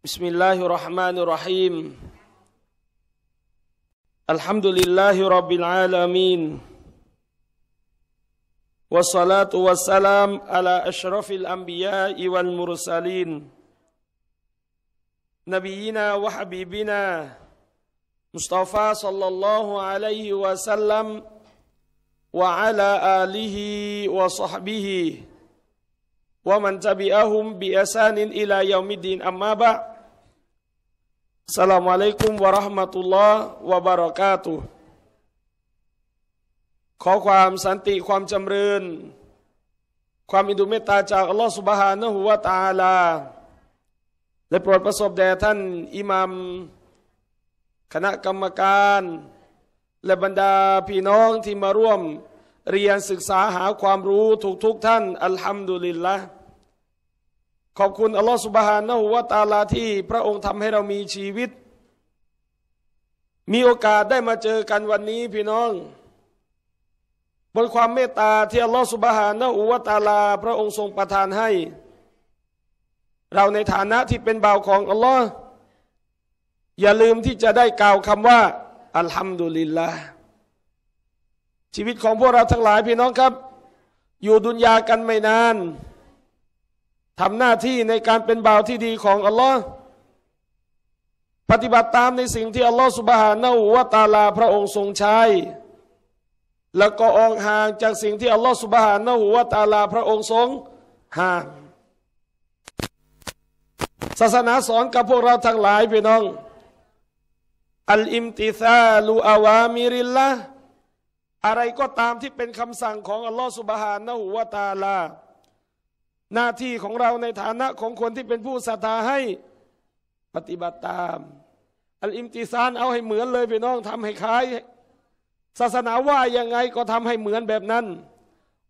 Bismillahirrahmanirrahim. Alhamdulillahi Rabbil Alamin. Wassalatu wassalam ala ashrafil anbiya'i wal mursalin. Nabiyina wa habibina Mustafa sallallahu alaihi wasallam wa ala alihi wa sahbihi wa tabi'ahum bi isanin ila amma ba' السلام عليكم ورحمة الله وبركاته ขอความสันติความจำเริญ ความอินดูเมตตาจากอัลลอฮฺสุบฮานะฮูวาตาลาและโปรดประสบแด่ท่านอิหมัมคณะกรรมการ และบรรดาพี่น้องที่มาร่วมเรียนศึกษาหาความรู้ทุกทุกท่านอัลฮัมดุลิลล์ขอบคุณอัลลอฮฺสุบฮานะฮูวาตาลาที่ พระองค์ทำให้เรามีชีวิต มีโอกาสได้มาเจอกันวันนี้พี่น้อง บนความเมตตาที่อัลลอฮฺสุบฮานะฮูวาตาลา พระองค์ทรงประทานให้ เราในฐานะที่เป็นบ่าวของอัลลอฮ์อย่าลืมที่จะได้กล่าวคำว่า อัลฮัมดุลิลลาชีวิตของพวก เราทั้งหลายพี่น้องครับ อยู่ดุนยากันไม่นานทำหน้าที่ในการเป็นบ่าวที่ดีของอัลลอฮ์ปฏิบัติตามในสิ่งที่อัลลอฮ์สุบฮานาอูวาตาลา พระองค์ทรงใช้แล้วก็ออกห่างจากสิ่งที่อัลลอฮ์สุบฮานาอูวะตาลาพระองค์ทรงห่าง ศาสนาสอนกับพวกเราทั้งหลายพี่น้องอัลอิมติซาลูอาวามิริลละอะไรก็ตามที่เป็นคำสั่งของอัลลอฮ์สุบฮานาหูวะตาลาหน้าที่ของเราในฐานะของคนที่เป็นผู้ศรัทธาให้ปฏิบัติตาม อัลอิมติซานเอาให้เหมือนเลยพี่น้องทำให้คล้ายศาสนาว่ายังไง ก็ทำให้เหมือนแบบนั้น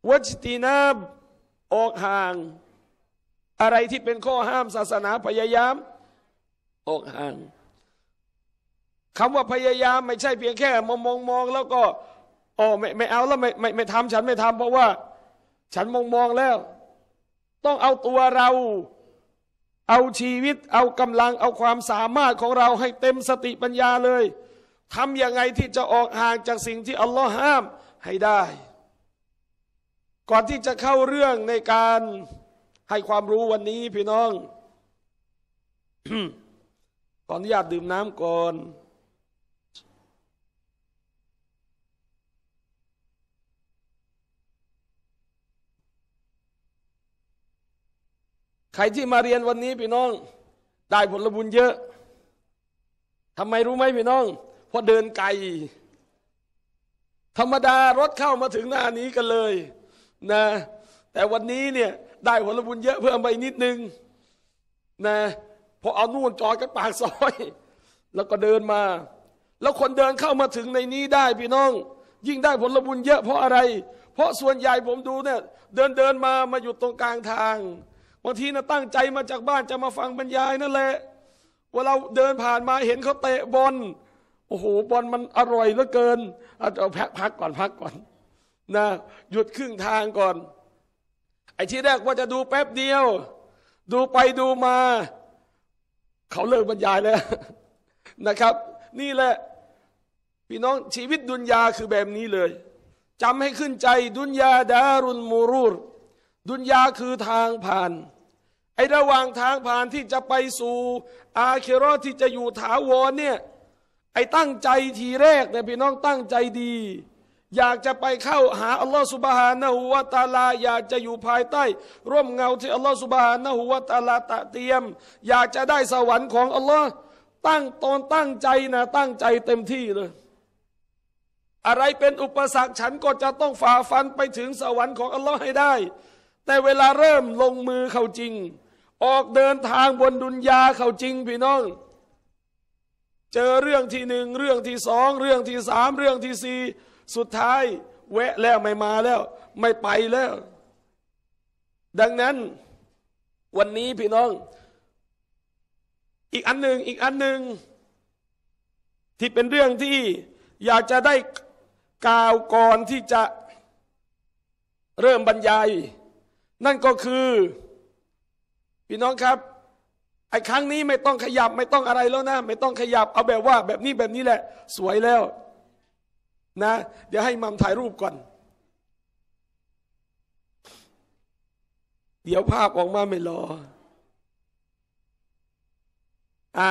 วัชตีนาบ ออกห่าง อะไรที่เป็นข้อห้ามศาสนาพยายาม ออกห่างคำว่าพยายามไม่ใช่เพียงแค่มองมองมองแล้วก็อ๋อไม่ไม่เอาแล้วไม่ไม่ไม่ทำฉันไม่ทำเพราะว่า ฉันมองมองแล้วต้องเอาตัวเรา เอาชีวิต เอากำลัง เอาความสามารถของเราให้เต็มสติปัญญาเลยทำยังไงที่จะออกห่างจากสิ่งที่อัลลอฮ์ห้าม ให้ได้ ก่อนที่จะเข้าเรื่องในการให้ความรู้วันนี้พี่น้องขออนุญาตดื่มน้ำก่อนใครที่มาเรียนวันนี้พี่น้อง ได้ผลบุญเยอะทำไมรู้ไหมพี่น้อง เพราะเดินไกล ธรรมดารถเข้ามาถึงหน้านี้กันเลยนะ แต่วันนี้เนี่ยได้ผลบุญเยอะเพิ่มไปนิดนึงนะพอเอานู่นจอดกันปากซอย แล้วก็เดินมา แล้วคนเดินเข้ามาถึงในนี้ได้พี่น้อง ยิ่งได้ผลบุญเยอะ เพราะอะไร เพราะส่วนใหญ่ผมดูเนี่ย เดินเดินมา มาอยู่ตรงกลางทางบางทีนะตั้งใจมาจากบ้านจะมาฟังบรรยายนั่นแหละ ว่าเราเดินผ่านมาเห็นเขาเตะบอลโอ้โหบอลมันอร่อยเหลือเกินเอาพ็กพักก่อน พักก่อนนะ หยุดครึ่งทางก่อน ไอ้ที่แรกว่าจะดูแป๊บเดียว ดูไปดูมา เขาเลิกบรรยายแล้ว นะครับ นี่แหละพี่น้องชีวิตดุนยาคือแบบนี้เลยจำให้ขึ้นใจดุนยาดารุนมูรูรดุนยาคือทางผ่านไอ้ระหว่างทางผ่านที่จะไปสู่อาเครรที่จะอยู่ถาวรเนี่ย ไอ้ตั้งใจทีแรกเนี่ยพี่น้องตั้งใจดี อยากจะไปเข้าหาอัลลอฮฺสุบฮานะฮูวาตาลาอยากจะอยู่ภายใต้ร่มเงาที่อัลลอฮฺสุบฮานะฮูวาตาลาตะเตรียมอยากจะได้สวรรค์ของอัลลอฮ์ตั้งตอนตั้งใจนะตั้งใจเต็มที่เลยอะไรเป็นอุปสรรคฉันก็จะต้องฝ่าฟันไปถึงสวรรค์ของอัลลอฮ์ให้ได้แต่เวลาเริ่มลงมือเขาจริง ออกเดินทางบนดุนยาเขาจริงพี่น้อง เจอเรื่องที่หนึ่ง เรื่องที่สอง เรื่องที่สาม เรื่องที่สี่สุดท้ายแวะแล้วไม่มาแล้ว ไม่ไปแล้ว ดังนั้นวันนี้ พี่น้องอีกอันหนึ่งอีกอันหนึ่งที่เป็นเรื่องที่อยากจะได้กล่าวก่อนที่จะเริ่มบรรยายนั่นก็คือ พี่น้องครับไอ้ครั้งนี้ไม่ต้องขยับไม่ต้องอะไรแล้วนะ ไม่ต้องขยับ เอาแบบว่าแบบนี้แบบนี้แหละ สวยแล้ว นะ เดี๋ยวให้มัมถ่ายรูปก่อน เดี๋ยวภาพออกมาไม่รออ่า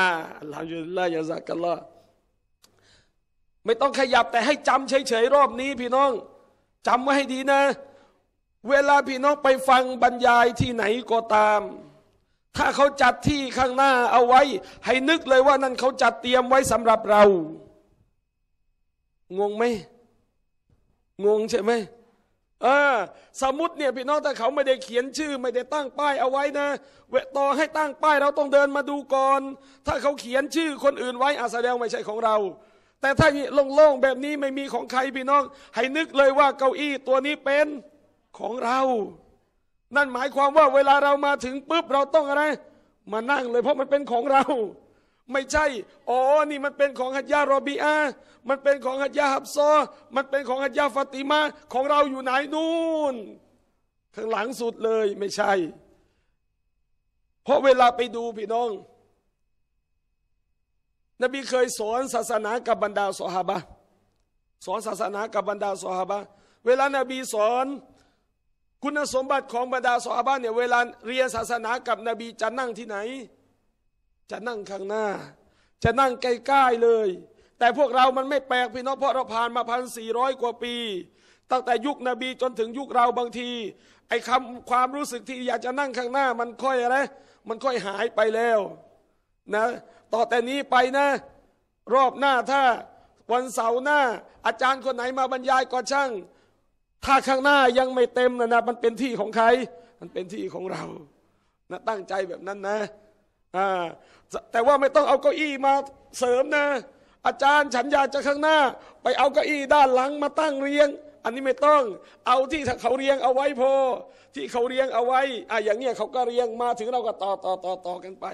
หลอยู่ไลายาซักกันละไม่ต้องขยับแต่ให้จำเฉยๆรอบนี้พี่น้องจำไว้ให้ดีนะเวลาพี่น้องไปฟังบรรยายที่ไหนก็ตาม ถ้าเขาจัดที่ข้างหน้า เอาไว้ ให้นึกเลยว่านั่นเขาจัดเตรียมไว้สำหรับเรา งงไหม งงใช่ไหมอ่า สมมติเนี่ย พี่น้องถ้าเขาไม่ได้เขียนชื่อ ไม่ได้ตั้งป้ายเอาไว้นะ เวต่อ ให้ตั้งป้าย เราต้องเดินมาดูก่อน ถ้าเขาเขียนชื่อ คนอื่นไว้อาแสดงไม่ใช่ของเรา แต่ถ้าโล่งๆแบบนี้ไม่มีของใครพี่น้อง ให้นึกเลยว่าเก้าอี้ตัวนี้เป็นของเรา นั่นหมายความว่าเวลาเรามาถึงปุ๊บเราต้องอะไร มานั่งเลยเพราะมันเป็นของเรา ไม่ใช่ อ๋อ นี่มันเป็นของฮัจญารอบีอามันเป็นของฮัจญาฮับซอมันเป็นของฮัจญาฟาติมา ของเราอยู่ไหนนู่นข้างหลังสุดเลยไม่ใช่ เพราะเวลาไปดูพี่น้อง นบีเคยสอนศาสนากับบรรดาสหฮาบะสอนศาสนากับบรรดาสหฮาบะ เวลานาบีสอนคุณสมบัติของบรรดาสอบ้านเนี่ยเวลาเรียนศาสนากับนบี จะนั่งที่ไหน จะนั่งข้างหน้า จะนั่งใกล้ๆเลย แต่พวกเรามันไม่แปลกพี่น้องเพราะเราผ่านมาพันสี่ร้อยกว่าปี ตั้งแต่ยุคนบีจนถึงยุคเราบางทีไอ้คำความรู้สึกที่อยากจะนั่งข้างหน้า มันค่อยอะไร มันค่อยหายไปแล้วนะต่อแต่นี้ไปนะ รอบหน้าถ้าวันเสาร์หน้า อาจารย์คนไหนมาบรรยายก็ช่างถ้าข้างหน้ายังไม่เต็มนะนะมันเป็นที่ของใคร มันเป็นที่ของเรานะตั้งใจแบบนั้นนะอ่าแต่ว่าไม่ต้องเอาเก้าอี้มาเสริมนะ อาจารย์ฉันอยากจะข้างหน้า ไปเอาเก้าอี้ด้านหลังมาตั้งเรียง อันนี้ไม่ต้อง เอาที่เขาเรียงเอาไว้พอ ที่เขาเรียงเอาไว้อ่าอย่างเงี้ยเขาก็เรียงมา ถึงเราก็ต่อต่อต่อต่อกันไป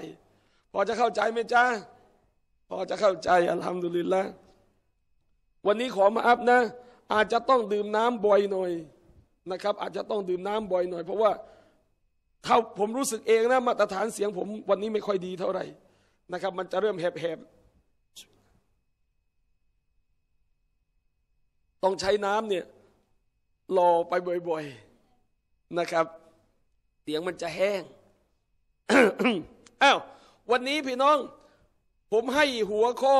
พอจะเข้าใจไหมจ้าพอจะเข้าใจ อัลฮัมดุลิลละวันนี้ขอมาอัพนะอาจจะต้องดื่มน้ำบ่อยหน่อยนะครับ อาจจะต้องดื่มน้ำบ่อยหน่อย เพราะว่าเท่า ผมรู้สึกเองนะมาตรฐานเสียง ผมวันนี้ไม่ค่อยดีเท่าไหร่นะครับ มันจะเริ่มแหบๆต้องใช้น้ำเนี่ยรอไปบ่อยๆนะครับ เสียงมันจะแห้งอ้าววันนี้พี่น้อง ผมให้หัวข้อ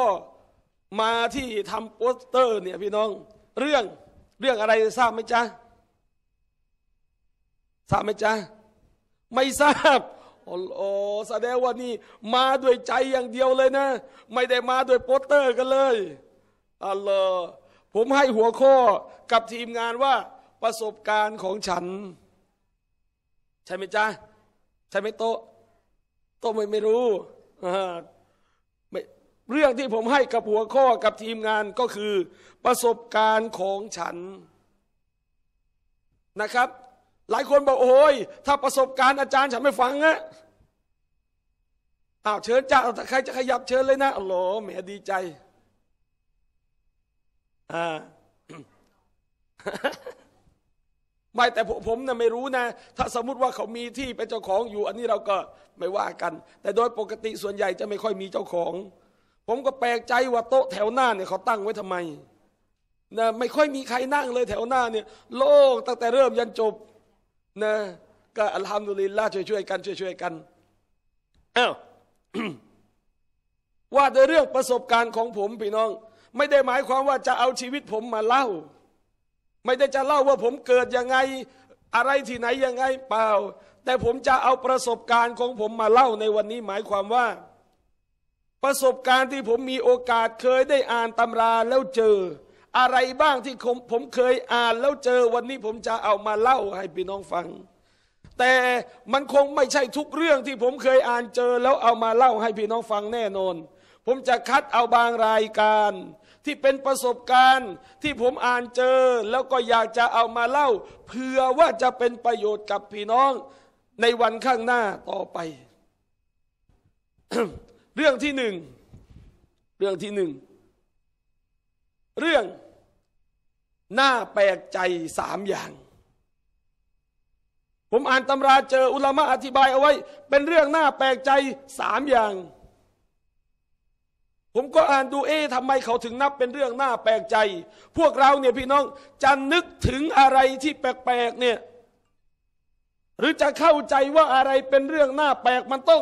มาที่ทำโปสเตอร์ เนี่ย พี่น้องเรื่องเรื่องอะไรทราบไหมจ๊ะ ทราบไหมจ๊ะ ไม่ทราบโอ้โอแสดงว่านี่มาด้วยใจอย่างเดียวเลยนะ ไม่ได้มาด้วยโปสเตอร์กันเลยอัลลอฮ์ผมให้หัวข้อกับทีมงานว่าประสบการณ์ของฉัน ใช่ไหมจ๊ะ ใช่ไหมโตโตไม่ไม่รู้เรื่องที่ผมให้กับหัวข้อกับทีมงานก็คือประสบการณ์ของฉันนะครับ หลายคนบอกโอ้ยถ้าประสบการณ์อาจารย์ฉันไม่ฟังนะอ้าวเชิญจ้าใครจะขยับเชิญเลยนะอ๋อแหมดีใจ อ่าไม่แต่ผมนะไม่รู้นะ ถ้าสมมติว่าเขามีที่เป็นเจ้าของอยู่อันนี้เราก็ไม่ว่ากัน แต่โดยปกติส่วนใหญ่จะไม่ค่อยมีเจ้าของผมก็แปลกใจว่าโต๊ะแถวหน้าเนี่ยเขาตั้งไว้ทำไม นะไม่ค่อยมีใครนั่งเลยแถวหน้าเนี่ย โลกตั้งแต่เริ่มยันจบ นะก็อัลฮัมดุลิลลาห์ช่วยๆกัน ช่วยๆกันอ้าวว่าโดยเรื่องประสบการณ์ของผมพี่น้อง ไม่ได้หมายความว่าจะเอาชีวิตผมมาเล่า ไม่ได้จะเล่าว่าผมเกิดยังไง อะไรที่ไหนยังไงเปล่า แต่ผมจะเอาประสบการณ์ของผมมาเล่าในวันนี้หมายความว่าประสบการณ์ที่ผมมีโอกาสเคยได้อ่านตำราแล้วเจอ อะไรบ้างที่ผมเคยอ่านแล้วเจอ วันนี้ผมจะเอามาเล่าให้พี่น้องฟัง แต่มันคงไม่ใช่ทุกเรื่องที่ผมเคยอ่านเจอ แล้วเอามาเล่าให้พี่น้องฟังแน่นอน ผมจะคัดเอาบางรายการที่เป็นประสบการณ์ที่ผมอ่านเจอแล้วก็อยากจะเอามาเล่าเผื่อว่าจะเป็นประโยชน์กับพี่น้องในวันข้างหน้าต่อไปเรื่องที่หนึ่ง เรื่องที่หนึ่ง เรื่องน่าแปลกใจสามอย่าง ผมอ่านตำราเจออุลามะอธิบายเอาไว้ เป็นเรื่องน่าแปลกใจสามอย่าง ผมก็อ่านดูเอ๊ะทำไมเขาถึงนับเป็นเรื่องน่าแปลกใจ พวกเราเนี่ยพี่น้อง จะนึกถึงอะไรที่แปลกๆเนี่ย หรือจะเข้าใจว่าอะไรเป็นเรื่องน่าแปลกมันต้อง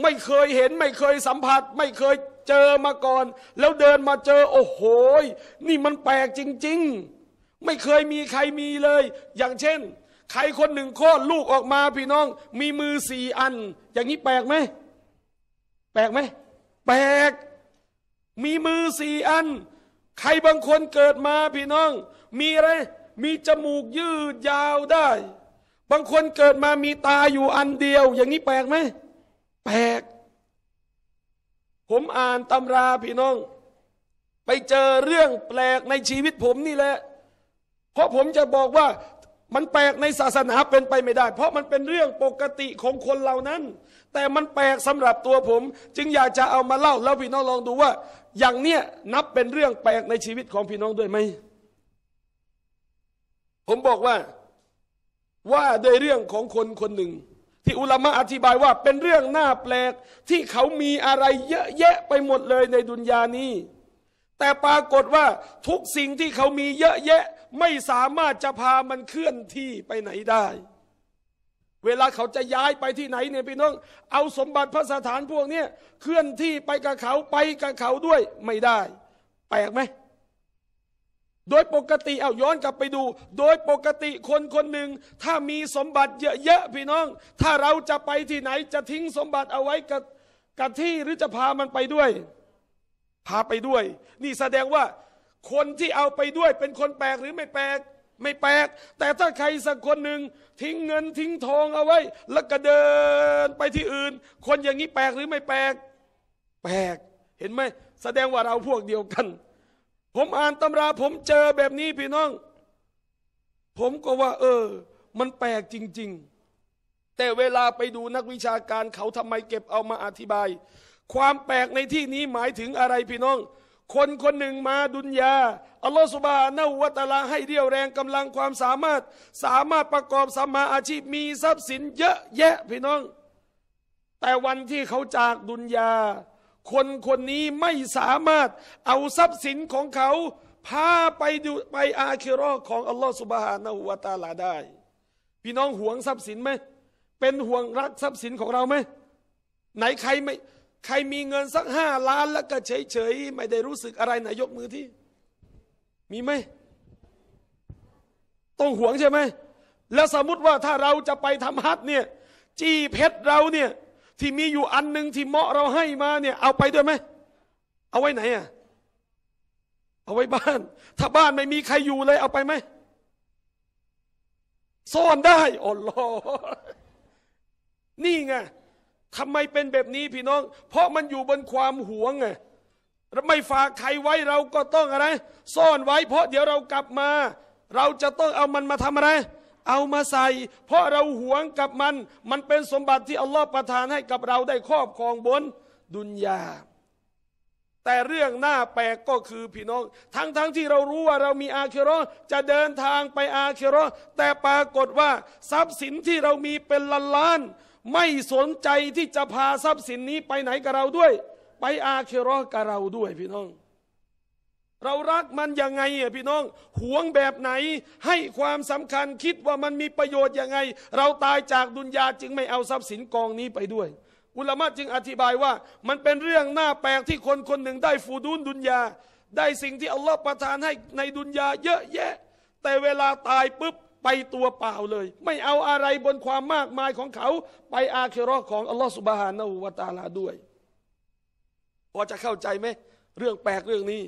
ไม่เคยเห็นไม่เคยสัมผัส ไม่เคยเจอมาก่อน แล้วเดินมาเจอโอ้โหนี่มันแปลกจริง ๆ ไม่เคยมีใครมีเลย อย่างเช่น ใครคนหนึ่งคลอดลูกออกมาพี่น้อง มีมือสี่อัน อย่างนี้แปลกไหมแปลกไหมแปลก มีมือสี่อัน ใครบางคนเกิดมาพี่น้อง มีอะไร มีจมูกยืดยาวได้ บางคนเกิดมามีตาอยู่อันเดียว อย่างนี้แปลกไหมแปลก ผมอ่านตำราพี่น้อง ไปเจอเรื่องแปลกในชีวิตผมนี่แหละ เพราะผมจะบอกว่า มันแปลกในศาสนาเป็นไปไม่ได้ เพราะมันเป็นเรื่องปกติของคนเหล่านั้น แต่มันแปลกสำหรับตัวผม จึงอยากจะเอามาเล่า แล้วพี่น้องลองดูว่า อย่างเนี้ยนับเป็นเรื่องแปลกในชีวิตของพี่น้องด้วยไหม ผมบอกว่าว่าด้วยเรื่องของคนคนหนึ่งที่อุลามะอธิบายว่าเป็นเรื่องน่าแปลก ที่เขามีอะไรเยอะแยะไปหมดเลยในดุนยานี้ แต่ปรากฏว่าทุกสิ่งที่เขามีเยอะแยะไม่สามารถจะพามันเคลื่อนที่ไปไหนได้ เวลาเขาจะย้ายไปที่ไหนเนี่ยพี่น้อง เอาสมบัติพระสถาน พวกนี้เคลื่อนที่ไปกับเขาไปกับเขาด้วยไม่ได้แปลกไหมโดยปกติเอาย้อนกลับไปดู โดยปกติคนคนหนึ่ง ถ้ามีสมบัติเยอะ ๆ พี่น้อง ถ้าเราจะไปที่ไหนจะทิ้งสมบัติเอาไว้ กับกับที่หรือจะพามันไปด้วย พาไปด้วย นี่แสดงว่าคนที่เอาไปด้วยเป็นคนแปลกหรือไม่แปลกไม่แปลกแต่ถ้าใครสักคนหนึ่ง ทิ้งเงินทิ้งทองเอาไว้แล้วก็เดินไปที่อื่น คนอย่างนี้แปลกหรือไม่แปลกแปลกเห็นไหมแสดงว่าเราพวกเดียวกันผมอ่านตำรา ผมเจอแบบนี้พี่น้อง ผมก็ว่า เออ มันแปลกจริงๆ แต่เวลาไปดูนักวิชาการเขาทำไมเก็บเอามาอธิบาย ความแปลกในที่นี้หมายถึงอะไรพี่น้อง คนคนหนึ่งมาดุนยาอัลลอฮฺสุบะนาวัตลาให้เรี่ยวแรงกำลังความสามารถ สามารถประกอบสัมมาอาชีพมีทรัพย์สินเยอะแยะพี่น้อง แต่วันที่เขาจากดุนยาคนคนนี้ไม่สามารถเอาทรัพย์สินของเขาพาไปดูไปอาคิรอของอัลลอฮฺสุบฮานาหูวาตาลาได้ พี่น้องห่วงทรัพย์สินไหมเป็นห่วงรัก ทรัพย์สินของเราไหมไหนใครไม่ ใครมีเงินสักห้าล้านแล้วก็เฉยเฉยไม่ได้รู้สึกอะไรไหนยกมือที่ มีไหม ต้องห่วงใช่ไหม แล้วสมมติว่าถ้าเราจะไปทำฮัทเนี่ยจี้เพชรเราเนี่ยที่มีอยู่อันหนึ่งที่เมาะเราให้มาเนี่ย เอาไปด้วยไหม เอาไว้ไหนอ่ะเอาไว้บ้าน ถ้าบ้านไม่มีใครอยู่เลย เอาไปไหม ซ่อนได้อ๋อลอนี่ไงทำไมเป็นแบบนี้พี่น้อง เพราะมันอยู่บนความหวงไงไม่ฝากใครไว้เราก็ต้องอะไร ซ่อนไว้เพราะเดี๋ยวเรากลับมา เราจะต้องเอามันมาทำอะไรเอามาใส่เพราะเราหวงกับมัน มันเป็นสมบัติที่อัลลอฮ์ประทานให้กับเราได้ครอบครองบนดุนยาแต่เรื่องหน้าแปลกก็คือพี่น้อง ทั้งๆทที่เรารู้ว่าเรามีอาคิรอจะเดินทางไปอาคิรอแต่ปรากฏว่าทรัพย์สินที่เรามีเป็นล้านล้านไม่สนใจที่จะพาทรัพย์สินนี้ไปไหนกับเราด้วย ไปอาคิรอกับเราด้วยพี่น้องเรารักมันยังไงอ่ะพี่น้องหวงแบบไหนให้ความสำคัญคิดว่ามันมีประโยชน์ยังไง เราตายจากดุนยาจึงไม่เอาทรัพย์สินกองนี้ไปด้วย อุลามะจึงอธิบายว่า มันเป็นเรื่องน่าแปลก ที่คนคนหนึ่งได้ฟูดูนดุนยาได้สิ่งที่อัลลอฮฺประทานให้ในดุนยาเยอะแยะ แต่เวลาตายปุ๊บ ไปตัวเปล่าเลย ไม่เอาอะไรบนความมากมายของเขา ไปอาคิรอของอัลลอฮฺสุบฮานาอูวาตาลาด้วยพอจะเข้าใจไหมเรื่องแปลกเรื่องนี้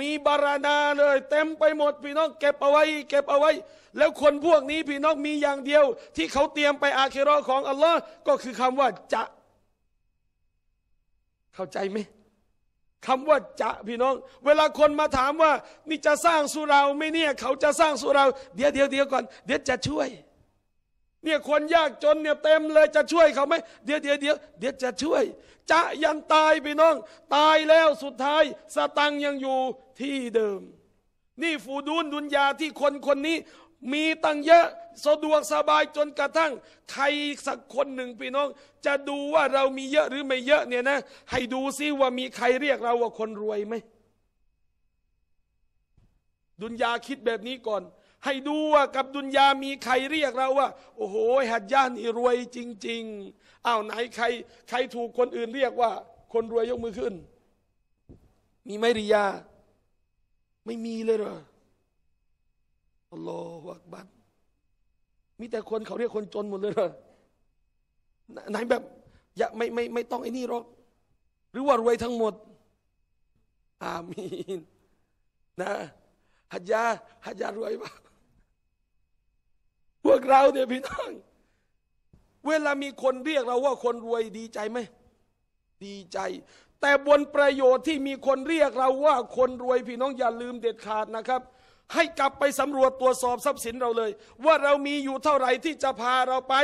มีบารานาเลย เต็มไปหมดพี่น้อง เก็บเอาไว้ เก็บเอาไว้ แล้วคนพวกนี้พี่น้องมีอย่างเดียว ที่เขาเตรียมไปอาคิรอของอัลลอฮ์ก็คือคำว่าจะ เข้าใจไหมคำว่าจะพี่น้อง เวลาคนมาถามว่า นี่จะสร้างสุราไม่เนี่ย เขาจะสร้างสุรา เดี๋ยวเดี๋ยวเดี๋ยวก่อน เดี๋ยวจะช่วย เนี่ย คนยากจนเนี่ย เต็มเลยจะช่วยเขาไหมเดี๋ยวเดี๋ยวเดี๋ยวเดี๋ยวจะช่วยจะยันตายพี่น้อง ตายแล้วสุดท้าย สตังยังอยู่ที่เดิม นี่ฟูดูนดุนยาที่คนคนนี้ มีตังเยอะสะดวกสบายจนกระทั่งใครสักคนหนึ่งพี่น้อง จะดูว่าเรามีเยอะหรือไม่เยอะเนี่ยนะ ให้ดูซิว่ามีใครเรียกเราว่าคนรวยไหมดุนยาคิดแบบนี้ก่อน ให้ดูว่ากับดุนยามีใครเรียกเราว่า โอ้โหหัดย่านนี่รวยจริง ๆอ้าวไหนใครใครถูกคนอื่นเรียกว่า คนรวยยกมือขึ้น มีไมริยา ไม่มีเลยหรออัลลอฮฺอักบัตมีแต่คนเขาเรียกคนจนหมดเลยเหรอ ไหนแบบ อย่าไม่ไม่ไม่ต้องไอ้นี่หรอกหรือว่ารวยทั้งหมด อามีนนะฮัจยาฮัจยารวยปะพวกเราเนี่ยพี่น้องเวลามีคนเรียกเราว่าคนรวยดีใจไหม ดีใจ แต่บนประโยชน์ที่มีคนเรียกเราว่าคนรวยพี่น้องอย่าลืมเด็ดขาดนะครับ ให้กลับไปสำรวจตรวจสอบทรัพย์สินเราเลย ว่าเรามีอยู่เท่าไหร่ที่จะพาเราไป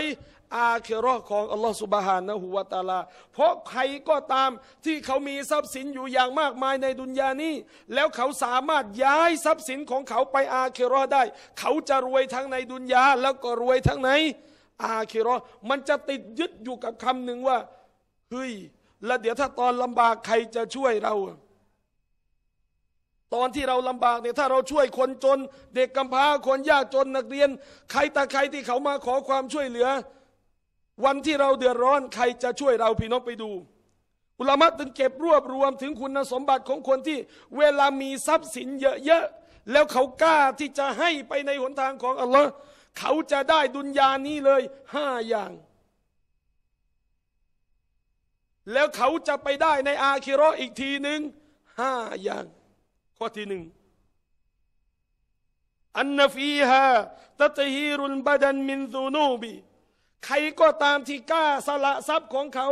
อาเครอของอัลลอฮฺสุบฮานะฮุวาตาลา เพราะใครก็ตามที่เขามีทรัพย์สินอยู่อย่างมากมายในดุนยานี้ แล้วเขาสามารถย้ายทรัพย์สินของเขาไปอาเครอได้ เขาจะรวยทั้งในดุนยาแล้วก็รวยทั้งในอาคิรอมันจะติดยึดอยู่กับคำหนึ่งว่าเฮ้ยแล้วเดี๋ยวถ้าตอนลำบากใครจะช่วยเรา ตอนที่เราลำบากเนี่ยถ้าเราช่วยคนจน เด็กกำพร้าคนยากจนนักเรียน ใครตาใครที่เขามาขอความช่วยเหลือ วันที่เราเดือดร้อนใครจะช่วยเราพี่น้องไปดูอุลามะตึงเก็บรวบรวมถึงคุณสมบัติของคนที่ เวลามีทรัพย์สินเยอะๆแล้วเขากล้าที่จะให้ไปในหนทางของอัลลอฮ์เขาจะได้ดุนยานี้เลย ห้าอย่าง แล้วเขาจะไปได้ในอาคิรออีกทีหนึ่ง ห้าอย่างข้อที่หนึ่ง อันนฟีฮาตตฮีรุลบดันมินซูนูบีใครก็ตามที่กล้าสละทรัพย์ของเขา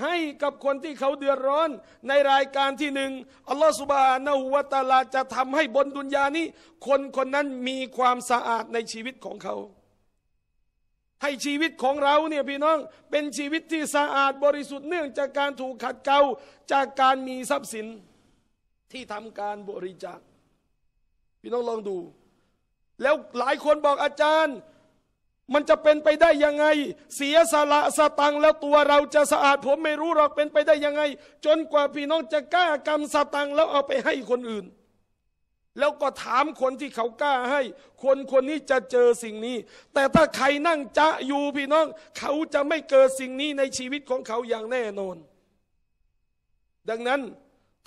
ให้กับคนที่เขาเดือดร้อนในรายการที่หนึ่งอัลลอฮฺสุบานะหุวตาลาจะทำให้บนดุนยานี้คนคนนั้นมีความสะอาดในชีวิตของเขา ให้ชีวิตของเราเนี่ยพี่น้องเป็นชีวิตที่สะอาดบริสุทธิ์เนื่องจากการถูกขัดเกลาจากการมีทรัพย์สินที่ทำการบริจาคพี่น้องลองดู แล้วหลายคนบอกอาจารย์มันจะเป็นไปได้ยังไง เสียสละสตังแล้วตัวเราจะสะอาดผมไม่รู้หรอกเป็นไปได้ยังไง จนกว่าพี่น้องจะกล้ากรรมสตังแล้วเอาไปให้คนอื่น แล้วก็ถามคนที่เขากล้าให้ คนคนนี้จะเจอสิ่งนี้ แต่ถ้าใครนั่งจะอยู่พี่น้อง เขาจะไม่เกิดสิ่งนี้ในชีวิตของเขาอย่างแน่นอน ดังนั้น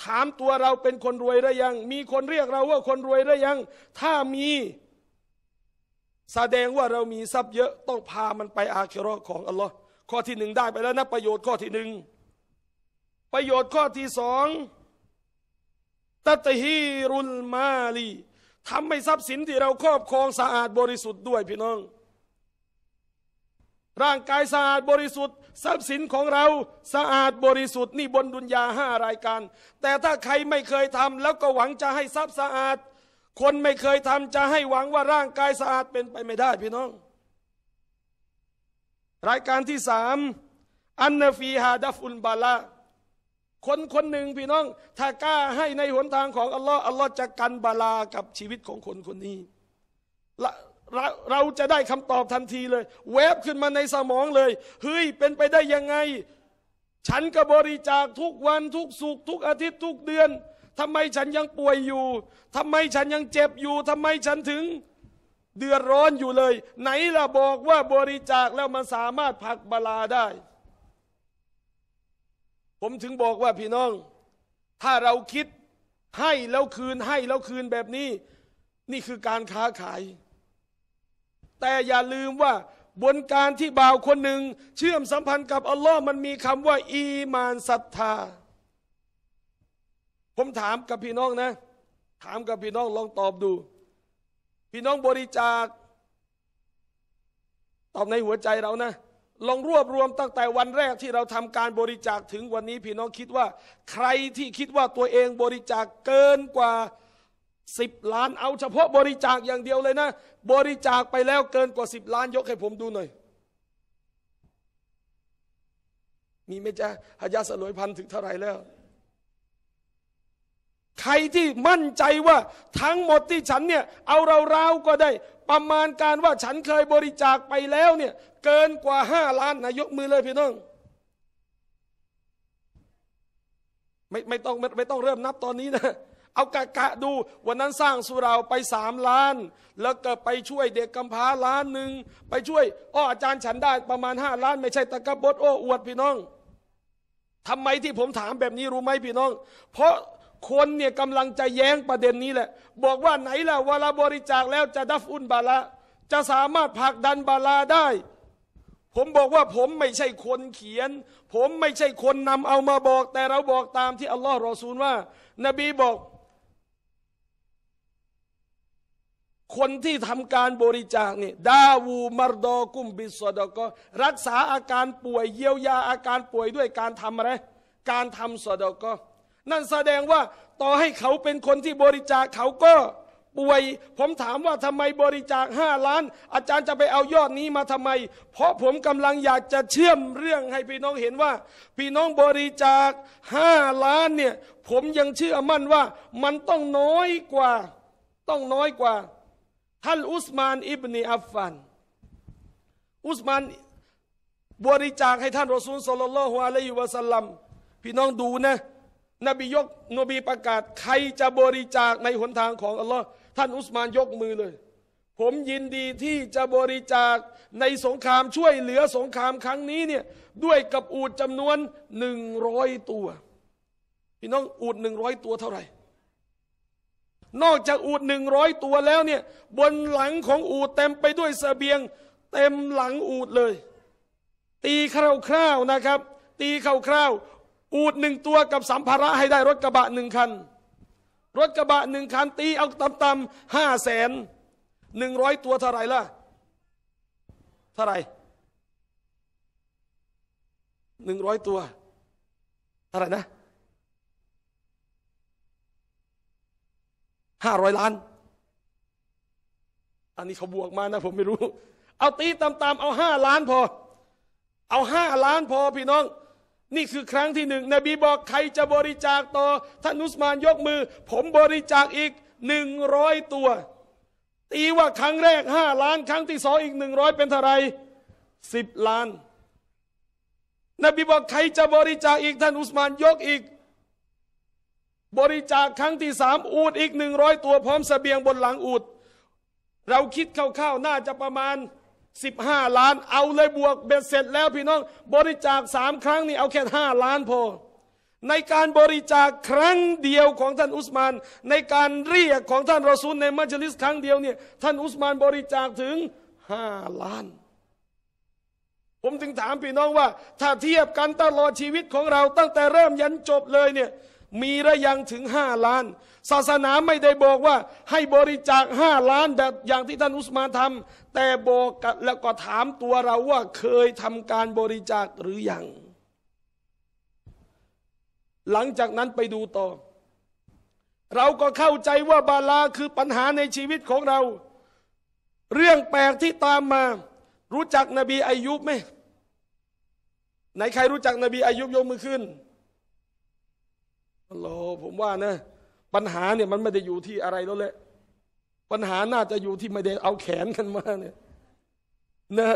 ถามตัวเราเป็นคนรวยหรือยัง มีคนเรียกเราว่าคนรวยหรือยัง ถ้ามีแสดงว่าเรามีทรัพย์เยอะต้องพามันไปอาคิรอของอัลลอฮ์ข้อที่หนึ่งได้ไปแล้วนะ ประโยชน์ข้อที่หนึ่งประโยชน์ข้อที่สองตัตฮีรุลมาลีทำให้ทรัพย์สินที่เราครอบครองสะอาดบริสุทธิ์ด้วยพี่น้อง ร่างกายสะอาดบริสุทธิ์ ทรัพย์สินของเราสะอาดบริสุทธิ์ นี่บนดุนยาห้ารายการแต่ถ้าใครไม่เคยทำแล้วก็หวังจะให้ทรัพย์สะอาดคนไม่เคยทำจะให้หวังว่าร่างกายสะอาดเป็นไปไม่ได้พี่น้อง รายการที่สามอันนฟีฮาดัฟุลบาลาคนคนหนึ่งพี่น้อง ถ้ากล้าให้ในหนทางของ อัลลอฮ์อัลลอฮ์จะกันบาลากับชีวิตของคนคนนี้ เราเราจะได้คำตอบทันทีเลย แวบขึ้นมาในสมองเลย เฮ้ย เป็นไปได้ยังไง ฉันก็บริจาคทุกวันทุกสุขทุกอาทิตย์ทุกเดือนทำไมฉันยังป่วยอยู่ ทำไมฉันยังเจ็บอยู่ ทำไมฉันถึงเดือดร้อนอยู่เลย ไหนล่ะบอกว่าบริจาคแล้วมันสามารถผักบลาได้ ผมถึงบอกว่า พี่น้อง ถ้าเราคิดให้แล้วคืนให้แล้วคืนแบบนี้ นี่คือการค้าขาย แต่อย่าลืมว่าบนการที่บ่าวคนหนึ่ง เชื่อมสัมพันธ์กับอัลลอฮ์มันมีคำว่า อีมานศรัทธาผมถามกับพี่น้องนะ ถามกับพี่น้องลองตอบดู พี่น้องบริจาค ตอบในหัวใจเรานะ ลองรวบรวมตั้งแต่วันแรกที่เราทำการบริจาคถึงวันนี้ พี่น้องคิดว่า ใครที่คิดว่าตัวเองบริจาคเกินกว่าสิบล้านเอาเฉพาะบริจาคอย่างเดียวเลยนะ บริจาคไปแล้วเกินกว่าสิบล้านยกให้ผมดูหน่อย มีไหมจ๊ะหายาสลวยพันถึงเท่าไหร่แล้วใครที่มั่นใจว่าทั้งหมดที่ฉันเนี่ยเอาเรารวก็ได้ ประมาณการว่าฉันเคยบริจาคไปแล้วเนี่ยเกินกว่าห้าล้านนายกมือเลยพี่น้องไม่ไม่ต้องไม่ไม่ต้องเริ่มนับตอนนี้นะเอากะกะดูวันนั้นสร้างสุราไปสามล้าน แล้วก็ไปช่วยเด็กกำพร้าล้านหนึ่งไปช่วยอ้ออาจารย์ฉันได้ประมาณห้าล้าน ไม่ใช่ตะกบดโอ้อวดพี่น้องทำไมที่ผมถามแบบนี้รู้ไหมพี่น้อง เพราะคนเนี่ยกำลังจะแย้งประเด็นนี้แหละ บอกว่า ไหนล่ะเวลาบริจาคแล้วจะดับอุนบาละจะสามารถผลักดันบาลาได้ ผมบอกว่าผมไม่ใช่คนเขียน ผมไม่ใช่คนนำเอามาบอก แต่เราบอกตามที่ อัลลอฮ์รอซูลว่า นบีบอก คนที่ทำการบริจาคนี่ดาวูมารดอกุมบิสดอกรักษาอาการป่วยเยียวยาอาการป่วยด้วยการทำอะไร การทำสดอกนั่นแสดงว่าต่อให้เขาเป็นคนที่บริจาคเขาก็ป่วย ผมถามว่าทำไมบริจาคห้าล้าน อาจารย์จะไปเอายอดนี้มาทำไม เพราะผมกำลังอยากจะเชื่อมเรื่องให้พี่น้องเห็นว่า พี่น้องบริจาคห้าล้านเนี่ย ผมยังเชื่อมั่นว่า มันต้องน้อยกว่า ต้องน้อยกว่า ท่านอุสมานอิบนีอัฟฟานอุสมานบริจาคให้ท่านรอซูลสลลัลลอฮุอะลัยฮิวะสัลลัมพี่น้องดูนะนบียกนบีประกาศใครจะบริจาคในหนทางของอัลลอฮ์ท่านอุสมานยกมือเลย ผมยินดีที่จะบริจาคในสงครามช่วยเหลือสงครามครั้งนี้เนี่ยด้วยกับอูดจำนวนหนึ่งร้อยตัว พี่น้องอูดหนึ่งร้อยตัวเท่าไหร่ นอกจากอูดหนึ่งร้อยตัวแล้วเนี่ย บนหลังของอูดเต็มไปด้วยสเสบียงเต็มหลังอูดเลย ตีคร่าวๆนะครับ ตีคร่าวๆอูดหนึ่งตัวกับสัมภาระให้ได้รถกระบะหนึ่งคัน รถกระบะหนึ่งคัน ตีเอาต่ำๆห้าแสนหนึ่งร้อยตัวเท่าไรล่ะเท่าไรหนึ่งร้อยตัวเท่าไรนะห้าร้อยล้าน อันนี้เขาบวกมานะ ผมไม่รู้ เอาตีตำตๆเอาห้าล้านพอเอาห้าล้านพอพี่น้องนี่คือครั้งที่หนึ่งนบีบอกใครจะบริจาคต่อท่านอุสมานยกมือ ผมบริจาคอีกหนึ่งร้อยตัว ตีว่าครั้งแรกห้าล้าน ครั้งที่สองอีกหนึ่งร้อยเป็นเท่าไรสิบล้าน นบีบอกใครจะบริจาคอีกท่านอุสมานยกอีก บริจาคครั้งที่สามอูดอีกหนึ่งร้อยตัว พร้อมสเสบียงบนหลังอูดเราคิดคร่าวๆน่าจะประมาณ15 ล้าน เอาเลยบวกเบ็ดเสร็จ แล้วพี่น้องบริจาคสามครั้งนี่เอาแค่ 5 ล้านพอ ในการบริจาคครั้งเดียวของท่านอุสมาน ในการเรียกของท่านรอซูลในมัจลิส ครั้งเดียวเนี่ยท่านอุสมานบริจาคถึง5ล้าน ผมถึงถามพี่น้องว่าถ้าเทียบกันตลอดชีวิตของเราตั้งแต่เริ่มยันจบเลยเนี่ยมีระยังถึงห้าล้าน ศาสนาไม่ได้บอกว่า ให้บริจาคห้าล้านแบบอย่างที่ท่านอุสมานทำแต่บอกแล้วก็ถามตัวเราว่าเคยทำการบริจาคหรือยังหลังจากนั้นไปดูต่อ เราก็เข้าใจว่าบาลาคือปัญหาในชีวิตของเรา เรื่องแปลกที่ตามมา รู้จักนบีอายุบไหมไหนใครรู้จักนบีอายุบยกมือขึ้นรอผมว่านะ ปัญหาเนี่ย มันไม่ได้อยู่ที่อะไรแล้วแหละปัญหาน่าจะอยู่ที่ไม่ได้เอาแขนกันมา เนี่ยนะ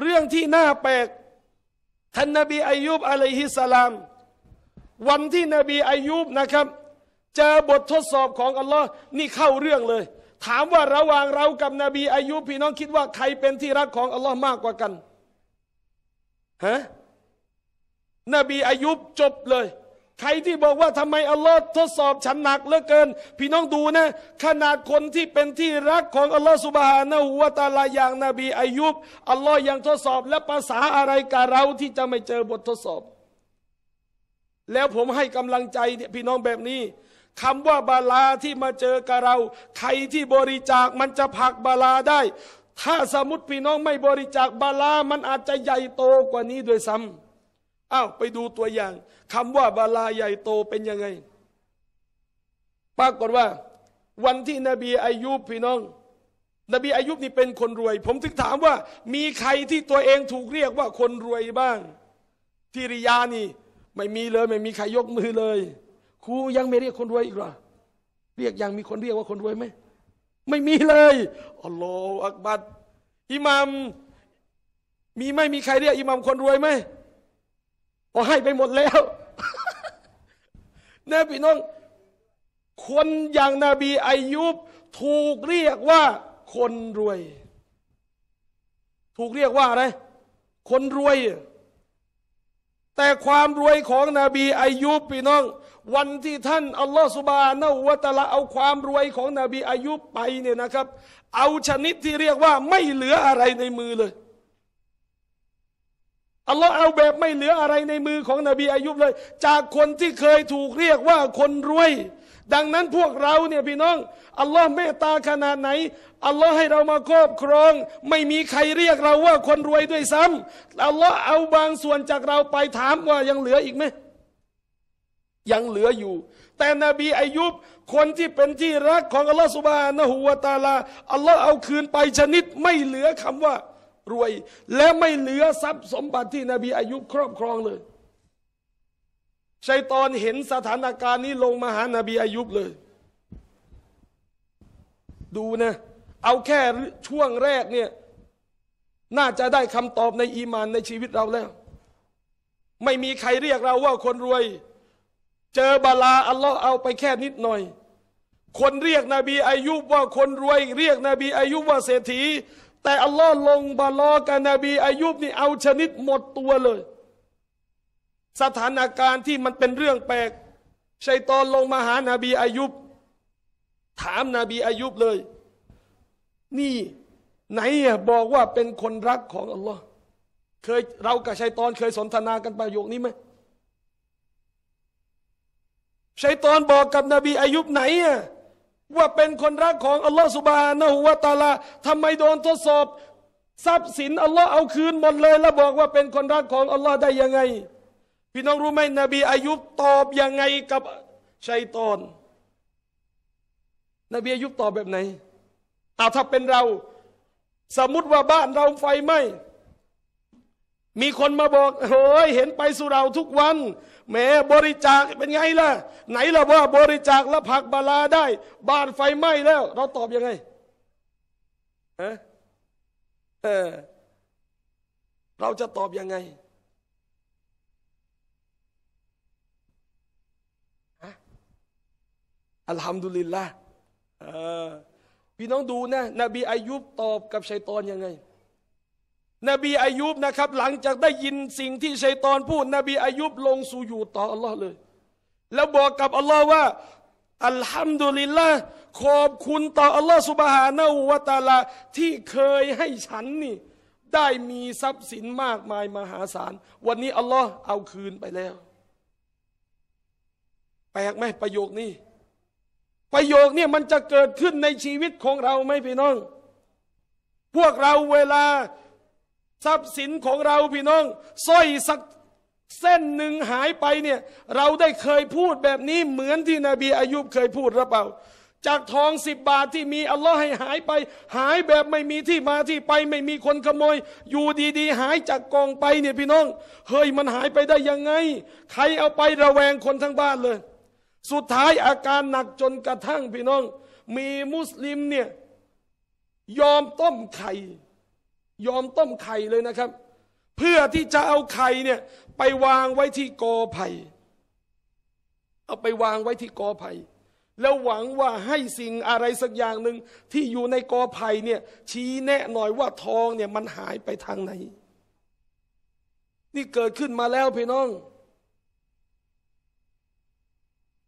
เรื่องที่น่าแปลกท่านนบีอายุบอะลัยฮิสสลาม วันที่นบีอายุบนะครับ เจอบททดสอบของอัลลอฮ์นี่เข้าเรื่องเลย ถามว่าระหว่างเรากับนบีอายุบพี่น้องคิดว่า ใครเป็นที่รักของอัลลอฮ์มากกว่ากันฮะนบีอายุบจบเลยใครที่บอกว่าทำไมอัลลอฮ์ทดสอบฉันหนักเหลือเกินพี่น้องดูนะขนาดคนที่เป็นที่รักของอัลลอฮ์สุบฮานะหัวตาลาอย่างนบีอายุบอัลลอฮ์ยังทดสอบและภาษาอะไรกับเราที่จะไม่เจอบททดสอบ แล้วผมให้กำลังใจพี่น้องแบบนี้คำว่าบาลาที่มาเจอกับเราใครที่บริจาคมันจะผักบาลาได้ ถ้าสมมติพี่น้องไม่บริจาคบาลา มันอาจจะใหญ่โตกว่านี้ด้วยซ้ำอ้าวไปดูตัวอย่างคำว่าบาลาใหญ่โตเป็นยังไง ปรากฏว่า วันที่นบีอายุพี่น้อง นบีอายุนี่เป็นคนรวย ผมถึงถามว่า มีใครที่ตัวเองถูกเรียกว่าคนรวยบ้างทิริยานี่ ไม่มีเลยไม่มีใครยกมือเลย ครูยังไม่เรียกคนรวยอีกหรอเรียกยังมีคนเรียกว่าคนรวยไหม ไม่มีเลยอัลลอฮฺอักบัดอิหมัมมีไม่มีใครเรียกอิหมัมคนรวยไหมพอให้ไปหมดแล้วนะพี่น้อง คนอย่างนาบีอายุบถูกเรียกว่าคนรวย ถูกเรียกว่าอะไร คนรวย แต่ความรวยของนบีอายุบพี่น้อง วันที่ท่าน อัลลอฮฺสุบานาวะตะละเอาความรวยของนบีอายุบไปเนี่ยนะครับ เอาชนิดที่เรียกว่าไม่เหลืออะไรในมือเลยอัลลอฮ์เอาแบบไม่เหลืออะไรในมือของนบีอายุบเลย จากคนที่เคยถูกเรียกว่าคนรวย ดังนั้นพวกเราเนี่ยพี่น้องอัลลอฮ์เมตตาขนาดไหนอัลลอฮ์ให้เรามาครอบครอง ไม่มีใครเรียกเราว่าคนรวยด้วยซ้ำอัลลอฮ์เอาบางส่วนจากเราไปถามว่ายังเหลืออีกไหมยังเหลืออยู่ แต่นบีอายุบคนที่เป็นที่รักของอัลลอฮ์สุบานะฮูวาตาลาอัลลอฮ์เอาคืนไปชนิดไม่เหลือคำว่ารวยและไม่เหลือทรัพย์สมบัติที่นบีอายุครอบครองเลยชัยตอนเห็นสถานการณ์นี้ลงมาหานาบีอายุเลย ดูนะเอาแค่ช่วงแรกเนี่ย น่าจะได้คำตอบในอีมานในชีวิตเราแล้ว ไม่มีใครเรียกเราว่าคนรวย เจอบาลาอัลลอฮ์เอาไปแค่นิดหน่อย คนเรียกนบีอายุว่าคนรวย เรียกนบีอายุว่าเศรษฐีแต่อัลลอฮ์ลงบาลอ กับนบีอายุบนี่เอาชนิดหมดตัวเลย สถานการณ์ที่มันเป็นเรื่องแปลกชัยตอนลงมาหานาบีอายุบถามนาบีอายุบเลย นี่ไหนบอกว่าเป็นคนรักของอัลลอฮ์เคยเรากับ ชัยตอนเคยสนทนา กัน ประโยคนี้ไหมชัยตอนบอกกับนบีอายุบไหนอ่ะว่าเป็นคนรักของอัลลอฮฺสุบานะฮุวาตาลาทำไมโดนทดสอบทรัพย์สินอัลลอฮ์เอาคืนหมดเลยแล้วบอกว่าเป็นคนรักของอัลลอฮ์ได้ยังไง พี่น้องรู้ไหมนบีอายุบตอบยังไงกับ ชัยตอน นบีอายุบตอบแบบไหนเอาถ้าเป็นเรา สมมติว่าบ้านเราไฟไหม้มีคนมาบอกเฮ้ยเห็นไปสุเราทุกวัน แม่บริจาคเป็นไงล่ะ ไหนล่ะว่าบริจาคแล้วผักบาลาได้ บ้านไฟไหม้แล้ว เราตอบยังไงฮะเออ เราจะตอบยังไงอัลฮัมดุลิลละพี่น้องดูนะ นบีอายุบตอบกับชัยตอนยังไงนบีอายุบนะครับ หลังจากได้ยินสิ่งที่ชัยตอนพูด นบีอายุบลงสู่อยู่ต่ออัลลอฮ์เลย แล้วบอกกับอัลลอฮ์ว่า อัลฮัมดุลิลละขอบคุณต่ออัลลอฮ์สุบฮานาอูวะตาลาที่เคยให้ฉันนี่ได้มีทรัพย์สินมากมายมหาศาลวันนี้อัลลอฮ์เอาคืนไปแล้ว แปลกไหมประโยคนี้ประโยคนี้มันจะเกิดขึ้นในชีวิตของเราไหมพี่น้อง พวกเราเวลาทรัพย์สินของเราพี่น้องสร้อยสักเส้นหนึ่งหายไปเนี่ยเราได้เคยพูดแบบนี้เหมือนที่นบีอายุบเคยพูดหรือเปล่า จากทองสิบบาทที่มีอัลลอฮ์ให้หายไป หายแบบไม่มีที่มาที่ไป ไม่มีคนขโมย อยู่ดีๆ หายจากกองไปเนี่ยพี่น้องเฮ้ยมันหายไปได้ยังไง ใครเอาไประแวงคนทั้งบ้านเลย สุดท้ายอาการหนักจนกระทั่งพี่น้อง มีมุสลิมเนี่ยยอมต้มไข่ยอมต้มไข่เลยนะครับ เพื่อที่จะเอาไข่เนี่ยไปวางไว้ที่กอไผ่เอาไปวางไว้ที่กอไผ่แล้วหวังว่าให้สิ่งอะไรสักอย่างหนึ่งที่อยู่ในกอไผ่เนี่ย ชี้แนะหน่อยว่าทองเนี่ยมันหายไปทางไหน นี่เกิดขึ้นมาแล้วพี่น้อง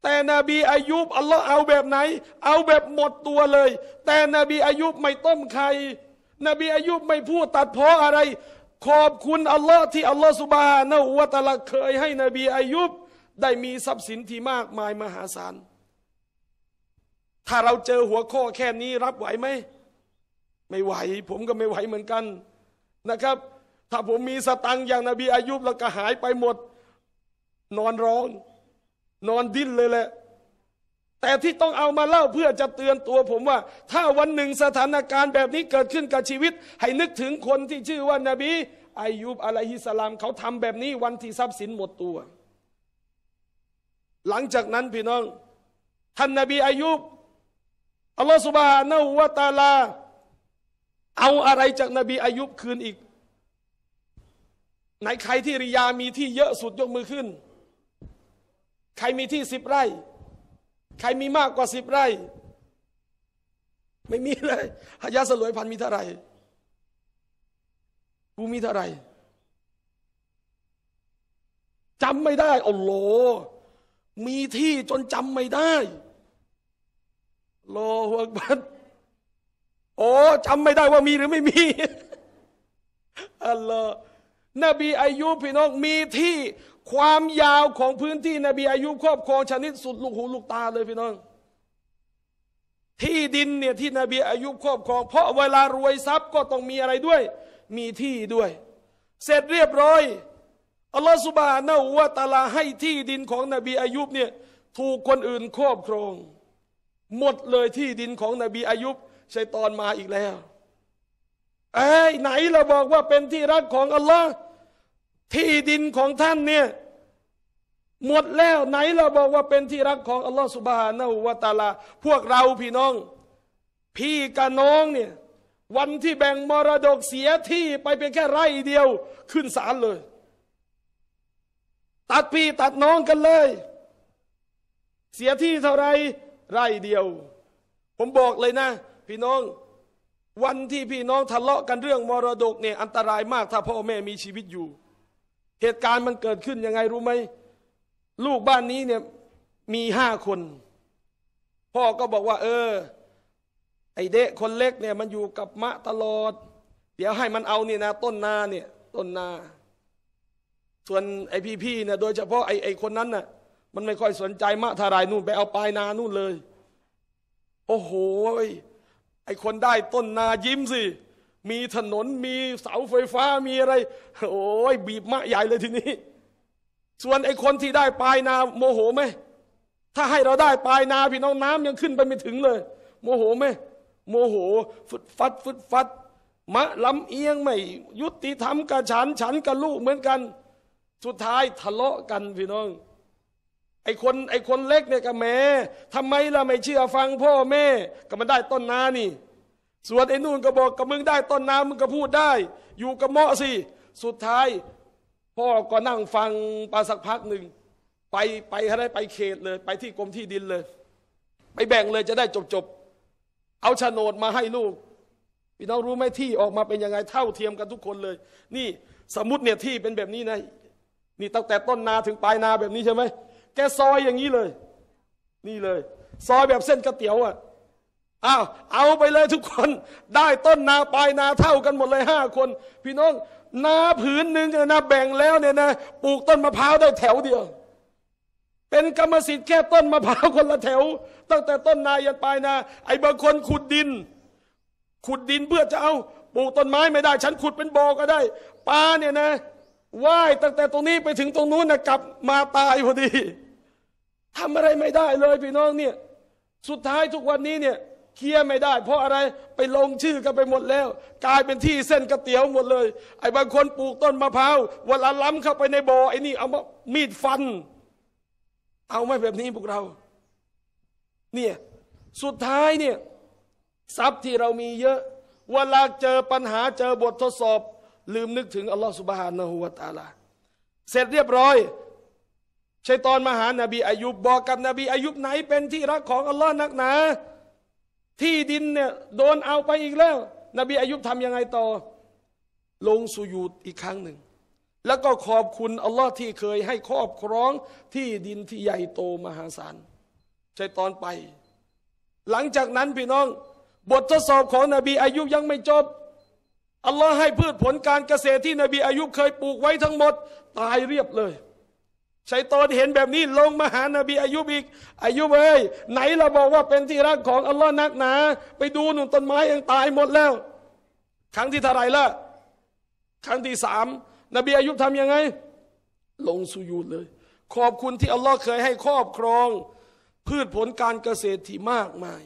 แต่นบีอายุบอัลลอฮ์เอาแบบไหน เอาแบบหมดตัวเลย แต่นบีอายุบไม่ต้มไข่นบีอายุบไม่พูดตัดเพ้าะอะไร ขอบคุณอัลลอฮ์ที่อัลลอฮ์สุบานะวุตะละเคยให้นบีอายุบได้มีทรัพย์สินที่มากมายมหาศาล ถ้าเราเจอหัวข้อแค่นี้รับไหวไหม ไม่ไหว ผมก็ไม่ไหวเหมือนกันนะครับ ถ้าผมมีสตังอย่างนบีอายุบแล้วก็หายไปหมด นอนร้อง นอนดิ้นเลยแหละแต่ที่ต้องเอามาเล่าเพื่อจะเตือนตัวผมว่า ถ้าวันหนึ่งสถานการณ์แบบนี้เกิดขึ้นกับชีวิต ให้นึกถึงคนที่ชื่อว่านาบีอายุบอะลัยฮิสลาม เขาทำแบบนี้วันที่ทรัพย์สินหมดตัว หลังจากนั้นพี่น้อง ท่านนาบีอายุบอัลลอฮฺสุบฮานาอูวาตาลาเอาอะไรจากนบีอายุบคืนอีกไหนใครที่ริยามีที่เยอะสุดยกมือขึ้น ใครมีที่สิบไร่ใครมีมากกว่าสิบไร่ ไม่มีเลยหายาสลวยพันมีเท่าไหร่กูมีเท่าไหร่จำไม่ได้โอ้โหมีที่จนจำไม่ได้โลหวบัตโอ้จำไม่ได้ว่ามีหรือไม่มี อัลลอฮ์นบีอายุพี่น้องมีที่ความยาวของพื้นที่นบีอายุครอบครองชนิดสุดลูกหูลูกตาเลยพี่น้องที่ดินเนี่ยที่นบีอายุครอบครองเพราะเวลารวยทรัพย์ก็ต้องมีอะไรด้วย มีที่ด้วย เสร็จเรียบร้อยอัลลอฮฺสุบานะวาตาลาให้ที่ดินของนบีอายุบเนี่ยถูกคนอื่นครอบครองหมดเลยที่ดินของนบีอายุบชัยตอนมาอีกแล้วไอ้ไหนเราบอกว่าเป็นที่รักของอัลลอฮ์ที่ดินของท่านเนี่ยหมดแล้วไหนเราบอกว่าเป็นที่รักของอัลลอฮฺสุบฮานาอูวาตาลาพวกเราพี่น้อง พี่กับน้องเนี่ยวันที่แบ่งมรดกเสียที่ไปเป็นแค่ไร่เดียว ขึ้นศาลเลย ตัดพี่ตัดน้องกันเลย เสียที่เท่าไรไร่เดียว ผมบอกเลยนะ พี่น้อง วันที่พี่น้องทะเลาะกันเรื่อง มรดกเนี่ยอันตรายมากถ้าพ่อแม่มีชีวิตอยู่เหตุการณ์มันเกิดขึ้นยังไงรู้ไหม ลูกบ้านนี้เนี่ยมีห้าคน พ่อก็บอกว่าเออ ไอเดะ คนเล็กเนี่ยมันอยู่กับมะตลอด เดี๋ยวให้มันเอาเนี่ยนะต้นนาเนี่ยต้นนา ส่วนไอพี่พี่เนี่ยโดยเฉพาะไอไอคนนั้นน่ะ มันไม่ค่อยสนใจมะทารายนู่นไปเอาปลายนานู่นเลย โอ้โห ไอคนได้ต้นนายิ้มสิมีถนนมีเสาไฟฟ้ามีอะไร โอ้ยบีบมะใหญ่เลยทีนี้ ส่วนไอ้คนที่ได้ปลายนาโมโหไหมถ้าให้เราได้ปลายนาพี่น้องน้ำยังขึ้นไปไม่ถึงเลย โมโหไหมโมโหฟึดฟัดฟึดฟัด มะลำเอียงไม่ยุติธรรมกับฉันฉันกับลูกเหมือนกันสุดท้ายทะเลาะกันพี่น้อง ไอ้คนไอ้คนเล็กเนี่ยกับแม่ทำไมเราไม่เชื่อฟัง พ่อแม่ ก็มันได้ต้นนานี่ส่วนไอ้นู่นก็บอกกับมึงได้ต้นน้ำมึงก็พูดได้ อยู่กับเมาะสิ สุดท้าย พ่อก็นั่งฟังปาสักพักหนึ่ง ไปไปอะไรไปเขตเลย ไปที่กรมที่ดินเลย ไปแบ่งเลยจะได้จบจบเอาโฉนดมาให้ลูกพี่น้องรู้ไหมที่ออกมาเป็นยังไงเท่าเทียมกันทุกคนเลย นี่สมมติเนี่ยที่เป็นแบบนี้นะ นี่ตั้งแต่ต้นนาถึงปลายนาแบบนี้ใช่ไหมแกซอยอย่างนี้เลย นี่เลย ซอยแบบเส้นก๋วยเตี๋ยวอะ่ะอ้าวเอาไปเลยทุกคน ได้ต้นนาปลายนาเท่ากันหมดเลยห้าคน พี่น้องนาผืนหนึ่งนะแบ่งแล้วเนี่ยนะปลูกต้นมะพร้าวได้แถวเดียว เป็นกรรมสิทธิ์แค่ต้นมะพร้าวคนละแถว ตั้งแต่ต้นนายันปลายนา ไอ้บางคนขุดดิน ขุดดินเพื่อจะเอาปลูกต้นไม้ไม่ได้ ฉันขุดเป็นบ่อก็ได้ปลาเนี่ยนะว่ายตั้งแต่ตรงนี้ไปถึงตรงนู้นนะกลับมาตายพอดีทำอะไรไม่ได้เลยพี่น้องเนี่ยสุดท้ายทุกวันนี้เนี่ยเคลียร์ไม่ได้ เพราะอะไร ไปลงชื่อกันไปหมดแล้ว กลายเป็นที่เส้นกระเตี๋ยวหมดเลย ไอ้บางคนปลูกต้นมะพร้าววันละล้ำเข้าไปในบ่อไอ้นี่ เอามีดฟัน เอาไม่แบบนี้พวกเรา เนี่ย สุดท้ายเนี่ยทรัพย์ที่เรามีเยอะเวลาเจอปัญหาเจอบททดสอบ ลืมนึกถึง อัลลอฮฺสุบฮานะฮูวาตาลา เสร็จเรียบร้อยชัยตอนมาหานาบีอายุบบอกกับนบีอายุบไหนเป็นที่รักของอัลลอฮ์นักหนาะที่ดินเนี่ยโดนเอาไปอีกแล้ว นบีอายุบทำยังไงต่อลงสุยูดอีกครั้งหนึ่ง แล้วก็ขอบคุณอัลลอฮ์ที่เคยให้ครอบครองที่ดินที่ใหญ่โตมหาศาลใช่ตอนไป หลังจากนั้น พี่น้อง บททดสอบของนบีอายุยังไม่จบ อัลลอฮ์ให้พืชผลการเกษตรที่นบีอายุเคยปลูกไว้ทั้งหมดตายเรียบเลยชัยตอนเห็นแบบนี้ลงมาหานบีอายุบอีกอายุบเอ้ยไหนเราบอกว่าเป็นที่รักของ อัลลอฮ์นักหนา ไปดูหนุ่มต้นไม้ยังตายหมดแล้ว ครั้งที่เท่าไรละครั้งที่สามนบีอายุบทำยังไง ลงสุยูดเลยขอบคุณที่อัลลอฮ์เคยให้ครอบครอง พืชผลการเกษตรที่มากมาย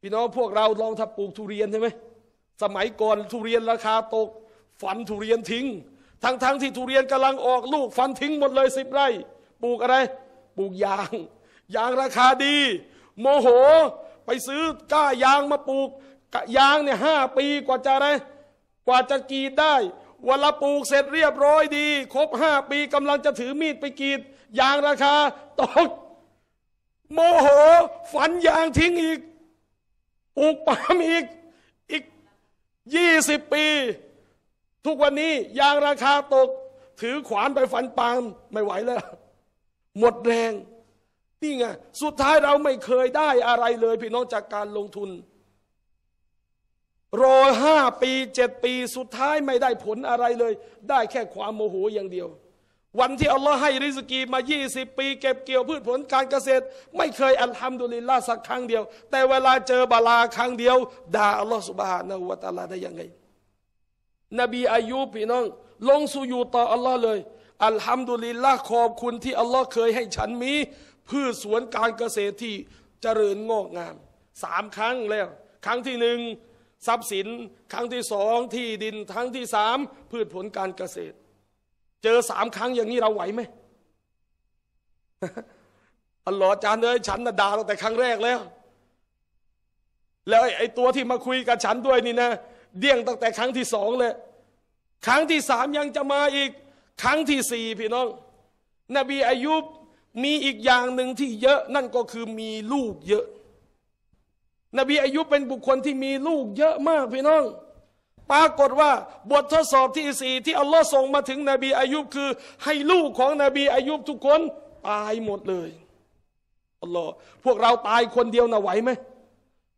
พี่น้องพวกเราลองทับปลูกทุเรียนใช่ไหมสมัยก่อนทุเรียนราคาตก ฝันทุเรียนทิ้งทั้งๆทที่ทุเรียนกำลังออกลูก ฟันทิ้งหมดเลยสิบไร่ปลูกอะไรปลูกยาง ยางราคาดี โมโห ไปซื้อก้ายางมาปลูกยางเนี่ยห้าปีกว่าจะอะไรกว่าจะกีดได้วันละปลูกเสร็จเรียบร้อยดี ครบห้าปี กำลังจะถือมีดไปกีดยางราคาตก โมโห ฝันยางทิ้งอีกปลูกปามอีก อีกยี่สิบปีทุกวันนี้ยางราคาตก ถือขวานไปฟันปางไม่ไหวแล้ว หมดแรงนี่ไงสุดท้ายเราไม่เคยได้อะไรเลยพี่น้องจากการลงทุนรอห้าปีเจ็ดปีสุดท้ายไม่ได้ผลอะไรเลย ได้แค่ความโมโหอย่างเดียว วันที่อัลลอฮ์ให้ริสกีมา 20 ปีเก็บเกี่ยวพืชผลการเกษตร ไม่เคยอัลฮัมดุลิลลาสักครั้งเดียว แต่เวลาเจอบาลาครั้งเดียวด่าอัลลอฮ์สุบฮานะฮูวะตะลาได้ยังไงนบีอายุพี่น้อง ลงสู่อยู่ต่ออัลลอฮ์เลยอัลฮัมดุลิลละขอบคุณที่อัลลอฮ์เคยให้ฉันมีพืชสวนการเกษตรที่เจริญงอกงามสามครั้งแล้ว ครั้งที่หนึ่งทรัพย์สินครั้งที่สองที่ดินครั้งที่สามพืชผลการเกษตร เจอสามครั้งอย่างนี้เราไหวไหมอัลลอฮ์จารยนเลยฉันน่ะด่าตั้งแต่ครั้งแรกแล้ว แล้วไอ้ตัวที่มาคุยกับฉันด้วยนี่นะเดี่ยงตั้งแต่ครั้งที่สองเลย ครั้งที่สามยังจะมาอีก ครั้งที่สี่พี่น้อง นบีอายุบมีอีกอย่างหนึ่งที่เยอะนั่นก็คือมีลูกเยอะ นบีอายุบเป็นบุคคลที่มีลูกเยอะมากพี่น้อง ปรากฏว่าบททดสอบที่สี่ที่อัลลอฮ์ส่งมาถึงนบีอายุบคือ ให้ลูกของนบีอายุบทุกคนตายหมดเลยอัลลอฮ์พวกเราตายคนเดียวนะไหวไหม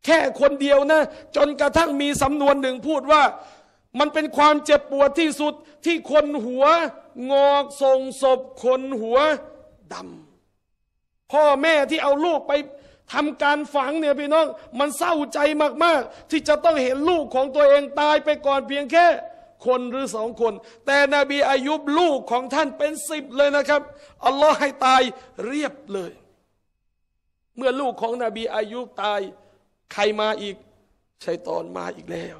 แค่คนเดียวนะ จนกระทั่งมีสำนวนหนึ่งพูดว่า มันเป็นความเจ็บปวดที่สุดที่คนหัวงอกส่งศพคนหัวดำพ่อแม่ที่เอาลูกไปทำการฝังเนี่ยพี่น้อง มันเศร้าใจมาก ๆ ที่จะต้องเห็นลูกของตัวเองตายไปก่อนเพียงแค่คนหรือสองคน แต่นบีอายุบลูกของท่านเป็นสิบเลยนะครับ อัลลอฮ์ให้ตายเรียบเลย เมื่อลูกของนบีอายุบตายใครมาอีก ชัยตอนมาอีกแล้ว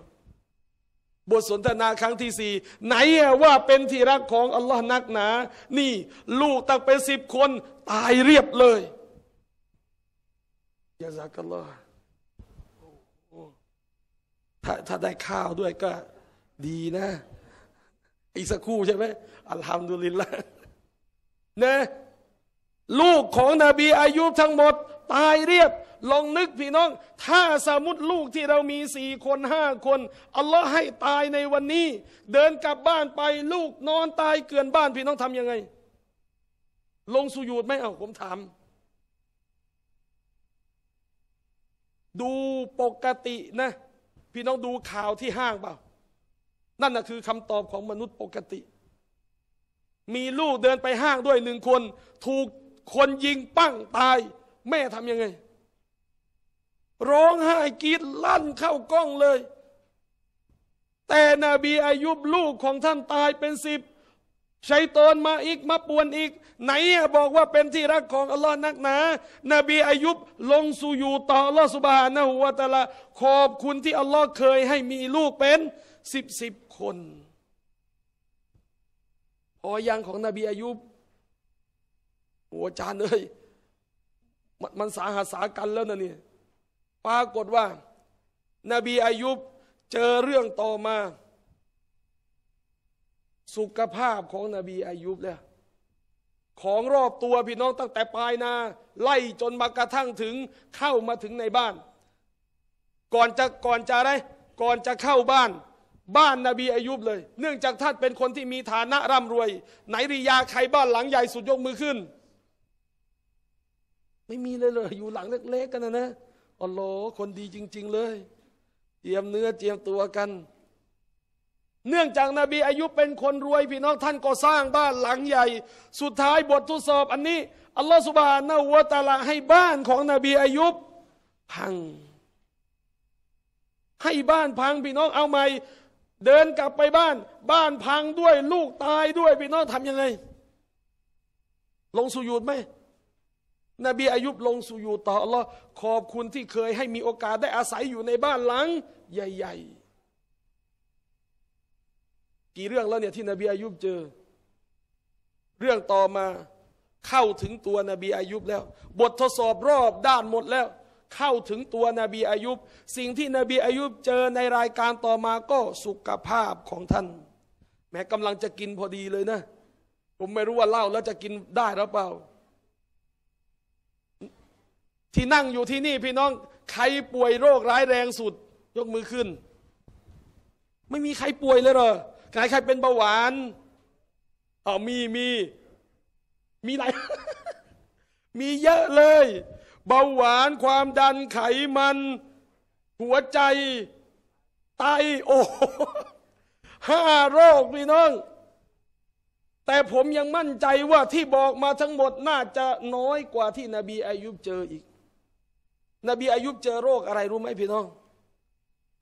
บทสนทนา ครั้งที่สี่ไหนว่าเป็นที่รักของอัลลอฮ์นักหนา นี่ ลูกตั้งเป็นสิบคน ตายเรียบเลยยาซากัลลอฮ์ถ้าถ้าได้ข้าวด้วยก็ดีนะอีกสักคู่ใช่ไหมอัลฮัมดุลิลละนะลูกของนบีอายุทั้งหมด ตายเรียบลองนึกพี่น้อง ถ้าสมมติลูกที่เรามีสี่คนห้าคนอัลลอฮ์ให้ตายในวันนี้ เดินกลับบ้านไปลูกนอนตายเกลื่อนบ้าน พี่น้องทำยังไง ลงสุยูดไหมเอาผมถาม ดูปกตินะ พี่น้องดูข่าวที่ห้างเปล่า นั่นนะคือคำตอบของมนุษย์ปกติ มีลูกเดินไปห้างด้วยหนึ่งคน ถูกคนยิงปั้งตาย แม่ทำยังไงร้องไห้กรีดลั่นเข้ากล้องเลย แต่นบีอายุบลูกของท่านตายเป็นสิบชัยตอนมาอีกมาป่วนอีก ไหนบอกว่าเป็นที่รักของอัลลอฮ์นักหนานบีอายุบลงสู่อยู่ต่ออัลลอฮ์สุบฮานะหัวตะละขอบคุณที่อัลลอฮ์เคยให้มีลูกเป็นสิบสิบคนพอย่างของนบีอายุบโอ้จานเอ้ยมันสาหัสากันแล้วนะเนี่ยปรากฏว่านบีอายุบเจอเรื่องต่อมา สุขภาพของนบีอายุบแล้วของรอบตัวพี่น้องตั้งแต่ปลายนา ไล่จนมากระทั่งถึงเข้ามาถึงในบ้าน ก่อนจะก่อนจะอะไรก่อนจะเข้าบ้าน บ้านนบีอายุบเลย เนื่องจากท่านเป็นคนที่มีฐานะร่ำรวย ไหนริยาใครบ้านหลังใหญ่สุดยกมือขึ้น ไม่มีเลยเลย อยู่หลังเล็กๆกันนะนะอ๋อโลคนดีจริงๆเลยเจียมเนื้อเจียมตัวกัน เนื่องจากนาบีอายุเป็นคนรวย พี่น้องท่านก็สร้างบ้านหลังใหญ่ สุดท้ายบททดสอบ อันนี้อัลลอฮฺสุบานะวะตาลาให้บ้านของนบีอายุพัง ให้บ้านพังพี่น้องเอาใหม่ เดินกลับไปบ้าน บ้านพังด้วยลูกตายด้วยพี่น้องทำยังไง ลงสุยุดไหมนบีอายุบลงสู่อยู่ต่ออัลลอฮ์ขอบคุณที่เคยให้มีโอกาสได้อาศัยอยู่ในบ้านหลัง ใหญ่ๆ กี่เรื่องแล้วเนี่ยที่นบีอายุบเจอ เรื่องต่อมาเข้าถึงตัวนบีอายุบแล้ว บททดสอบรอบด้านหมดแล้ว เข้าถึงตัวนบีอายุบสิ่งที่นบีอายุบเจอในรายการต่อมาก็สุขภาพของท่านแม้กำลังจะกินพอดีเลยนะ ผมไม่รู้ว่าเล่าแล้วจะกินได้หรือเปล่าที่นั่งอยู่ที่นี่พี่น้องใครป่วยโรคร้ายแรงสุด ยกมือขึ้น ไม่มีใครป่วยเลยเหรอใครใครเป็นเบาหวานเออมีมี มีหลายมีเยอะเลยเบาหวานความดัน ไขมัน หัวใจไตโอห้าโรค พี่น้อง แต่ผมยังมั่นใจว่าที่บอกมาทั้งหมด น่าจะน้อยกว่าที่นบีอายุบเจออีกนบีอายุบเจอโรคอะไรรู้ไหมพี่น้อง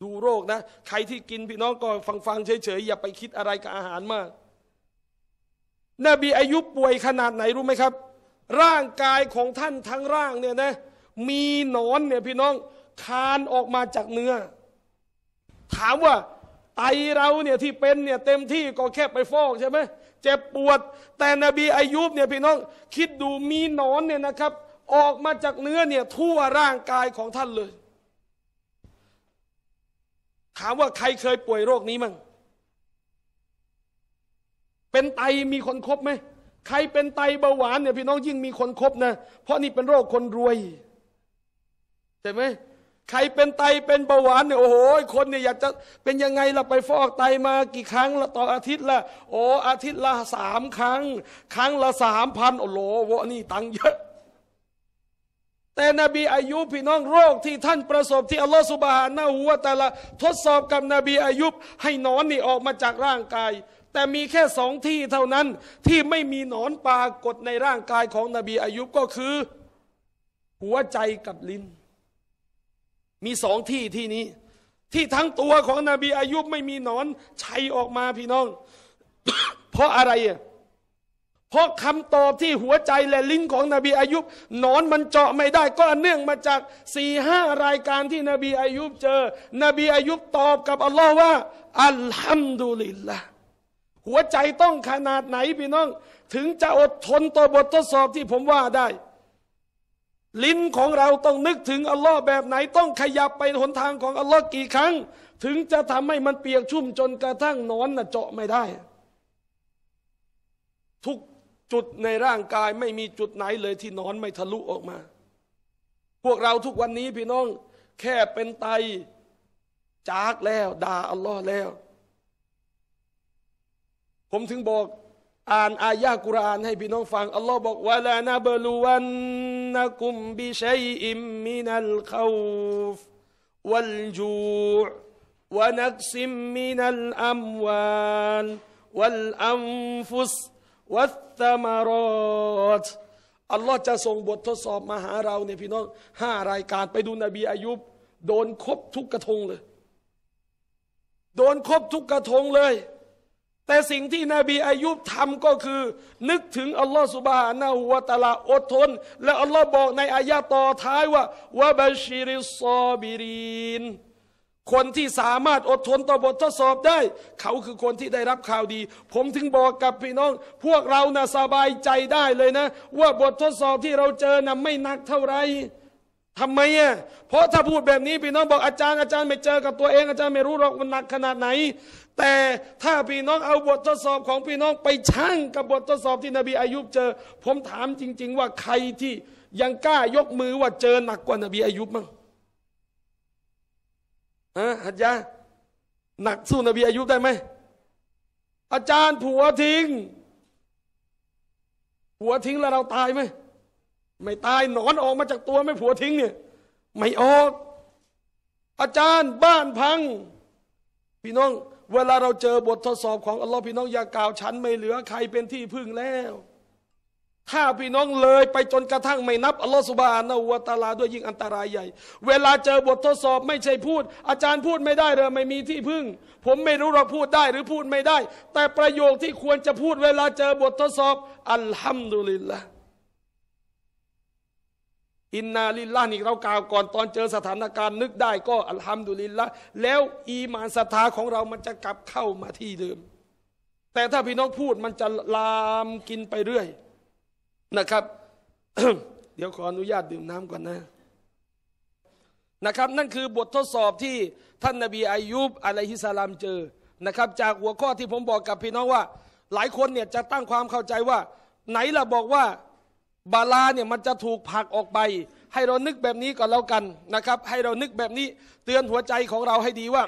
ดูโรคนะใครที่กินพี่น้องก็ฟังฟังเฉยๆอย่าไปคิดอะไรกับอาหารมาก นบีอายุบป่วยขนาดไหนรู้ไหมครับ ร่างกายของท่านทั้งร่างเนี่ยนะมีหนอนเนี่ยพี่น้องคานออกมาจากเนื้อถามว่าไตเราเนี่ยที่เป็นเนี่ยเต็มที่ก็แค่ไปฟอกใช่ไหมเจ็บปวด แต่นบีอายุบเนี่ยพี่น้อง คิดดูมีหนอนเนี่ยนะครับออกมาจากเนื้อเนี่ยทั่วร่างกายของท่านเลย ถามว่าใครเคยป่วยโรคนี้มั่ง เป็นไตมีคนครบไหม ใครเป็นไตเบาหวานเนี่ยพี่น้องยิ่งมีคนครบนะ เพราะนี่เป็นโรคคนรวยใช่ไหมใครเป็นไตเป็นเบาหวานเนี่ยโอ้โห คนเนี่ยอยากจะเป็นยังไงล่ะไปฟอกไตมา กี่ครั้งละต่ออาทิตย์ละโอ้อาทิตย์ละสามครั้ง ครั้งละสามพันโอ้โหวะนี่ตังเยอะแต่นบีอายุพี่น้องโรค ที่ท่านประสบที่ อัลลอฮฺสุบฮานาหัวตะละทดสอบกับนบีอายุให้นอนนี่ออกมาจากร่างกาย แต่มีแค่สองที่เท่านั้นที่ไม่มีหนอนปรากฏในร่างกายของนบีอายุก็คือ หัวใจกับลิ้น มีสองที่ที่นี้ ที่ทั้งตัวของนบีอายุไม่มีหนอนชัยออกมาพี่น้อง เพราะอะไรอ่ะเพราะคำตอบที่หัวใจและลิ้นของนบีอายุบนอนมันเจาะไม่ได้ ก็เนื่องมาจากสี่ห้ารายการที่นบีอายุบเจอ นบีอายุบตอบกับอัลลอฮ์ว่า อัลฮัมดุลิลละหัวใจต้องขนาดไหนพี่น้อง ถึงจะอดทนต่อบททดสอบที่ผมว่าได้ ลิ้นของเราต้องนึกถึงอัลลอฮ์แบบไหนต้องขยับไปหนทางของอัลลอฮ์กี่ครั้ง ถึงจะทำให้มันเปียกชุ่มจนกระทั่งนอนน่ะเจาะไม่ได้ทุกจุดในร่างกายไม่มีจุดไหนเลยที่นอนไม่ทะลุออกมา พวกเราทุกวันนี้พี่น้องแค่เป็นไตจากแล้ว ด่า อัลลอฮ์แล้ว ผมถึงบอก อ่านอายะกุรานให้พี่น้องฟัง อัลลอฮ์บอกว่าลานาบลูวันนักุมบิชัยอิมมินัลขาววัลจูวนักซิมมินัลอัมวาลวัลอัมฟุสวัตมารอดอัลลอฮ์จะส่งบททดสอบมาหาเราเนี่ยพี่น้องห้ารายการไปดูนบีอายุบโดนครบทุกกระทงเลย โดนครบทุกกระทงเลย แต่สิ่งที่นบีอายุบทำก็คือ นึกถึงอัลลอฮ์สุบฮานาหัวตาลาอดทน และอัลลอฮ์บอกในอายะต่อท้ายว่าวะบัชิริซอบิรินคนที่สามารถอดทนต่อบททดสอบได้ เขาคือคนที่ได้รับข่าวดี ผมถึงบอกกับพี่น้อง พวกเรานะ่ะสบายใจได้เลยนะ ว่าบททดสอบที่เราเจอนะ่ะไม่หนักเท่าไหร่ทำไมอ่ะเพราะถ้าพูดแบบนี้ พี่น้อง บอกอาจารย์อาจารย์ไม่เจอกับตัวเองอาจารย์ไม่รู้หรอกมันหนักขนาดไหน แต่ถ้าพี่น้องเอาบททดสอบของพี่น้องไปชั่งกับบททดสอบที่นบีอายุบเจอ ผมถามจริง ๆ ว่าใครที่ยังกล้ายกมือว่าเจอหนักกว่านบีอายุบมั้งฮะฮัจยะหนักสู้นบีอายุได้ไหม อาจารย์ผัวทิ้งผัวทิ้งแล้วเราตายไหม ไม่ตาย หนอนออกมาจากตัวไม่ผัวทิ้ง เนี่ย ไม่ออกอาจารย์บ้านพัง พี่น้อง เวลาเราเจอบททดสอบของ อัลลอฮ์พี่น้อง อย่ากล่าวฉัน ไม่เหลือใครเป็นที่พึ่งแล้วถ้าพี่น้องเลยไปจนกระทั่งไม่นับ อัลลอฮฺสุบานาะวตาลาด้วยยิ่งอันตรายใหญ่ เวลาเจอบททดสอบไม่ใช่พูด อาจารย์พูดไม่ได้เลยไม่มีที่พึ่ง ผมไม่รู้เราพูดได้หรือพูดไม่ได้ แต่ประโยคที่ควรจะพูดเวลาเจอบททดสอบ อัลฮัมดุลิลละอินนาลิลลาห์นี่เรากล่าวก่อนตอนเจอสถานการณ์นึกได้ก็อัลฮัมดุลิลละแล้ว อีมานศรัทธาของเรามันจะกลับเข้ามาที่เดิม แต่ถ้าพี่น้องพูดมันจะลามกินไปเรื่อยนะครับ เดี๋ยวขออนุญาตดื่มน้ำก่อนนะนะครับ นั่นคือบททดสอบที่ท่านนาบีอายุบอะลัยฮิสลามเจอนะครับ จากหัวข้อที่ผมบอกกับพี่ น้องว่า หลายคนเนี่ยจะตั้งความเข้าใจว่า ไหนล่ะบอกว่าบาลาเนี่ยมันจะถูกผลักออกไป ให้เรานึกแบบนี้ก่อนแล้วกันนะครับ ให้เรานึกแบบนี้เตือนหัวใจของเราให้ดีว่า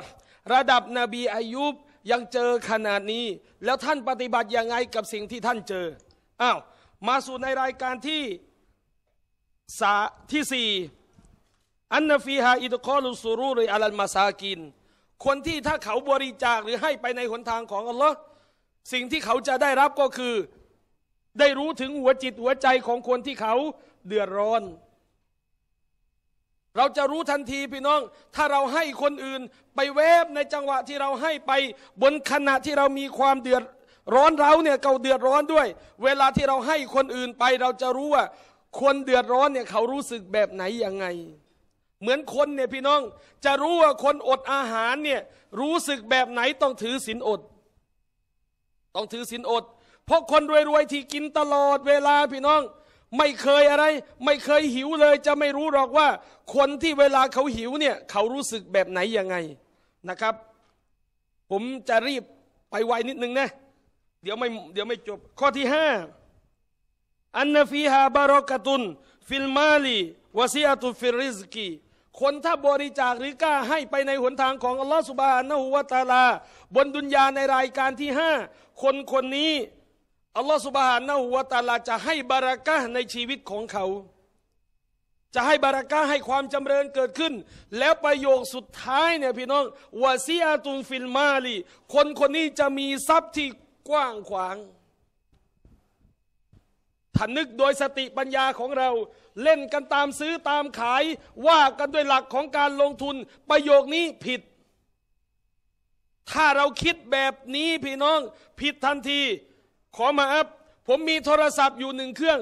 ระดับนบีอายุบยังเจอขนาดนี้ แล้วท่านปฏิบัติยังไงกับสิ่งที่ท่านเจออ้าวมาสู่ ในรายการที่สาที่สี่ อันนฟีฮาอิตคอลุสูรูหรืออัลันมาซากิน คนที่ถ้าเขาบริจาคหรือให้ไปในหนทางของอัลลอฮ์สิ่งที่เขาจะได้รับก็คือ ได้รู้ถึงหัวจิตหัวใจของคนที่เขาเดือดร้อน เราจะรู้ทันทีพี่น้อง ถ้าเราให้คนอื่นไปเวบในจังหวะที่เราให้ไป บนขณะที่เรามีความเดือดร้อนเราเนี่ยเขาเดือดร้อนด้วยเวลาที่เราให้คนอื่นไปเราจะรู้ว่า คนเดือดร้อนเนี่ยเขารู้สึกแบบไหนยังไง เหมือนคนเนี่ยพี่น้องจะรู้ว่าคนอดอาหารเนี่ยรู้สึกแบบไหนต้องถือศีลอด ต้องถือศีลอด เพราะคนรวยๆที่กินตลอดเวลาพี่น้อง ไม่เคยอะไรไม่เคยหิวเลยจะไม่รู้หรอกว่า คนที่เวลาเขาหิวเนี่ยเขารู้สึกแบบไหนยังไงนะครับ ผมจะรีบไปไวนิดนึงนะเดี๋ยวไม่เดี๋ยวไม่จบ ข้อที่ห้าอันนฟีฮาบารอกตุนฟิลมาลีวาซีอาตุฟิริสกีคนถ้าบริจาคหรือกล้าให้ไปในหนทางของอัลลอฮฺสุบานนะฮูวาตาลาบนดุนยาในรายการที่ห้าคนคนนี้อัลลอฮฺสุบานนะฮูวาตาลาจะให้บารักะในชีวิตของเขา จะให้บารักะให้ความจำเริญเกิดขึ้น แล้วประโยคสุดท้ายเนี่ยพี่น้องวาซีอาตุฟิลมาลีคนคนนี้จะมีทรัพย์ที่กว้างขวางถ้านึกโดยสติปัญญาของเราเล่นกันตามซื้อตามขายว่ากันด้วยหลักของการลงทุนประโยคนี้ผิด ถ้าเราคิดแบบนี้พี่น้อง ผิดทันที ขอมาอัพผมมีโทรศัพท์อยู่หนึ่งเครื่อง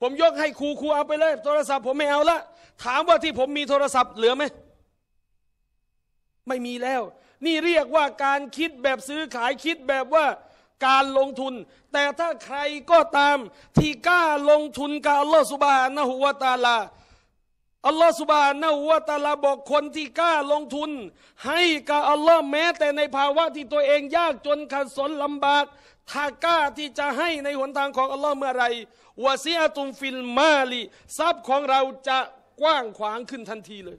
ผมยกให้ครูครูเอาไปเลยโทรศัพท์ผมไม่เอาละ ถามว่าที่ผมมีโทรศัพท์เหลือไหม ไม่มีแล้ว นี่เรียกว่าการคิดแบบซื้อขายคิดแบบว่าการลงทุน แต่ถ้าใครก็ตามที่กล้าลงทุนกับอัลลอฮฺสุบานะฮุวาตาลาอัลลอฮฺสุบานะฮุวาตาลาบอกคนที่กล้าลงทุน ให้กับอัลลอฮ์แม้แต่ในภาวะที่ตัวเองยากจนขัดสนลำบากถ้ากล้าที่จะให้ในหนทางของอัลลอฮ์เมื่อไรวาซีอาตุมฟิลมาลีทรัพย์ของเราจะกว้างขวางขึ้นทันทีเลย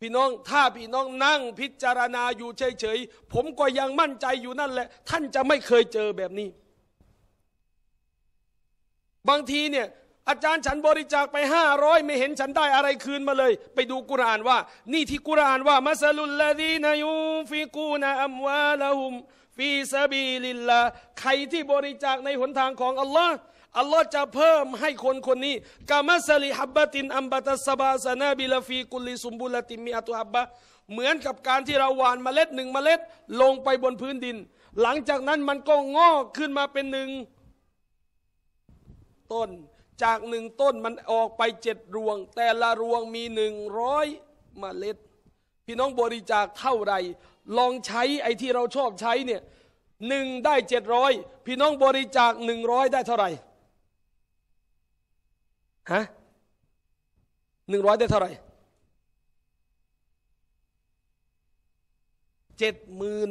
พี่น้องถ้าพี่น้องนั่งพิจารณาอยู่เฉยๆผมก็ยังมั่นใจอยู่นั่นแหละ ท่านจะไม่เคยเจอแบบนี้ บางทีเนี่ย อาจารย์ฉันบริจาคไปห้าร้อยไม่เห็นฉันได้อะไรคืนมาเลย ไปดูกุรานว่า นี่ที่กุรานว่ามัสลุลลาดีนายูฟิกูนาอัมวาละหุมฟีซาบีลิลลาใครที่บริจาคในหนทางของอัลลอฮ์อัลลอฮ์จะเพิ่มให้คนคนนี้กามาสลิฮับบะตินอัมบัตัสบาสนาบิลฟีกุลีสุมบุลติมีอัตุฮับบะเหมือนกับการที่เราหว่านเมล็ดหนึ่งเมล็ด ลงไปบนพื้นดิน หลังจากนั้นมันก็งอกขึ้นมาเป็นหนึ่งต้นจากหนึ่งต้นมันออกไปเจ็ดรวง แต่ละรวงมีหนึ่งร้อยเมล็ด พี่น้องบริจาคเท่าไหร่ลองใช้ไอ้ที่เราชอบใช้เนี่ยหนึ่งได้เจ็ดร้อยพี่น้องบริจาคหนึ่งร้อยได้เท่าไหร่ฮะหนึ่งร้อยได้เท่าไหร่เจ็ดหมื่น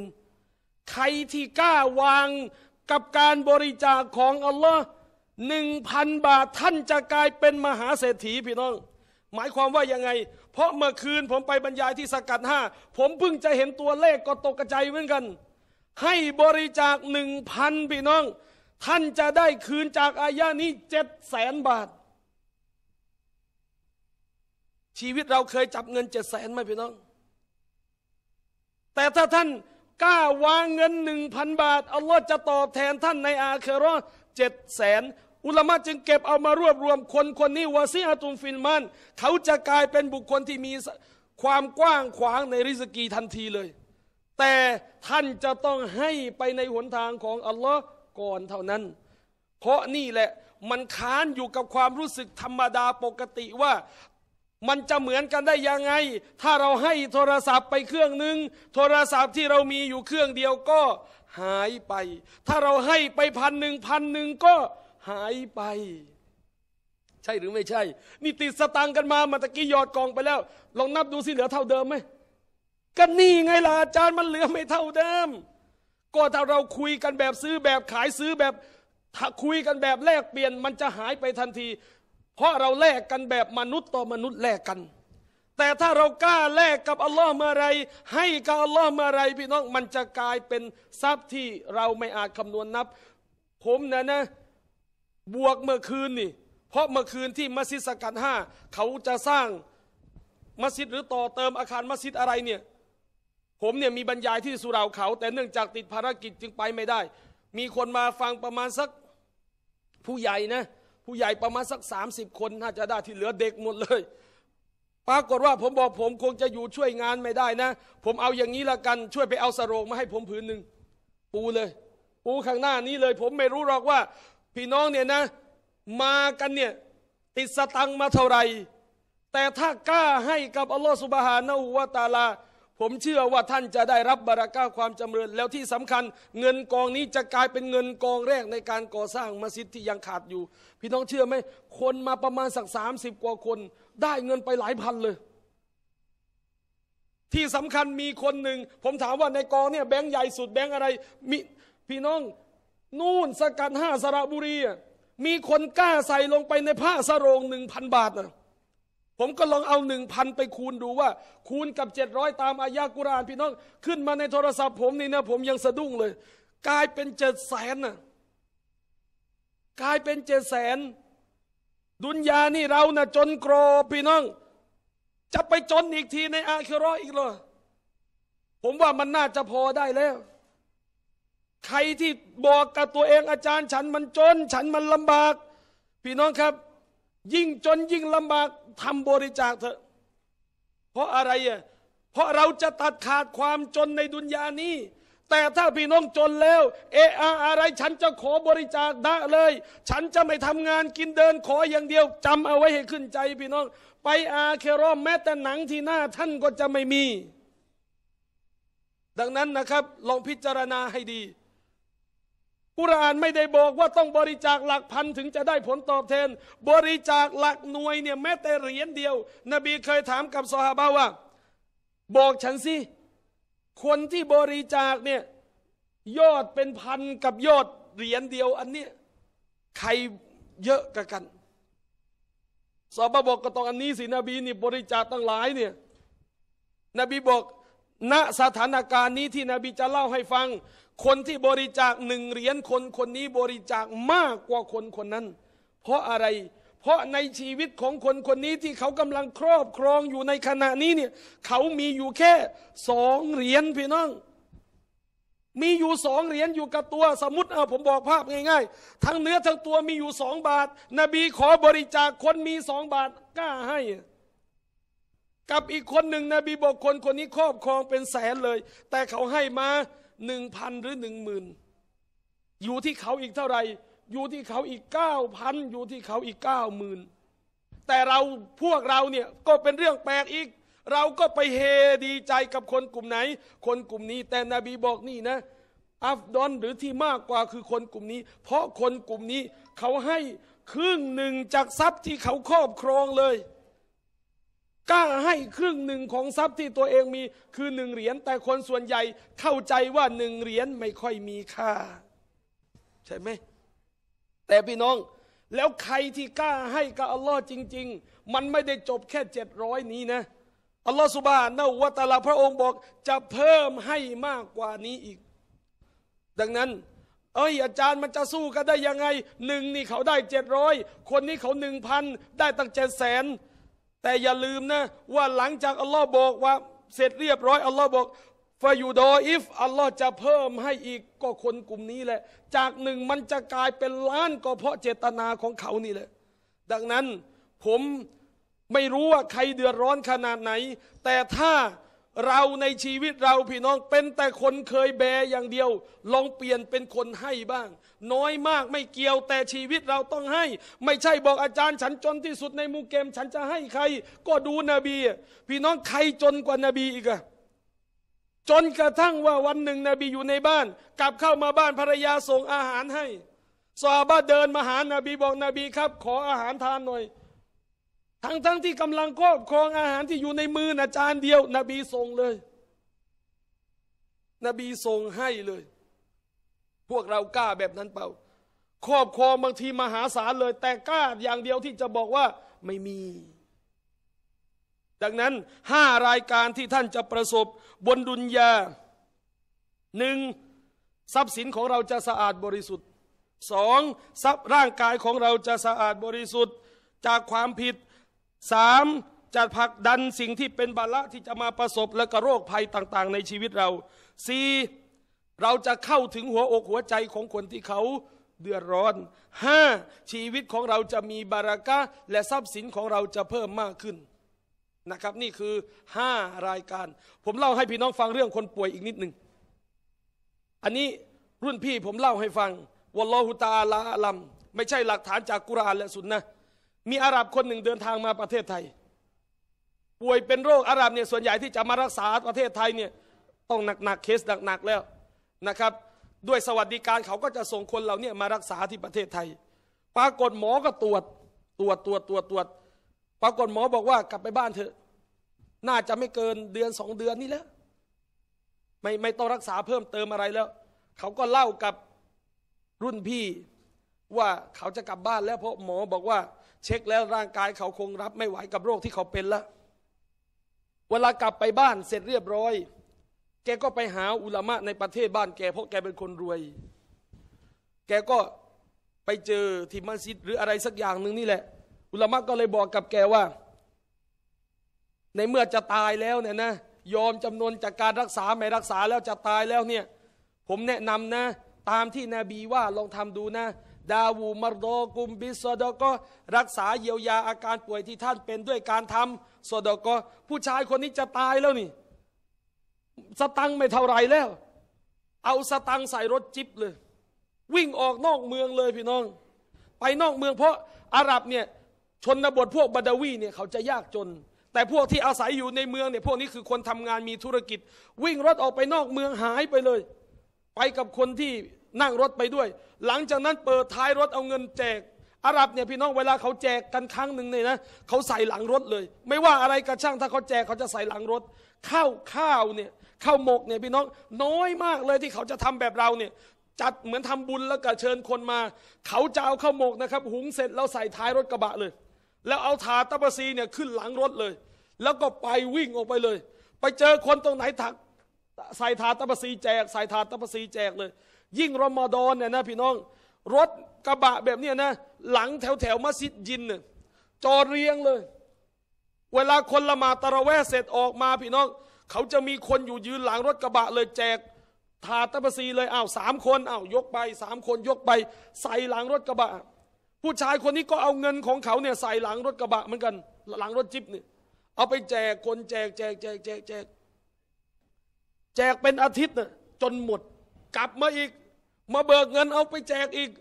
ใครที่กล้าวางกับการบริจาคของอัลลอฮ์หนึ่งพันบาทท่านจะกลายเป็นมหาเศรษฐีพี่น้อง หมายความว่ายังไง เพราะ เมื่อคืนผมไปบรรยายที่สกัดห้าผมเพิ่งจะเห็นตัวเลขก็ตกใจเหมือนกัน ให้บริจาคหนึ่งพันพี่น้อง ท่านจะได้คืนจากอายะนี้เจ็ดแสนบาทชีวิตเราเคยจับเงินเจ็ดแสนไหมพี่น้อง แต่ถ้าท่านกล้า วางเงินหนึ่งพันบาท อัลลอฮ์จะตอบแทนท่านในอาเครอเจ็ดแสน อุลามะจึงเก็บเอามารวบรวมคนคนนี้วาซิอาตุมฟินมันเขาจะกลายเป็นบุคคลที่มีความกว้างขวางในริสกีทันทีเลย แต่ท่านจะต้องให้ไปในหนทางของอัลลอฮ์ก่อนเท่านั้น เพราะนี่แหละมันค้านอยู่กับความรู้สึกธรรมดาปกติว่ามันจะเหมือนกันได้ยังไง ถ้าเราให้โทรศัพท์ไปเครื่องหนึ่งโทรศัพท์ที่เรามีอยู่เครื่องเดียวก็หายไป ถ้าเราให้ไปพันหนึ่งพันหนึ่งก็หายไป ใช่หรือไม่ใช่นี่ติดสตังกันมามาตะกี้ยอดกองไปแล้ว ลองนับดูสิเหลือเท่าเดิมไหมก็นี่ไงล่ะอาจารย์มันเหลือไม่เท่าเดิม ก็ถ้าเราคุยกันแบบซื้อแบบขายซื้อแบบคุยกันแบบแลกเปลี่ยน มันจะหายไปทันทีเพราะเราแลกกันแบบมนุษย์ต่อมนุษย์แลกกัน แต่ถ้าเรากล้า แลกกับ อัลลอฮ์มาไรให้กับ อัลลอฮ์มาไรพี่น้องมันจะกลายเป็นทรัพย์ที่เราไม่อาจคำนวณนับ ผมนะนะ บวกเมื่อคืนนี่ เพราะเมื่อคืนที่มัสยิดสกัดห้าเขาจะสร้างมัสยิดหรือต่อเติมอาคารมัสยิดอะไรเนี่ย ผมเนี่ยมีบรรยายที่สุราเขา แต่เนื่องจากติดภารกิจจึงไปไม่ได้ มีคนมาฟังประมาณสักผู้ใหญ่นะผู้ใหญ่ประมาณสัก 30 คนน่าจะได้ที่เหลือเด็กหมดเลยปรากฏว่าผมบอกผม คงจะอยู่ช่วยงานไม่ได้นะ ผมเอาอย่างนี้ละกันช่วยไปเอาสโรงมาให้ผมผืนหนึ่ง ปูเลย ปูข้างหน้านี้เลย ผมไม่รู้หรอกว่า พี่น้องเนี่ยนะ มากันเนี่ย ติดสตังมาเท่าไหร่แต่ถ้ากล้าให้กับอัลลอฮฺสุบฮานะฮูวาตาลาผมเชื่อว่าท่านจะได้รับบาราก้าความจำเริญแล้วที่สำคัญเงินกองนี้จะกลายเป็นเงินกองแรกในการก่อสร้างมัสยิดที่ยังขาดอยู่ พี่น้องเชื่อไหมคนมาประมาณสักสามสิบกว่าคน ได้เงินไปหลายพันเลย ที่สำคัญมีคนหนึ่ง ผมถามว่าในกองเนี่ยแบงค์ใหญ่สุดแบงค์อะไรมีพี่น้องนู่นสกัดห้าสระบุรีมีคนกล้าใส่ลงไปในผ้าสรงหนึ่งพันบาทนะผมก็ลองเอาหนึ่งพันไปคูณ ดูว่า คูณกับเจ็ดร้อยตามอายะกุรานพี่น้อง ขึ้นมาในโทรศัพท์ผมนี่นะผมยังสะดุ้งเลย กลายเป็นเจ็ดแสนน่ะ กลายเป็นเจ็ดแสน ดุนยานี่เรานะ่ะจนโกรพี่น้อง จะไปจนอีกที ในอาคิรออีกเหรอ ผมว่ามันน่าจะพอได้แล้ว ใครที่บอกกับตัวเองอาจารย์ ฉันมันจน ฉันมันลำบาก พี่น้องครับยิ่งจนยิ่งลำบากทำบริจาคเถอะ เพราะอะไรอ่ะ เพราะเราจะตัดขาดความจนในดุนยานี้ แต่ถ้าพี่น้องจนแล้ว เออาอะไรฉันจะขอบริจาคได้เลย ฉันจะไม่ทำงานกินเดินขออย่างเดียวจำเอาไว้ให้ขึ้นใจพี่น้อง ไปอาเครอมแม้แต่หนังที่หน้า ท่านก็จะไม่มี ดังนั้นนะครับ ลองพิจารณาให้ดีกุรานไม่ได้บอกว่าต้องบริจาคหลักพันถึงจะได้ผลตอบแทน บริจาคหลักหน่วยเนี่ยแม้แต่เหรียญเดียว นบีเคยถามกับซอฮาบะว่า บอกฉันสิ คนที่บริจาคเนี่ย ยอดเป็นพันกับยอดเหรียญเดียวอันเนี้ยใครเยอะกกันซอบาบอกก็ต้องอันนี้สินบีนี่บริจาคตั้งหลายเนี่ยนบีบอก ณสถานการณ์นี้ที่นบีจะเล่าให้ฟังคนที่บริจาคหนึ่งเหรียญ คนคนนี้บริจาคมากกว่าคนคนนั้น เพราะอะไร เพราะในชีวิตของคนคนนี้ที่เขากำลังครอบครองอยู่ในขณะนี้เนี่ยเขามีอยู่แค่สองเหรียญพี่น้องมีอยู่สองเหรียญอยู่กับตัวสมมติเอาผมบอกภาพง่าย ๆ ทั้งเนื้อทั้งตัวมีอยู่สองบาท นบีขอบริจาคคนมีสองบาทกล้าให้ กับอีกคนหนึ่ง นบีบอกคนคนนี้ครอบครองเป็นแสนเลย แต่เขาให้มาหนึ่งพันหรือหนึ่งหมื่นอยู่ที่เขาอีกเท่าไหร่ อยู่ที่เขาอีกเก้าพันอยู่ที่เขาอีกเก้าหมื่นแต่เราพวกเราเนี่ยก็เป็นเรื่องแปลกอีก เราก็ไปเฮดีใจกับคนกลุ่มไหน คนกลุ่มนี้ แต่นบีบอกนี่นะอัฟดอนหรือที่มากกว่าคือคนกลุ่มนี้ เพราะคนกลุ่มนี้เขาให้ครึ่งหนึ่งจากทรัพย์ที่เขาครอบครองเลยกล้าให้ครึ่งหนึ่งของทรัพย์ที่ตัวเองมีคือหนึ่งเหรียญ แต่คนส่วนใหญ่เข้าใจว่าหนึ่งเหรียญไม่ค่อยมีค่า ใช่ไหม แต่พี่น้อง แล้วใครที่กล้าให้กับอัลลอฮ์จริงๆ มันไม่ได้จบแค่เจ็ดร้อยนี้นะอัลลอฮ์สุบานนะวะตาลาพระองค์บอกจะเพิ่มให้มากกว่านี้อีก ดังนั้น เอ้ย อาจารย์มันจะสู้กันได้ยังไงหนึ่งนี่เขาได้เจ็ดร้อยคนนี้เขาหนึ่งพันได้ตั้งเจ็ดแสนแต่อย่าลืมนะ ว่าหลังจากอัลลอฮ์บอกว่าเสร็จเรียบร้อย อัลลอฮ์บอกฟายูดออิฟอัลลอฮ์จะเพิ่มให้อีกก็คนกลุ่มนี้แหละ จากหนึ่งมันจะกลายเป็นล้านก็เพราะเจตนาของเขานี่แหละ ดังนั้นผมไม่รู้ว่าใครเดือดร้อนขนาดไหน แต่ถ้าเราในชีวิตเรา พี่น้องเป็นแต่คนเคยแบอย่างเดียว ลองเปลี่ยนเป็นคนให้บ้าง น้อยมากไม่เกี่ยวแต่ชีวิตเราต้องให้ ไม่ใช่บอกอาจารย์ ฉันจนที่สุดในมูเกม ฉันจะให้ใคร ก็ดูนบีพี่น้องใครจนกว่านบีอีกอะจนกระทั่งว่าวันหนึ่งนบีอยู่ในบ้าน กลับเข้ามาบ้านภรรยาส่งอาหารให้ซาบาเดินมาหานบีบอกนบีครับ ขออาหารทานหน่อยทั้งๆทที่กำลังครอบครองอาหารที่อยู่ในมือนะจานเดียว นบีส่งเลย นบีส่งให้เลย พวกเรากล้าแบบนั้นเปล่า ครอบครองบางทีมหาศาลเลย แต่กล้าอย่างเดียวที่จะบอกว่าไม่มี ดังนั้นห้ารายการที่ท่านจะประสบบนดุนยาหนึ่งทรัพย์สินของเราจะสะอาดบริสุทธิ์สองทรัพย์ร่างกายของเราจะสะอาดบริสุทธิ์จากความผิดสามจะผลักดันสิ่งที่เป็นบาละที่จะมาประสบและกระโรคภัยต่างๆ ในชีวิตเราสี่เราจะเข้าถึงหัวอก หัวใจของคนที่เขาเดือดร้อนห้าชีวิตของเราจะมีบารากะและทรัพย์สินของเราจะเพิ่มมากขึ้นนะครับ นี่คือห้ารายการ ผมเล่าให้พี่น้องฟังเรื่องคนป่วยอีกนิดหนึ่งอันนี้รุ่นพี่ผมเล่าให้ฟัง วัลอฮุตาลาลัมไม่ใช่หลักฐานจากกุรานและสุนนะมีอาหรับคนหนึ่งเดินทางมาประเทศไทย ป่วยเป็นโรคอาหรับเนี่ย ส่วนใหญ่ที่จะมารักษาประเทศไทยเนี่ย ต้องหนักๆ เคสหนักๆ แล้วนะครับ ด้วยสวัสดิการเขาก็จะส่งคนเราเนี่ยมารักษาที่ประเทศไทย ปรากฏหมอก็ตรวจตรวจตรวจตรวจตรวจปรากฏหมอบอกว่ากลับไปบ้านเถอะ น่าจะไม่เกินเดือนสองเดือนนี่แล้ว ไม่ไม่ต้องรักษาเพิ่มเติมอะไรแล้ว เขาก็เล่ากับรุ่นพี่ว่าเขาจะกลับบ้านแล้วเพราะหมอบอกว่าเช็คแล้วร่างกายเขาคงรับไม่ไหวกับโรคที่เขาเป็นละ เวลากลับไปบ้านเสร็จเรียบร้อย แกก็ไปหาอุลามะในประเทศบ้านแก เพราะแกเป็นคนรวย แกก็ไปเจอที่มัสยิดหรืออะไรสักอย่างหนึ่งนี่แหละ อุลามะก็เลยบอกกับแกว่า ในเมื่อจะตายแล้วเนี่ยนะ ยอมจำนวนจากการรักษาไม่รักษาแล้วจะตายแล้วเนี่ย ผมแนะนำนะ ตามที่นบีว่าลองทำดูนะดาวูมารโดกุมบิสโดก็รักษาเยียวยาอาการป่วยที่ท่านเป็นด้วยการทำสอดก็ผู้ชายคนนี้จะตายแล้วนี่ สตังไม่เท่าไรแล้ว เอาสตังใส่รถจิบเลย วิ่งออกนอกเมืองเลยพี่น้องไปนอกเมืองเพราะอาหรับเนี่ยชนบทพวกบาดาวีเนี่ยเขาจะยากจน แต่พวกที่อาศัยอยู่ในเมืองเนี่ยพวกนี้คือคนทำงานมีธุรกิจ วิ่งรถออกไปนอกเมืองหายไปเลย ไปกับคนที่นั่งรถไปด้วยหลังจากนั้นเปิดท้ายรถเอาเงินแจกอาหรับเนี่ยพี่น้องเวลาเขาแจกกันครั้งหนึ่งเนี่ยนะเขาใส่หลังรถเลย ไม่ว่าอะไรกระช่างถ้าเขาแจกเขาจะใส่หลังรถ ข้าวข้าวเนี่ยข้าวหมกเนี่ยพี่น้องน้อยมากเลยที่เขาจะทำแบบเราเนี่ยจัดเหมือนทำบุญแล้วก็เชิญคนมา เขาจะเอาข้าวหมกนะครับหุงเสร็จแล้วใส่ท้ายรถกระบะเลย แล้วเอาถาตะปซีเนี่ยขึ้นหลังรถเลย แล้วก็ไปวิ่งออกไปเลย ไปเจอคนตรงไหนถักใส่ถาตะปซีแจกใส่ถาตะปซีแจกเลยยิ่งรอมฎอนเนี่ยนะพี่น้อง รถกระบะแบบนี้นะหลังแถวแถวมัสยิดยินเนี่ยจอเรียงเลย เวลาคนละมาตะระแวะเสร็จออกมาพี่น้องเขาจะมีคนอยู่ยืนหลังรถกระบะเลย แจกถาตะปซีเลยอ้าวสามคนอ้าวยกไปสามคนยกไป ใส่หลังรถกระบะ ผู้ชายคนนี้ก็เอาเงินของเขาเนี่ยใส่หลังรถกระบะเหมือนกัน หลังรถจิบเนี่ยเอาไปแจกคนแจก แจกแจก แจกแจก แจกเป็นอาทิตย์น่ะจนหมดกลับมาอีกมาเบิกเงินเอาไปแจกอีก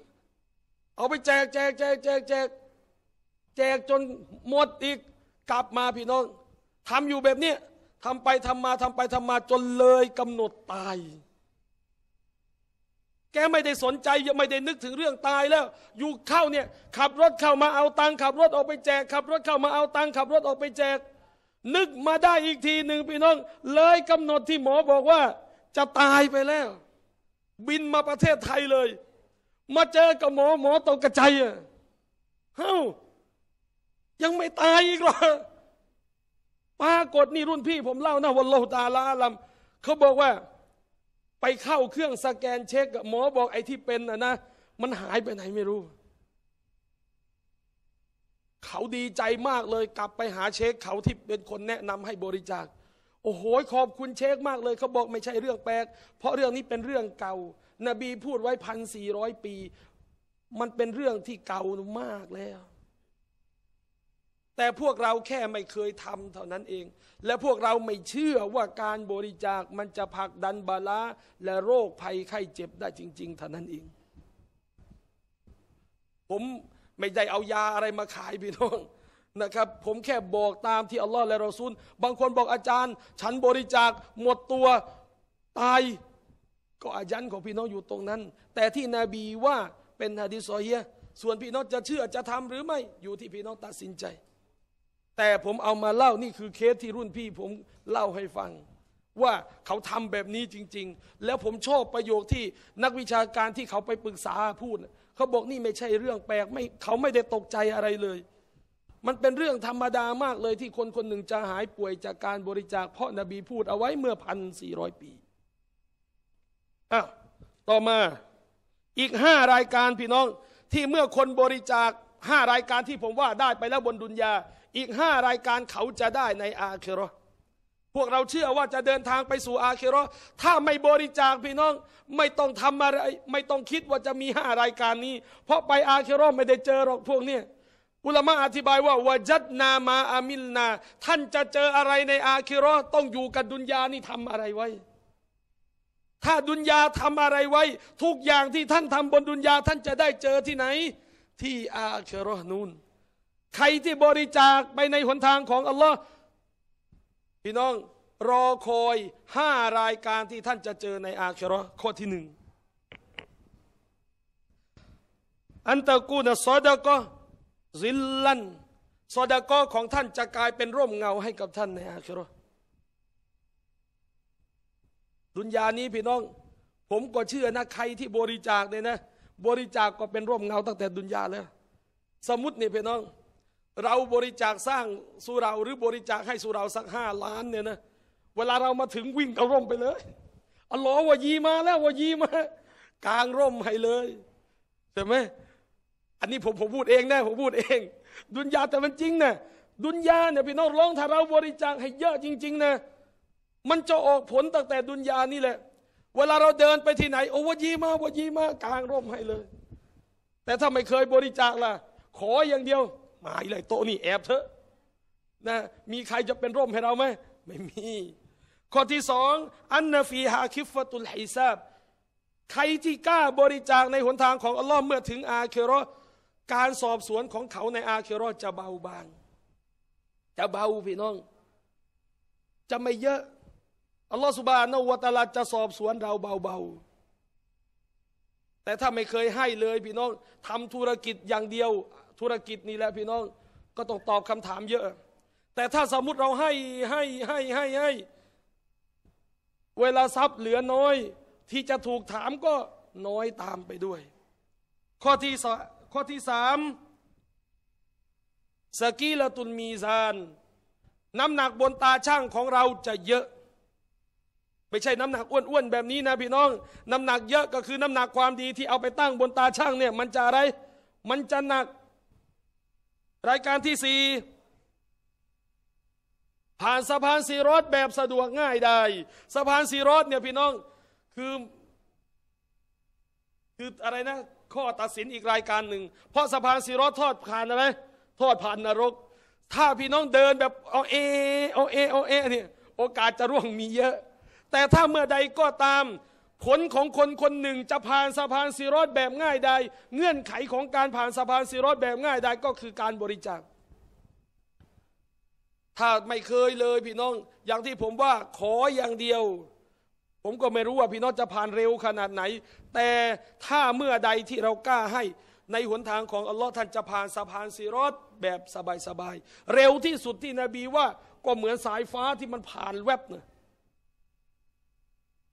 เอาไปแจกแจกแจกแจกแจก แจกจนหมดอีกกลับมาพี่น้องทำอยู่แบบนี้ทำไปทำมาทำไปทำมาจนเลยกำหนดตาย แกไม่ได้สนใจยังไม่ได้นึกถึงเรื่องตายแล้ว อยู่เข้าเนี่ยขับรถเข้ามาเอาตังขับ รถออกไปแจกขับ รถเข้ามาเอาตังขับรถออกไปแจก นึกมาได้อีกทีหนึ่งพี่น้อง เลยกำหนดที่หมอบอกว่าจะตายไปแล้วบินมาประเทศไทยเลย มาเจอกับหมอหมอตกกระใจอ่ะเฮ้า ยังไม่ตายอีกเหรอปรากฏนี่รุ่นพี่ผมเล่านะวันโลตาลาลัมเขาบอกว่าไปเข้าเครื่องสแกนเช็คหมอบอกไอ้ที่เป็นนะนะมันหายไปไหนไม่รู้ เขาดีใจมากเลย กลับไปหาเช็คเขาที่เป็นคนแนะนำให้บริจาคโอ้โห ขอบคุณเชคมากเลย เขาบอกไม่ใช่เรื่องแปลกเพราะเรื่องนี้เป็นเรื่องเก่า นบีพูดไว้พันสี่ร้อยปี มันเป็นเรื่องที่เก่ามากแล้ว แต่พวกเราแค่ไม่เคยทำเท่านั้นเอง และพวกเราไม่เชื่อว่าการบริจาคมันจะผลักดันบาลาและโรคภัย ไข้เจ็บได้จริงๆ เท่านั้นเอง ผมไม่ได้เอายาอะไรมาขายพี่น้องนะครับผมแค่บอกตามที่อัลลอฮ์และรอซูลบางคนบอกอาจารย์ ฉันบริจาคหมดตัวตาย ก็อายันของพี่น้องอยู่ตรงนั้น แต่ที่นบีว่าเป็นฮะดิษซอเฮียส่วนพี่น้องจะเชื่อจะทำหรือไม่อยู่ที่พี่น้องตัดสินใจ แต่ผมเอามาเล่านี่คือเคสที่รุ่นพี่ผมเล่าให้ฟัง ว่าเขาทำแบบนี้จริง ๆ แล้วผมชอบประโยคที่นักวิชาการที่เขาไปปรึกษาพูดเขาบอกนี่ไม่ใช่เรื่องแปลกไม่เขาไม่ได้ตกใจอะไรเลยมันเป็นเรื่องธรรมดามากเลยที่คนคนหนึ่งจะหายป่วยจากการบริจาคเพราะนบีพูดเอาไว้เมื่อพันสี่ร้อยปีอ้าวต่อมาอีกห้ารายการพี่น้องที่เมื่อคนบริจาคห้ารายการที่ผมว่าได้ไปแล้วบนดุนยา อีกห้ารายการเขาจะได้ในอาเคโรพวกเราเชื่อ ว่าจะเดินทางไปสู่อาเคโรถ้าไม่บริจาคพี่น้องไม่ต้องทำอะไรไม่ต้องคิดว่าจะมีห้ารายการนี้ เพราะไปอาเคโรไม่ได้เจอหรอกพวกเนี้ยอุลามะอธิบายว่าวจัดนามาอามิลนา ท่านจะเจออะไรในอาคิรอต้องอยู่กับดุนยานี่ทำอะไรไว้ ถ้าดุนยาทำอะไรไว้ ทุกอย่างที่ท่านทำบนดุนยาท่านจะได้เจอที่ไหน ที่อาคิรอนูนใครที่บริจาคไปในหนทางของอัลลอฮ์พี่น้อง รอคอยห้ารายการที่ท่านจะเจอในอาคิรอข้อที่หนึ่งอันตะกูนะซอดะก็ซิลลันซอดากอของท่านจะกลายเป็นร่มเงาให้กับท่านในอาคิรอดุนยานี้พี่น้อง ผมก็เชื่อนะใครที่บริจาคเนี่ยนะ บริจาคก็เป็นร่มเงาตั้งแต่ดุนยาแล้วสมมตินี่พี่น้อง เราบริจาคสร้างสุราหรือบริจาคให้สุราสักห้าล้านเนี่ยนะ เวลาเรามาถึงวิ่งกับร่มไปเลยอัลลอฮ์วะยีมาแล้ววะยีมากลางร่มให้เลยใช่ไหมอันนี้ผมผมพูดเองนะ ผมพูดเอง ดุนยาแต่มันจริงนะดุนยาเนี่ยพี่น้องร้องถ้าเราบริจาคให้เยอะจริง ๆนะมันจะออกผลตั้งแต่ดุนยานี่แหละ เวลาเราเดินไปที่ไหนโอ้วยีมาวยีมากลางร่มให้เลย แต่ถ้าไม่เคยบริจาคล่ะขออย่างเดียว มาอีไรโตนี่แอบเถอะนะมีใครจะเป็นร่มให้เราไหมไม่มีข้อที่สองอันนฟีฮาคิฟตุลฮิซาบ ใครที่กล้าบริจาคในหนทางของอัลลอฮ์เมื่อถึงอาเคโรการสอบสวนของเขาในอาเคโรจะเบาบาง จะเบาพี่น้อง จะไม่เยอะ อัลลอฮฺสุบานวตาลาจะสอบสวนเราเบา ๆ แต่ถ้าไม่เคยให้เลยพี่น้องทำธุรกิจอย่างเดียว ธุรกิจนี้แหละพี่น้องก็ต้องตอบคำถามเยอะ แต่ถ้าสมมติเราให้ให้ให้ให้ให้ เวลาทรัพย์เหลือน้อย ที่จะถูกถามก็น้อยตามไปด้วย ข้อที่ข้อที่สามสกีละตุนมีซาน น้ำหนักบนตาช่างของเราจะเยอะ ไม่ใช่น้ำหนักอ้วน ๆ แบบนี้นะพี่น้อง น้ำหนักเยอะก็คือน้ำหนักความดีที่เอาไปตั้งบนตาช่างเนี่ย มันจะอะไร มันจะหนัก รายการที่สี่ผ่านสะพานสีรถดแบบสะดวกง่ายได้สะพานสีรถดเนี่ยพี่น้องคือคืออะไรนะข้อตัดสินอีกรายการหนึ่งเพราะสะพานสีรอดทอดผ่านอะไรทอดผ่านนรก ถ้าพี่น้องเดินแบบเอาเอเอาเอเอาเอเนี่ยโอกาสจะร่วงมีเยอะ แต่ถ้าเมื่อใดก็ตามผลของคนคนหนึ่งจะผ่านสะพานสีรอดแบบง่ายใดเงื่อนไขของการผ่านสะพานสีรอดแบบง่ายใดก็คือการบริจาคถ้าไม่เคยเลยพี่น้องอย่างที่ผมว่าขออย่างเดียวผมก็ไม่รู้ว่าพี่น้องจะผ่านเร็วขนาดไหน แต่ถ้าเมื่อใดที่เรากล้าให้ ในหนทางของอัลลอฮ์ท่านจะผ่านสะพานซีรอดแบบสบาย ๆ เร็วที่สุดที่นบีว่าก็เหมือนสายฟ้าที่มันผ่านแวบนะ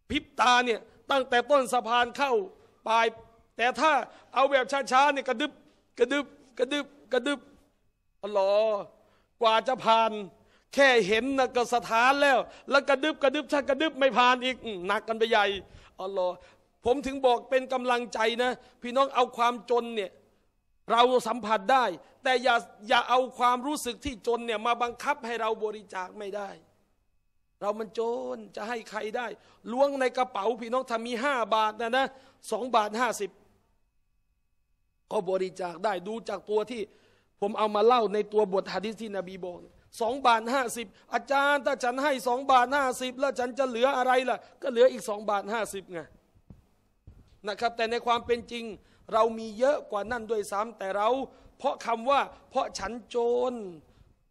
พิบตาเนี่ย ตั้งแต่ต้นสะพานเข้าปลาย แต่ถ้าเอาแบบช้าๆเนี่ยกระดึบกระดึบกระดึบกระดึบอัลลอฮ์กว่าจะผ่านแค่เห็นนะก็สถานแล้ว แล้วกระดึบกระดึบชักกระดึบไม่ผ่านอีกหนักกันไปใหญ่ออลลอฮผมถึงบอกเป็นกำลังใจนะ พี่น้องเอาความจนเนี่ยเราสัมผัสได้ แต่อย่าอย่าเอาความรู้สึกที่จนเนี่ย มาบังคับให้เราบริจาคไม่ได้ เรามันจนจะให้ใครได้ ล้วงในกระเป๋าพี่น้องถ้ามีห้าบาทนะนะสองบาทห้าสิบก็บริจาคได้ดูจากตัวที่ ผมเอามาเล่าในตัวบทฮะดิษที่นบีบอกสองบาทห้าสิบอาจารย์ถ้าฉันให้สองบาทห้าสิบแล้ว ฉันจะเหลืออะไรล่ะ ก็เหลืออีกสองบาทห้าสิบไงนะครับ แต่ในความเป็นจริง เรามีเยอะกว่านั่นด้วยซ้ำแต่เรา เพราะคำว่า เพราะฉันโจร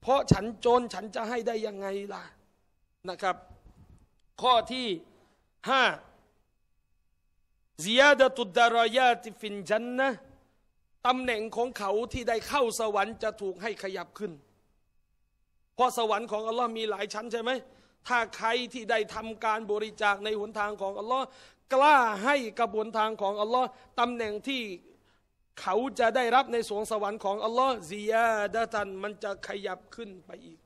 เพราะฉันโจรฉันจะให้ได้ยังไงล่ะนะครับ ข้อที่ห้า زيادة الدرجات في الجنة ตำแหน่งของเขาที่ได้เข้าสวรรค์จะถูกให้ขยับขึ้นเพราะสวรรค์ของอัลลอฮ์มีหลายชั้นใช่ไหม ถ้าใครที่ได้ทำการบริจาคในหนทางของอัลลอฮ์กล้าให้กระบวนทางของอัลลอฮ์ตำแหน่งที่เขาจะได้รับในสวงสวรรค์ของอัลลอฮ์ซียาดะตันมันจะขยับขึ้นไปอีก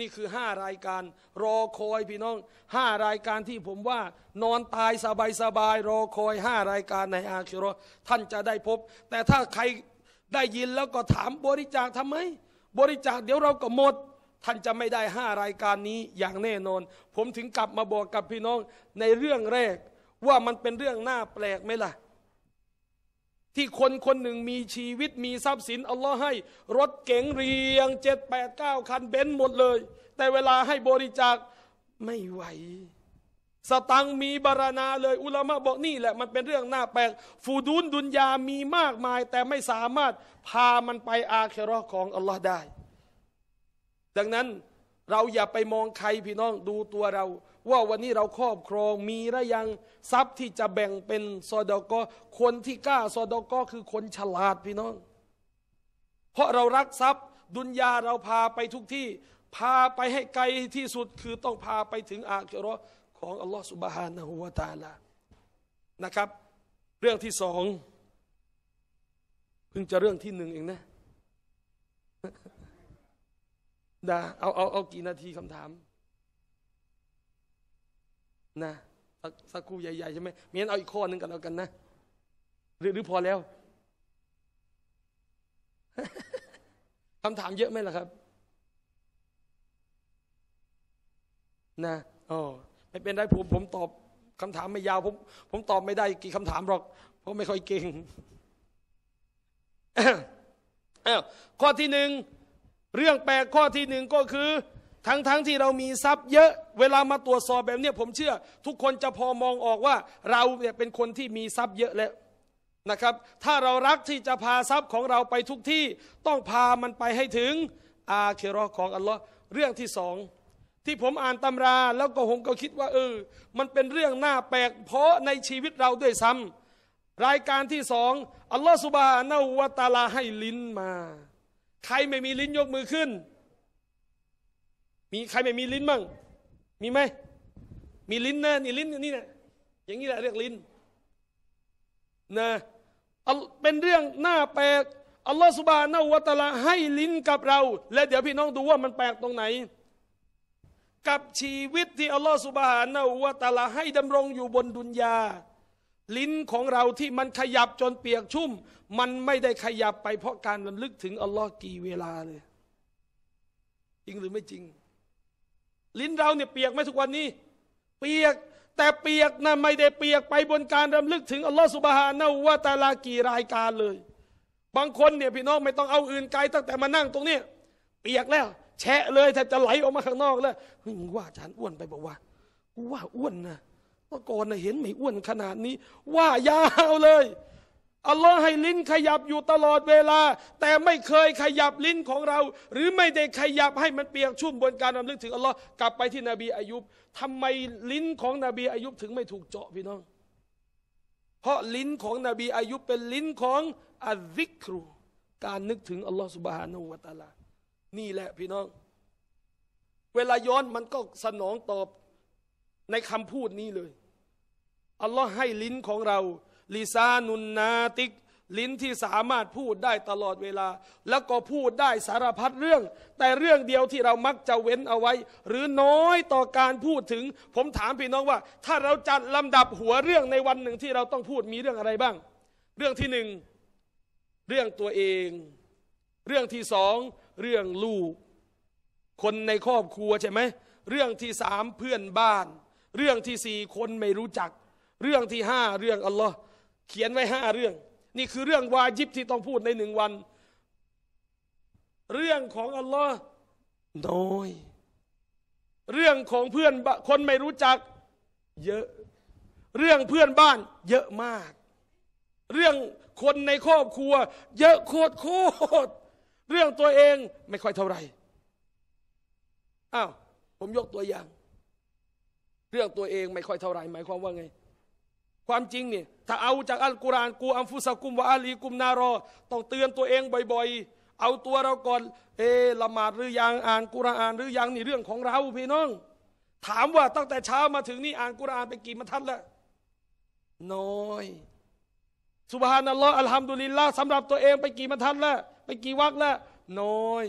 นี่คือห้ารายการ รอคอยพี่น้องห้ารายการที่ผมว่า นอนตายสบายสบายรอคอยห้ารายการในอาคิรอท่านจะได้พบ แต่ถ้าใครได้ยินแล้วก็ถามบริจาคทำไมบริจาคเดี๋ยวเราก็หมดท่านจะไม่ได้ห้ารายการนี้อย่างแน่นอน ผมถึงกลับมาบอกกับพี่น้องในเรื่องแรก ว่ามันเป็นเรื่องน่าแปลกไหมล่ะ ที่คนคนหนึ่งมีชีวิตมีทรัพย์สิน อัลลอฮ์ให้ รถเก๋งเรียงเจ็ดแปดเก้าคันเบนซ์หมดเลย แต่เวลาให้บริจาคไม่ไหวสตังมีบาราณาเลยอุลามะบอกนี่แหละมันเป็นเรื่องน่าแปลกฟูดุนดุนยามีมากมายแต่ไม่สามารถพามันไปอาเครอของอัลลอฮ์ได้ ดังนั้นเราอย่าไปมองใครพี่น้องดูตัวเรา ว่าวันนี้เราครอบครองมีระยังทรัพย์ที่จะแบ่งเป็นซอดอกอคนที่กล้าซอดอกอคือคนฉลาดพี่น้อง เพราะเรารักทรัพย์ดุนยาเราพาไปทุกที่ พาไปให้ไกลที่สุดคือต้องพาไปถึงอาเครอของ อัลลอฮฺสุบฮานะฮูวาตาลานะครับ เรื่องที่สองเพิ่งจะเรื่องที่หนึ่งเองนะดาเอาเอาเอากี่นาทีคำถาม นะ สักครู่ใหญ่ ๆ ใช่ไหมมี้นเอาอีกข้อหนึ่งกันแล้วกันนะ หรือหรือพอแล้วคำถามเยอะไหมล่ะครับ นะอ๋อไม่เป็นไรผมผมตอบคำถามไม่ยาว ผมผมตอบไม่ได้ กี่คำถามหรอก เพราะไม่ค่อยเก่งข้อที่หนึ่งเรื่องแปลกข้อที่หนึ่งก็คือ ทั้งๆทที่เรามีทรัพย์เยอะ เวลามาตรวจสอบแบบนี้ผมเชื่อ ทุกคนจะพอมองออกว่า เราเนี่ยเป็นคนที่มีทรัพย์เยอะแล้วนะครับ ถ้าเรารักที่จะพาทรัพย์ของเราไปทุกที่ ต้องพามันไปให้ถึงอาเคโรของอัลลอฮ์เรื่องที่สองที่ผมอ่านตำราแล้วก็ผมก็คิดว่า เออ มันเป็นเรื่องน่าแปลก เพราะในชีวิตเราด้วยซ้ำรายการที่สองอัลลอฮฺสุบฮานาวะตาลาให้ลิ้นมา ใครไม่มีลิ้นยกมือขึ้น มีใครไม่มีลิ้นมั่งมีไหม มีลิ้นนะนี่ลิ้นนี่นะอย่างนี้แหละเรียกลิ้นนะเป็นเรื่องน่าแปลกอัลลอฮฺสุบฮานาวะตาลา ให้ลิ้นกับเรา และเดี๋ยวพี่น้องดูว่ามันแปลกตรงไหนกับชีวิตที่อัลลอฮฺสุบฮานะวะตาลาให้ดำรงอยู่บนดุนยาลิ้นของเราที่มันขยับจนเปียกชุ่ม มันไม่ได้ขยับไปเพราะการระลึกถึงอัลลอฮ์กี่เวลาเลย จริงหรือไม่จริง ลิ้นเราเนี่ยเปียกไหมทุกวันนี้ เปียกแต่เปียกนะไม่ได้เปียกไปบนการรำลึกถึงอัลลอฮฺสุบฮานะวะตาลากี่รายการเลย บางคนเนี่ยพี่น้องไม่ต้องเอาอื่นไกลตั้งแต่มานั่งตรงนี้เปียกแล้วแฉะเลยแทบจะไหลออกมาข้างนอกแลวเฮ้ยมึงว่าฉันอ้วนไปบอกว่ากูว่าอ้วนนะเมื่อก่อนนะเห็นไม่อ้วนขนาดนี้ ว่ายาวเลยอัลลอฮ์ให้ลิ้นขยับอยู่ตลอดเวลา แต่ไม่เคยขยับลิ้นของเรา หรือไม่ได้ขยับให้มันเปียกชุ่มบนการนำลึกถึงอัลลอฮ์กลับไปที่นบีอายุบทำไมลิ้นของนบีอายุบถึงไม่ถูกเจาะพี่น้อง เพราะลิ้นของนบีอายุบเป็นลิ้นของอัลซิกรู การนึกถึงอัลลอฮ์สุบฮานุวะตาลานี่แหละพี่น้อง เวลาย้อนมันก็สนองตอบในคำพูดนี้เลย อัลลอฮ์ให้ลิ้นของเราลิซานุนนาติก ลิ้นที่สามารถพูดได้ตลอดเวลา แล้วก็พูดได้สารพัดเรื่อง แต่เรื่องเดียวที่เรามักจะเว้นเอาไว้ หรือน้อยต่อการพูดถึงผมถามพี่น้องว่า ถ้าเราจัดลำดับหัวเรื่องในวันหนึ่งที่เราต้องพูดมีเรื่องอะไรบ้าง เรื่องที่หนึ่งเรื่องตัวเอง เรื่องที่สองเรื่องลูกคนในครอบครัวใช่ไหมเรื่องที่สามเพื่อนบ้าน เรื่องที่สี่คนไม่รู้จัก เรื่องที่ห้าเรื่องอัลลอฮ์เขียนไว้ห้าเรื่อง นี่คือเรื่องวาญิบที่ต้องพูดในหนึ่งวัน เรื่องของอัลลอฮ์น้อยเรื่องของเพื่อนคนไม่รู้จัก เยอะ เรื่องเพื่อนบ้านเยอะมาก เรื่องคนในครอบครัว เยอะโคตรโคตรเรื่องตัวเองไม่ค่อยเท่าไหร่อ้าว ผมยกตัวอย่าง เรื่องตัวเองไม่ค่อยเท่าไหร่หมายความว่าไง ความจริงเนี่ยถ้าเอาจากอัลกุรอานกูอัมฟุสกุมวะอาลีกุมนารอต้องเตือนตัวเองบ่อยๆ เอาตัวเราก่อน เอละหมาดหรือยัง อ่านกุรอานหรือยังนี่เรื่องของเราพี่น้อง ถามว่า ตั้งแต่เช้ามาถึงนี่อ่านกุรอานไปกี่มรทัดแล้ว น้อยสุบฮานัลลอฮ์อัลฮัมดุลิลล์สำหรับตัวเองไปกี่มรทัดแล้วไปกี่วักละน้อย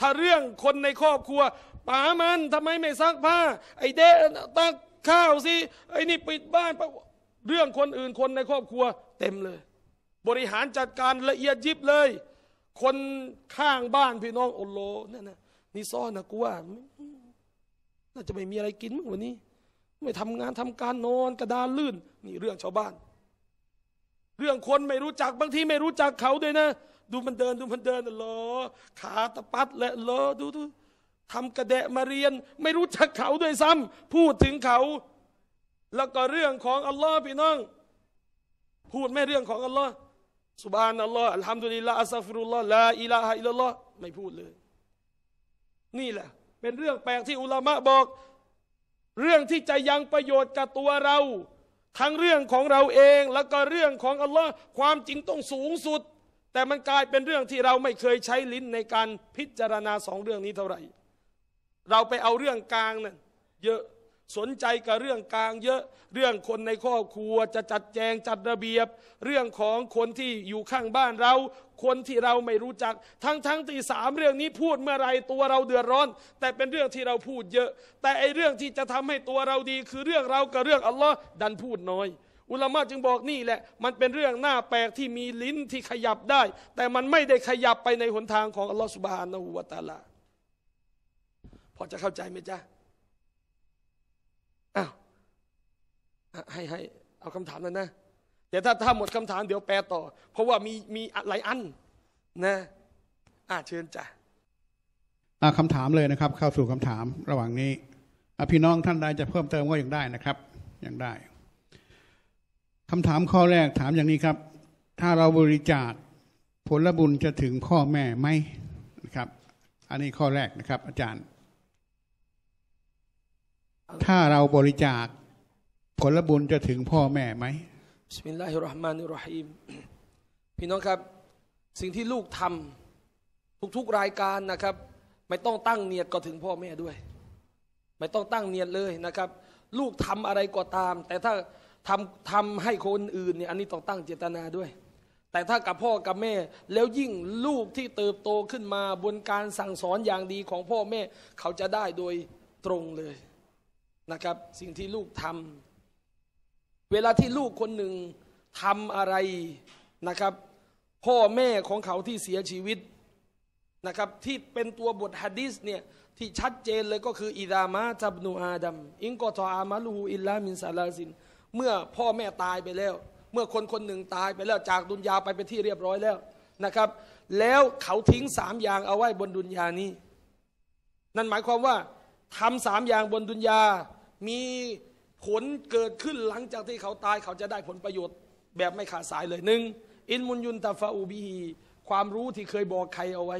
ถ้าเรื่องคนในครอบครัว ป๋ามันทำไมไม่ซักผ้า ไอเดะตักข้าวสิไอนี่ปิดบ้านเรื่องคนอื่นคนในครอบครัว เต็มเลย บริหารจัดการละเอียดยิบเลย คนข้างบ้าน พี่น้องโอโลนั่นนะนี่ซ่อนนะกูว่า น่าจะไม่มีอะไรกินมั้งวันนี้ ไม่ทำงานทำการนอนกระดานลื่นนี่เรื่องชาวบ้าน เรื่องคนไม่รู้จักบางที ไม่รู้จักเขาด้วยนะดูมันเดิน ดูมันเดินเรอขาตะปัดและลรอดูดูทำกระแดะมาเรียน ไม่รู้จักเขาด้วยซ้ำพูดถึงเขา แล้วก็เรื่องของอัลลอฮ์พี่น้องพูดไม่เรื่องของอัลลอฮ์สุบานอัลลอฮ์อัลฮัมดุลิลลาอัสฟิรุลลอฮ์ลาอิลาฮะอิลลอฮ์ไม่พูดเลย นี่แหละ เป็นเรื่องแปลกที่อุลามะบอก เรื่องที่จะยังประโยชน์กับตัวเรา ทั้งเรื่องของเราเอง แล้วก็เรื่องของอัลลอฮ์ความจริงต้องสูงสุดแต่มันกลายเป็นเรื่องที่เราไม่เคยใช้ลิ้นในการพิจารณาสองเรื่องนี้เท่าไหร่ เราไปเอาเรื่องกลางนั่นเยอะสนใจกับเรื่องกลาง เยอะ เรื่องคนในครอบครัวจะจัดแจงจัดระเบียบ เรื่องของคนที่อยู่ข้างบ้านเรา คนที่เราไม่รู้จักทั้งทั้งที่สามเรื่องนี้พูดเมื่อไร ตัวเราเดือดร้อน แต่เป็นเรื่องที่เราพูดเยอะ แต่ไอเรื่องที่จะทำให้ตัวเราดีคือเรื่องเรากับเรื่องอัลลอฮ์ดันพูดน้อยอุลามะจึงบอกนี่แหละ มันเป็นเรื่องหน้าแปลกที่มีลิ้นที่ขยับได้ แต่มันไม่ได้ขยับไปในหนทางของอัลลอฮฺสุบฮานาหูวาตาลาพอจะเข้าใจไหมจ๊ะอ้าวให้ให้ เอาคำถามนั้นนะ เดี๋ยวถ้าถ้าหมดคำถามเดี๋ยวแปลต่อ เพราะว่ามีมีหลายอัน นะอ่าเชิญจ้ะอาคำถามเลยนะครับเข้าสู่คำถามระหว่างนี้พี่น้องท่านใดจะเพิ่มเติมก็ยังได้นะครับยังได้คำถามข้อแรกถามอย่างนี้ครับ ถ้าเราบริจาคผลบุญจะถึงพ่อแม่ไหมนะครับอันนี้ข้อแรกนะครับ อาจารย์ ถ้าเราบริจาคผลบุญจะถึงพ่อแม่ไหมสมิลาฮิรห์มานิรรามพี่น้องครับสิ่งที่ลูกทำทุกๆรายการนะครับ ไม่ต้องตั้งเนียดก็ถึงพ่อแม่ด้วย ไม่ต้องตั้งเนียดเลยนะครับ ลูกทำอะไรก็ตาม แต่ถ้าทำทำให้คนอื่นเนี่ยอันนี้ต้องตั้งเจตนาด้วย แต่ถ้ากับพ่อกับแม่แล้วยิ่งลูกที่เติบโตขึ้นมาบนการสั่งสอนอย่างดีของพ่อแม่เขาจะได้โดยตรงเลยนะครับ สิ่งที่ลูกทำเวลาที่ลูกคนหนึ่งทำอะไรนะครับ พ่อแม่ของเขาที่เสียชีวิต นะครับ ที่เป็นตัวบทฮะดิษเนี่ย ที่ชัดเจนเลยก็คืออิดามะจับนูอาดัมอิงกอทออามาลูอิลลามินซาลาซินเมื่อพ่อแม่ตายไปแล้ว เมื่อคนคนหนึ่งตายไปแล้วจากดุนยาไปเป็นที่เรียบร้อยแล้วนะครับ แล้วเขาทิ้งสามอย่างเอาไว้บนดุนยานี้ นั่นหมายความว่าทำสามอย่างบนดุนยามีผลเกิดขึ้นหลังจากที่เขาตายเขาจะได้ผลประโยชน์แบบไม่ขาดสายเลยหนึ่งอินมุนยุนตาฟาอูบีความรู้ที่เคยบอกใครเอาไว้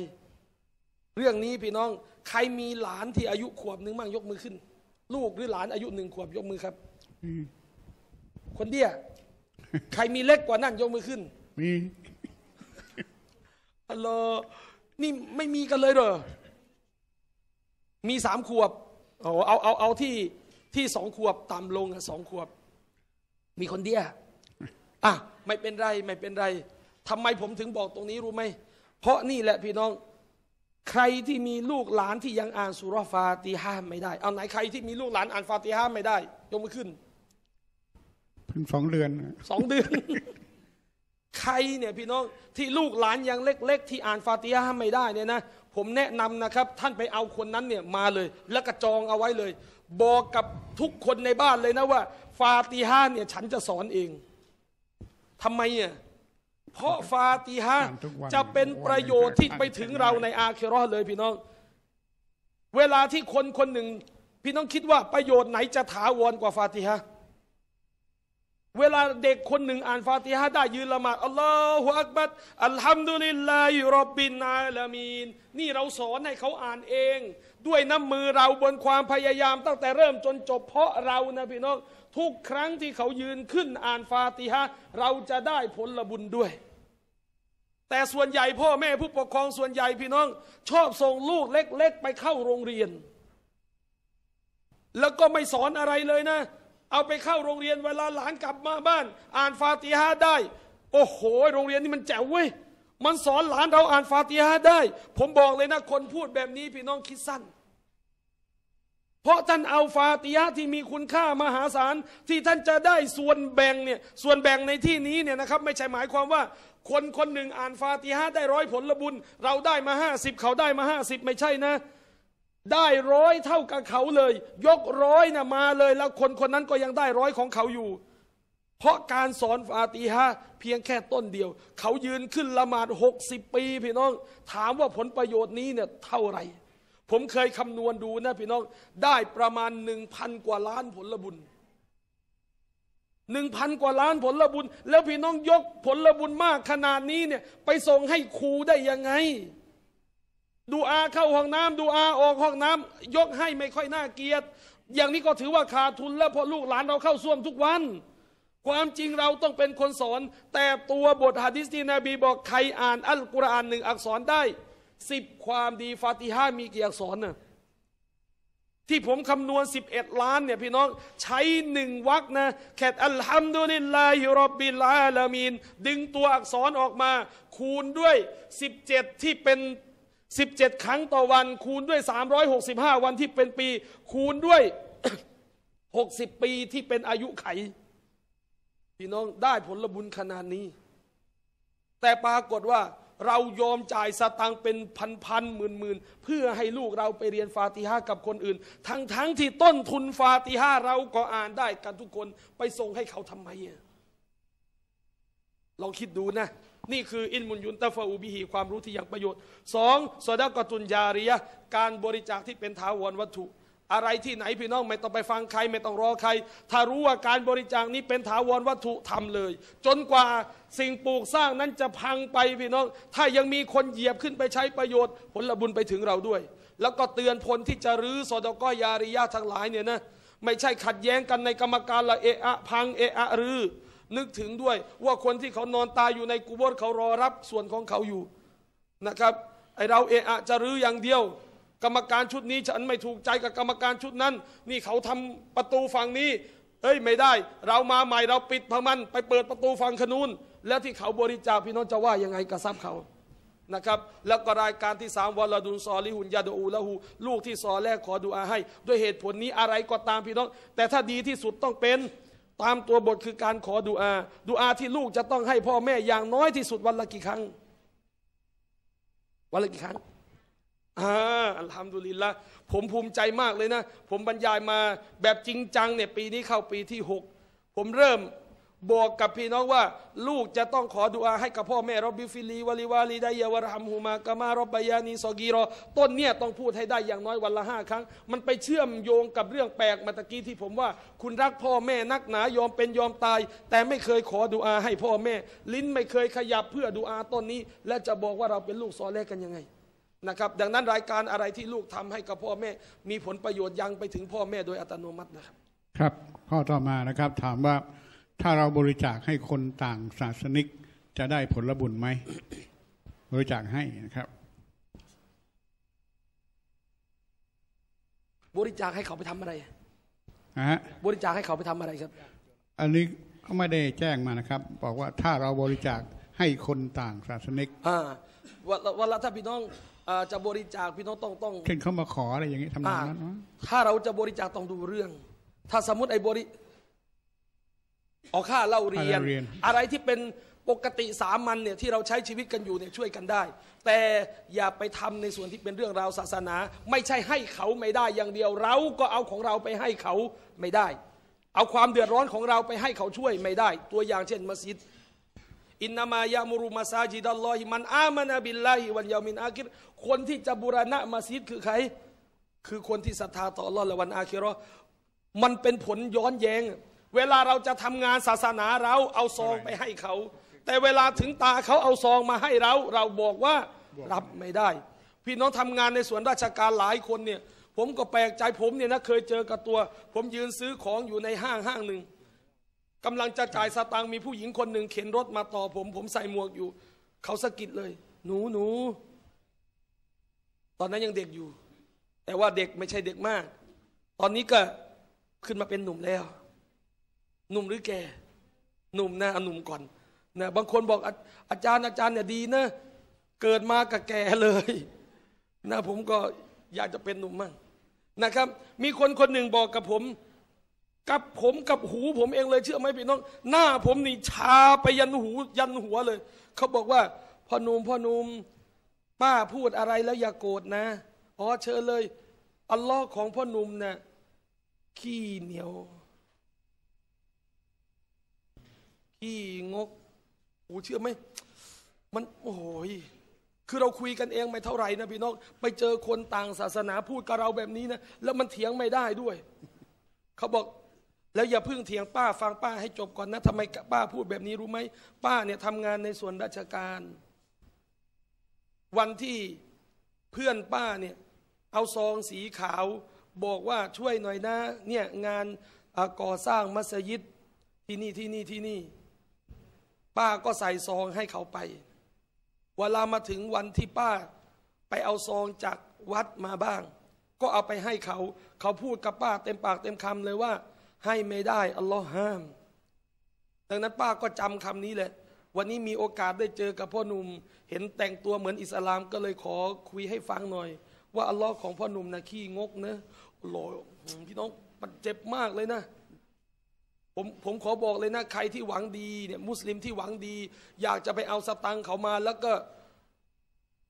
เรื่องนี้พี่น้องใครมีหลานที่อายุขวบหนึ่งบ้างยกมือขึ้น ลูกหรือหลานอายุหนึ่งขวบยกมือครับคนเดียใครมีเล็กกว่านั่นยกมือขึ้นมีฮัลโหลนี่ไม่มีกันเลยเหรอ มีสามขวบเอาเอาเอาเอาที่ที่สองขวบตามลงสองขวบ มีคนเดียอ่ะไม่เป็นไรไม่เป็นไรทำไมผมถึงบอกตรงนี้รู้ไหม เพราะนี่แหละพี่น้อง ใครที่มีลูกหลานที่ยังอ่านสุรฟาติฮาไม่ได้ เอาไหนใครที่มีลูกหลานอ่านฟาติฮาไม่ได้ ยกมือขึ้นพิ่งสองเดือน สองเดือน ใครเนี่ยพี่น้องที่ลูกหลานยังเล็ก ๆ ที่อ่านฟาติยาไม่ได้เนี่ยนะผมแนะนำนะครับ ท่านไปเอาคนนั้นเนี่ย มาเลย แล้วก็จองเอาไว้เลย บอกกับทุกคนในบ้านเลยนะว่า ฟาติฮาเนี่ย ฉันจะสอนเอง ทำไมเนี่ยเพราะฟาติฮาจะเป็นประโยชน์ที่ไปถึงเราในอาเครอเลย พี่น้อง เวลาที่คนคนหนึ่ง พี่น้องคิดว่าประโยชน์ไหนจะถาวรกว่าฟาติฮาเวลาเด็กคนหนึ่งอ่านฟาติฮะได้ยืนละหมาดอัลลอฮฺอักบัดอัลฮัมดุลิลลาฮิรอบบินอาลามีนนี่เราสอนให้เขาอ่านเอง ด้วยน้ำมือเราบนความพยายามตั้งแต่เริ่มจนจบเพราะเรานะพี่น้อง ทุกครั้งที่เขายืนขึ้นอ่านฟาติฮะ เราจะได้ผลบุญด้วย แต่ส่วนใหญ่พ่อแม่ผู้ปกครองส่วนใหญ่พี่น้อง ชอบส่งลูกเล็กๆไปเข้าโรงเรียน แล้วก็ไม่สอนอะไรเลยนะเอาไปเข้าโรงเรียนเวลาหลานกลับมาบ้าน อ่านฟาติฮาได้ โอ้โห โรงเรียนนี่มันแจ๋วเว้ยมันสอนหลานเราอ่านฟาติฮาได้ ผมบอกเลยนะคนพูดแบบนี้พี่น้องคิดสั้น เพราะท่านเอาฟาติฮาที่มีคุณค่ามหาศาล ที่ท่านจะได้ส่วนแบ่งเนี่ยส่วนแบ่งในที่นี้เนี่ยนะครับไม่ใช่หมายความว่า คนคนหนึ่งอ่านฟาติฮาได้ร้อยผลบุญ เราได้มาห้าสิบเขาได้มาห้าสิบไม่ใช่นะได้ร้อยเท่ากับเขาเลย ยกร้อยนะมาเลย แล้วคนคนนั้นก็ยังได้ร้อยของเขาอยู่ เพราะการสอนฟาติฮะเพียงแค่ต้นเดียว เขายืนขึ้นละหมาดหกสิบปี พี่น้อง ถามว่าผลประโยชน์นี้เนี่ยเท่าไหร่ ผมเคยคำนวณดูนะพี่น้องได้ประมาณหนึ่งพันกว่าล้านผลบุญหนึ่งพันกว่าล้านผลบุญ แล้วพี่น้องยกผลบุญมากขนาดนี้เนี่ยไปส่งให้ครูได้ยังไงดูอาเข้าห้องน้ำดูอาออกห้องน้ำ ยกให้ไม่ค่อยน่าเกียดอย่างนี้ก็ถือว่าขาดทุน แล้วเพราะลูกหลานเราเข้าส้วมทุกวัน ความจริงเราต้องเป็นคนสอน แต่ตัวบทฮะดิษที่นบีบอกใครอ่านอัลกุรอานหนึ่งอักษรได้สิบความดีฟาติฮามีกี่อักษรน่ะที่ผมคำนวณ11 ล้านเนี่ยพี่น้อง ใช้หนึ่งวักนะแคดอัลฮัมดุลิลลาฮิรอบบิลอาลามีนดึงตัวอักษรออกมาคูณด้วย17ที่เป็น17 ครั้งต่อวันคูณด้วย 365 วันที่เป็นปี คูณด้วย 60 ปีที่เป็นอายุไข พี่น้องได้ผลบุญขนาดนี้ แต่ปรากฏว่าเรายอมจ่ายสตังเป็นพันพันหมื่นหมื่นเพื่อให้ลูกเราไปเรียนฟาติฮากับคนอื่น ทั้งทั้งที่ต้นทุนฟาติฮาเราก็อ่านได้กันทุกคนไปส่งให้เขาทำไมลองคิดดูนะนี่คืออินมุนยุนตะฟาอูบิฮีความรู้ที่ยังประโยชน์สองสอดากตุนยาเรียการบริจาคที่เป็นถาวรวัตถุ อะไรที่ไหนพี่น้องไม่ต้องไปฟังใครไม่ต้องรอใคร ถ้ารู้ว่าการบริจาคนี้เป็นถาวรวัตถุทำเลย จนกว่าสิ่งปลูกสร้างนั้นจะพังไปพี่น้อง ถ้ายังมีคนเหยียบขึ้นไปใช้ประโยชน์ผลบุญไปถึงเราด้วย แล้วก็เตือนผลที่จะรื้อสอดกยาริยาทั้งหลายเนี่ยนะไม่ใช่ขัดแย้งกันในกรรมการละเอะอะพังเอะอะรื้อนึกถึงด้วยว่าคนที่เขานอนตายอยู่ในกูโบสเขารอรับส่วนของเขาอยู่นะครับไอเราเอะอะจะรื้ออย่างเดียว กรรมการชุดนี้ฉันไม่ถูกใจกับกรรมการชุดนั้น นี่เขาทำประตูฝั่งนี้ เอ้ยไม่ได้ เรามาใหม่เราปิดพมันไปเปิดประตูฝั่งขนูนแล้วที่เขาบริจาคพี่น้องจะว่ายังไงกระซับเขานะครับแล้วก็รายการที่สามวลาดุนซอลิหุนยาดูละหูลูกที่ซอแรกขอดูอาให้ ด้วยเหตุผลนี้อะไรก็ตามพี่น้อง แต่ถ้าดีที่สุดต้องเป็นตามตัวบทคือการขอดูอาดูอาที่ลูกจะต้องให้พ่อแม่อย่างน้อยที่สุดวันละกี่ครั้ง วันละกี่ครั้งอ่าอัลฮัมดุลิลละผมภูมิใจมากเลยนะ ผมบรรยายมาแบบจริงจังเนี่ย ปีนี้เข้าปีที่ 6 ผมเริ่มบอกกับพี่น้องว่าลูกจะต้องขอดุอาให้กับพ่อแม่รบบิฟิลีวาลีวาลีไดยาวรหัมหูมากามารบบายานีซอกีรอต้นเนี่ยต้องพูดให้ได้อย่างน้อยวันละห้าครั้ง มันไปเชื่อมโยงกับเรื่องแปลกมาตะกี้ที่ผมว่า คุณรักพ่อแม่นักหนายอมเป็นยอมตาย แต่ไม่เคยขอดุอาให้พ่อแม่ ลิ้นไม่เคยขยับเพื่อดุอาต้นนี้ และจะบอกว่าเราเป็นลูกซอแลกกันยังไงนะครับดังนั้นรายการอะไรที่ลูกทำให้กับพ่อแม่ มีผลประโยชน์ยังไปถึงพ่อแม่โดยอัตโนมัตินะครับ ครับข้อต่อมานะครับถามว่าถ้าเราบริจาคให้คนต่างศาสนิก จะได้ผลบุญไหม บริจาคให้นะครับ บริจาคให้เขาไปทำอะไรฮะบริจาคให้เขาไปทำอะไรครับ อันนี้เขาไม่ได้แจ้งมานะครับ บอกว่าถ้าเราบริจาคให้คนต่างศาสนิกอ่าวันวันละถ้าพี่น้องจะบริจาคพี่น้องต้องต้องเข่นเขามาขออะไรอย่างนี้ทำนองนั้นถ้าเราจะบริจาคต้องดูเรื่อง ถ้าสมมติไอ้บริอาค่าเล่าเรียน อะไรที่เป็นปกติสามัญเนี่ย ที่เราใช้ชีวิตกันอยู่เนี่ยช่วยกันได้ แต่อย่าไปทำในส่วนที่เป็นเรื่องราวศาสนา ไม่ใช่ให้เขาไม่ได้อย่างเดียว เราก็เอาของเราไปให้เขาไม่ได้ เอาความเดือดร้อนของเราไปให้เขาช่วยไม่ได้ ตัวอย่างเช่นมัสยิด อินนามายามุรุมาซาจิดัลลอฮิมัน อามานาบิลลาฮิวันยามินอาคิรคนที่จะบูรณะมัสยิดคือใคร คือคนที่ศรัทธาต่ออัลลอฮ์และวันอาคิรอมันเป็นผลย้อนแยง้งเวลาเราจะทำงานศาสนาเรา เอาซองไปให้เขา แต่เวลาถึงตาเขาเอาซองมาให้เรา เราบอกว่ารับไม่ได้ พี่น้องทำงานในส่วนราชการหลายคนเนี่ย ผมก็แปลกใจผมเนี่ยนะเคยเจอกับตัว ผมยืนซื้อของอยู่ในห้างห้างหนึ่งกำลังจะจ่ายสตางค์มีผู้หญิงคนหนึ่ง เข็นรถมาต่อผม ผมใส่หมวกอยู่ เขาสะกิดเลย หนูหนู ตอนนั้นยังเด็กอยู่ แต่ว่าเด็กไม่ใช่เด็กมาก ตอนนี้ก็ขึ้นมาเป็นหนุ่มแล้วหนุ่มหรือแก่ หนุ่มนะหนุ่มก่อน นะ บางคนบอกอาจารย์อาจารย์ เนี่ย ดีนะ เกิดมากับแก่เลย นะ ผมก็อยากจะเป็นหนุ่มมั่ง นะครับ มีคนคนหนึ่งบอกกับผม กับผมกับหูผมเองเลย เชื่อไหมพี่น้อง หน้าผม นี่ชาไปยันหูยันหัวเลย เขาบอกว่า พ่อหนุ่มพ่อหนุ่ม ป้าพูดอะไรแล้วอย่าโกรธนะ อ๋อ เชิญเลย อัลลอฮ์ของพ่อหนุ่มนะ่ะขี้เหนียวขี้งกโอ้เชื่อไหมมัน โอ้ยคือเราคุยกันเองไม่เท่าไหร่นะพี่น้องไปเจอคนต่างศาสนาพูดกับเราแบบนี้นะแล้วมันเถียงไม่ได้ด้วย เขาบอกแล้วอย่าพึ่งเถียงป้า ฟังป้าให้จบก่อนนะทำไมป้าพูดแบบนี้รู้ไหมป้าเนี่ยทำงานในส่วนราชการ วันที่เพื่อนป้าเนี่ยเอาซองสีขาว บอกว่าช่วยหน่อยนะเนี่ยงานก่อสร้างมัสยิดที่นี่ที่นี่ที่นี่ป้าก็ใส่ซองให้เขาไป เวลามาถึงวันที่ป้า ไปเอาซองจากวัดมาบ้าง ก็เอาไปให้เขา เขาพูดกับป้าเต็มปากเต็มคำเลยว่า ให้ไม่ได้อัลลอฮ์ห้าม ดังนั้นป้าก็จำคำนี้แหละ วันนี้มีโอกาสได้เจอกับพ่อหนุ่ม เห็นแต่งตัวเหมือนอิสลามก็เลยขอคุยให้ฟังหน่อย ว่าอัลลอฮ์ของพ่อหนุ่มนะขี้งกนะหลอพี่น้องมันเจ็บมากเลยนะผมผมขอบอกเลยนะใครที่หวังดีเนี่ยมุสลิมที่หวังดี อยากจะไปเอาสตังค์เขามา แล้วก็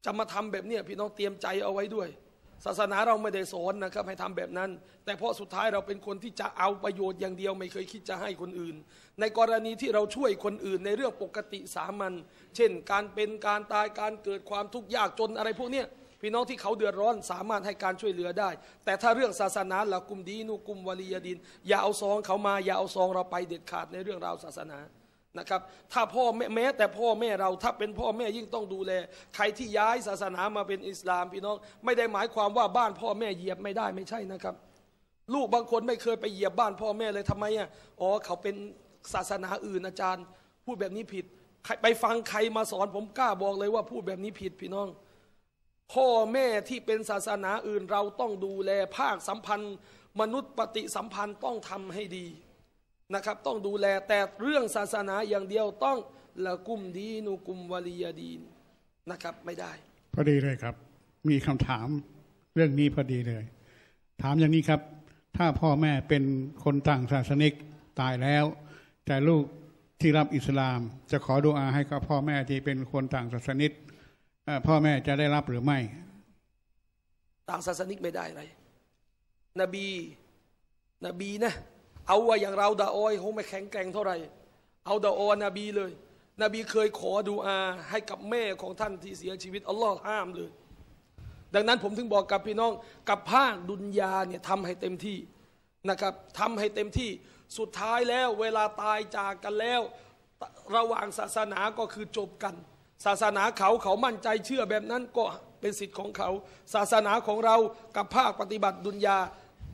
จะมาทำแบบเนี้ยพี่น้องเตรียมใจเอาไว้ด้วย ศาสนาเราไม่ได้สอนนะครับให้ทำแบบนั้น แต่เพราะสุดท้ายเราเป็นคนที่จะเอาประโยชน์อย่างเดียว ไม่เคยคิดจะให้คนอื่น ในกรณีที่เราช่วยคนอื่นในเรื่องปกติสามัญเช่นการเป็นการตายการเกิดความทุกข์ยากจนอะไรพวกเนี้ยพี่น้องที่เขาเดือดร้อนสามารถให้การช่วยเหลือได้ แต่ถ้าเรื่องศาสนาละ กุมดีนุกุมวลียดิน อย่าเอาซองเขามาอย่าเอาซองเราไปเด็ดขาดในเรื่องราวศาสนานะครับ ถ้าพ่อแม้ แต่พ่อแม่เราถ้าเป็นพ่อแม่ยิ่งต้องดูแล ใครที่ย้ายศาสนามาเป็นอิสลามพี่น้อง ไม่ได้หมายความว่าบ้านพ่อแม่เหยียบไม่ได้ไม่ใช่นะครับ ลูกบางคนไม่เคยไปเหยียบบ้านพ่อแม่เลยทำไมอ่ะอ๋อเขาเป็นศาสนาอื่นอาจารย์พูดแบบนี้ผิดไปฟังใครมาสอนผมกล้าบอกเลยว่าพูดแบบนี้ผิดพี่น้องพ่อแม่ที่เป็นศาสนาอื่นเราต้องดูแลภาคสัมพันธ์ มนุษย์ปฏิสัมพันธ์ต้องทำให้ดีนะครับต้องดูแลแต่เรื่องศาสนาอย่างเดียวต้อง ละกุมดีนุกุมวลียดีนนะครับ ไม่ได้ พอดีเลยครับ มีคำถามเรื่องนี้พอดีเลย ถามอย่างนี้ครับ ถ้าพ่อแม่เป็นคนต่างศาสนิกตายแล้ว แต่ลูกที่รับอิสลาม จะขอดูอาให้กับพ่อแม่ที่เป็นคนต่างศาสนิกพ่อแม่จะได้รับหรือไม่ ต่างศาสนิกไม่ได้อะไร นบี นบีนะ เอาว่าอย่างเราดาออยคงไม่แข็งแกร่งเท่าไหร่เอาดาออนบีเลย นบีเคยขอดูอา ให้กับแม่ของท่านที่เสียชีวิตอัลลอฮ์ห้ามเลย ดังนั้นผมถึงบอกกับพี่น้องกับผ้าดุนยาเนี่ยทำให้เต็มที่นะครับทำให้เต็มที่ สุดท้ายแล้วเวลาตายจากกันแล้ว ระหว่างศาสนาก็คือจบกันศาสนาเขาเขามั่นใจเชื่อแบบนั้นก็เป็นสิทธิ์ของเขา ศาสนาของเรากับภาคปฏิบัติดุนยา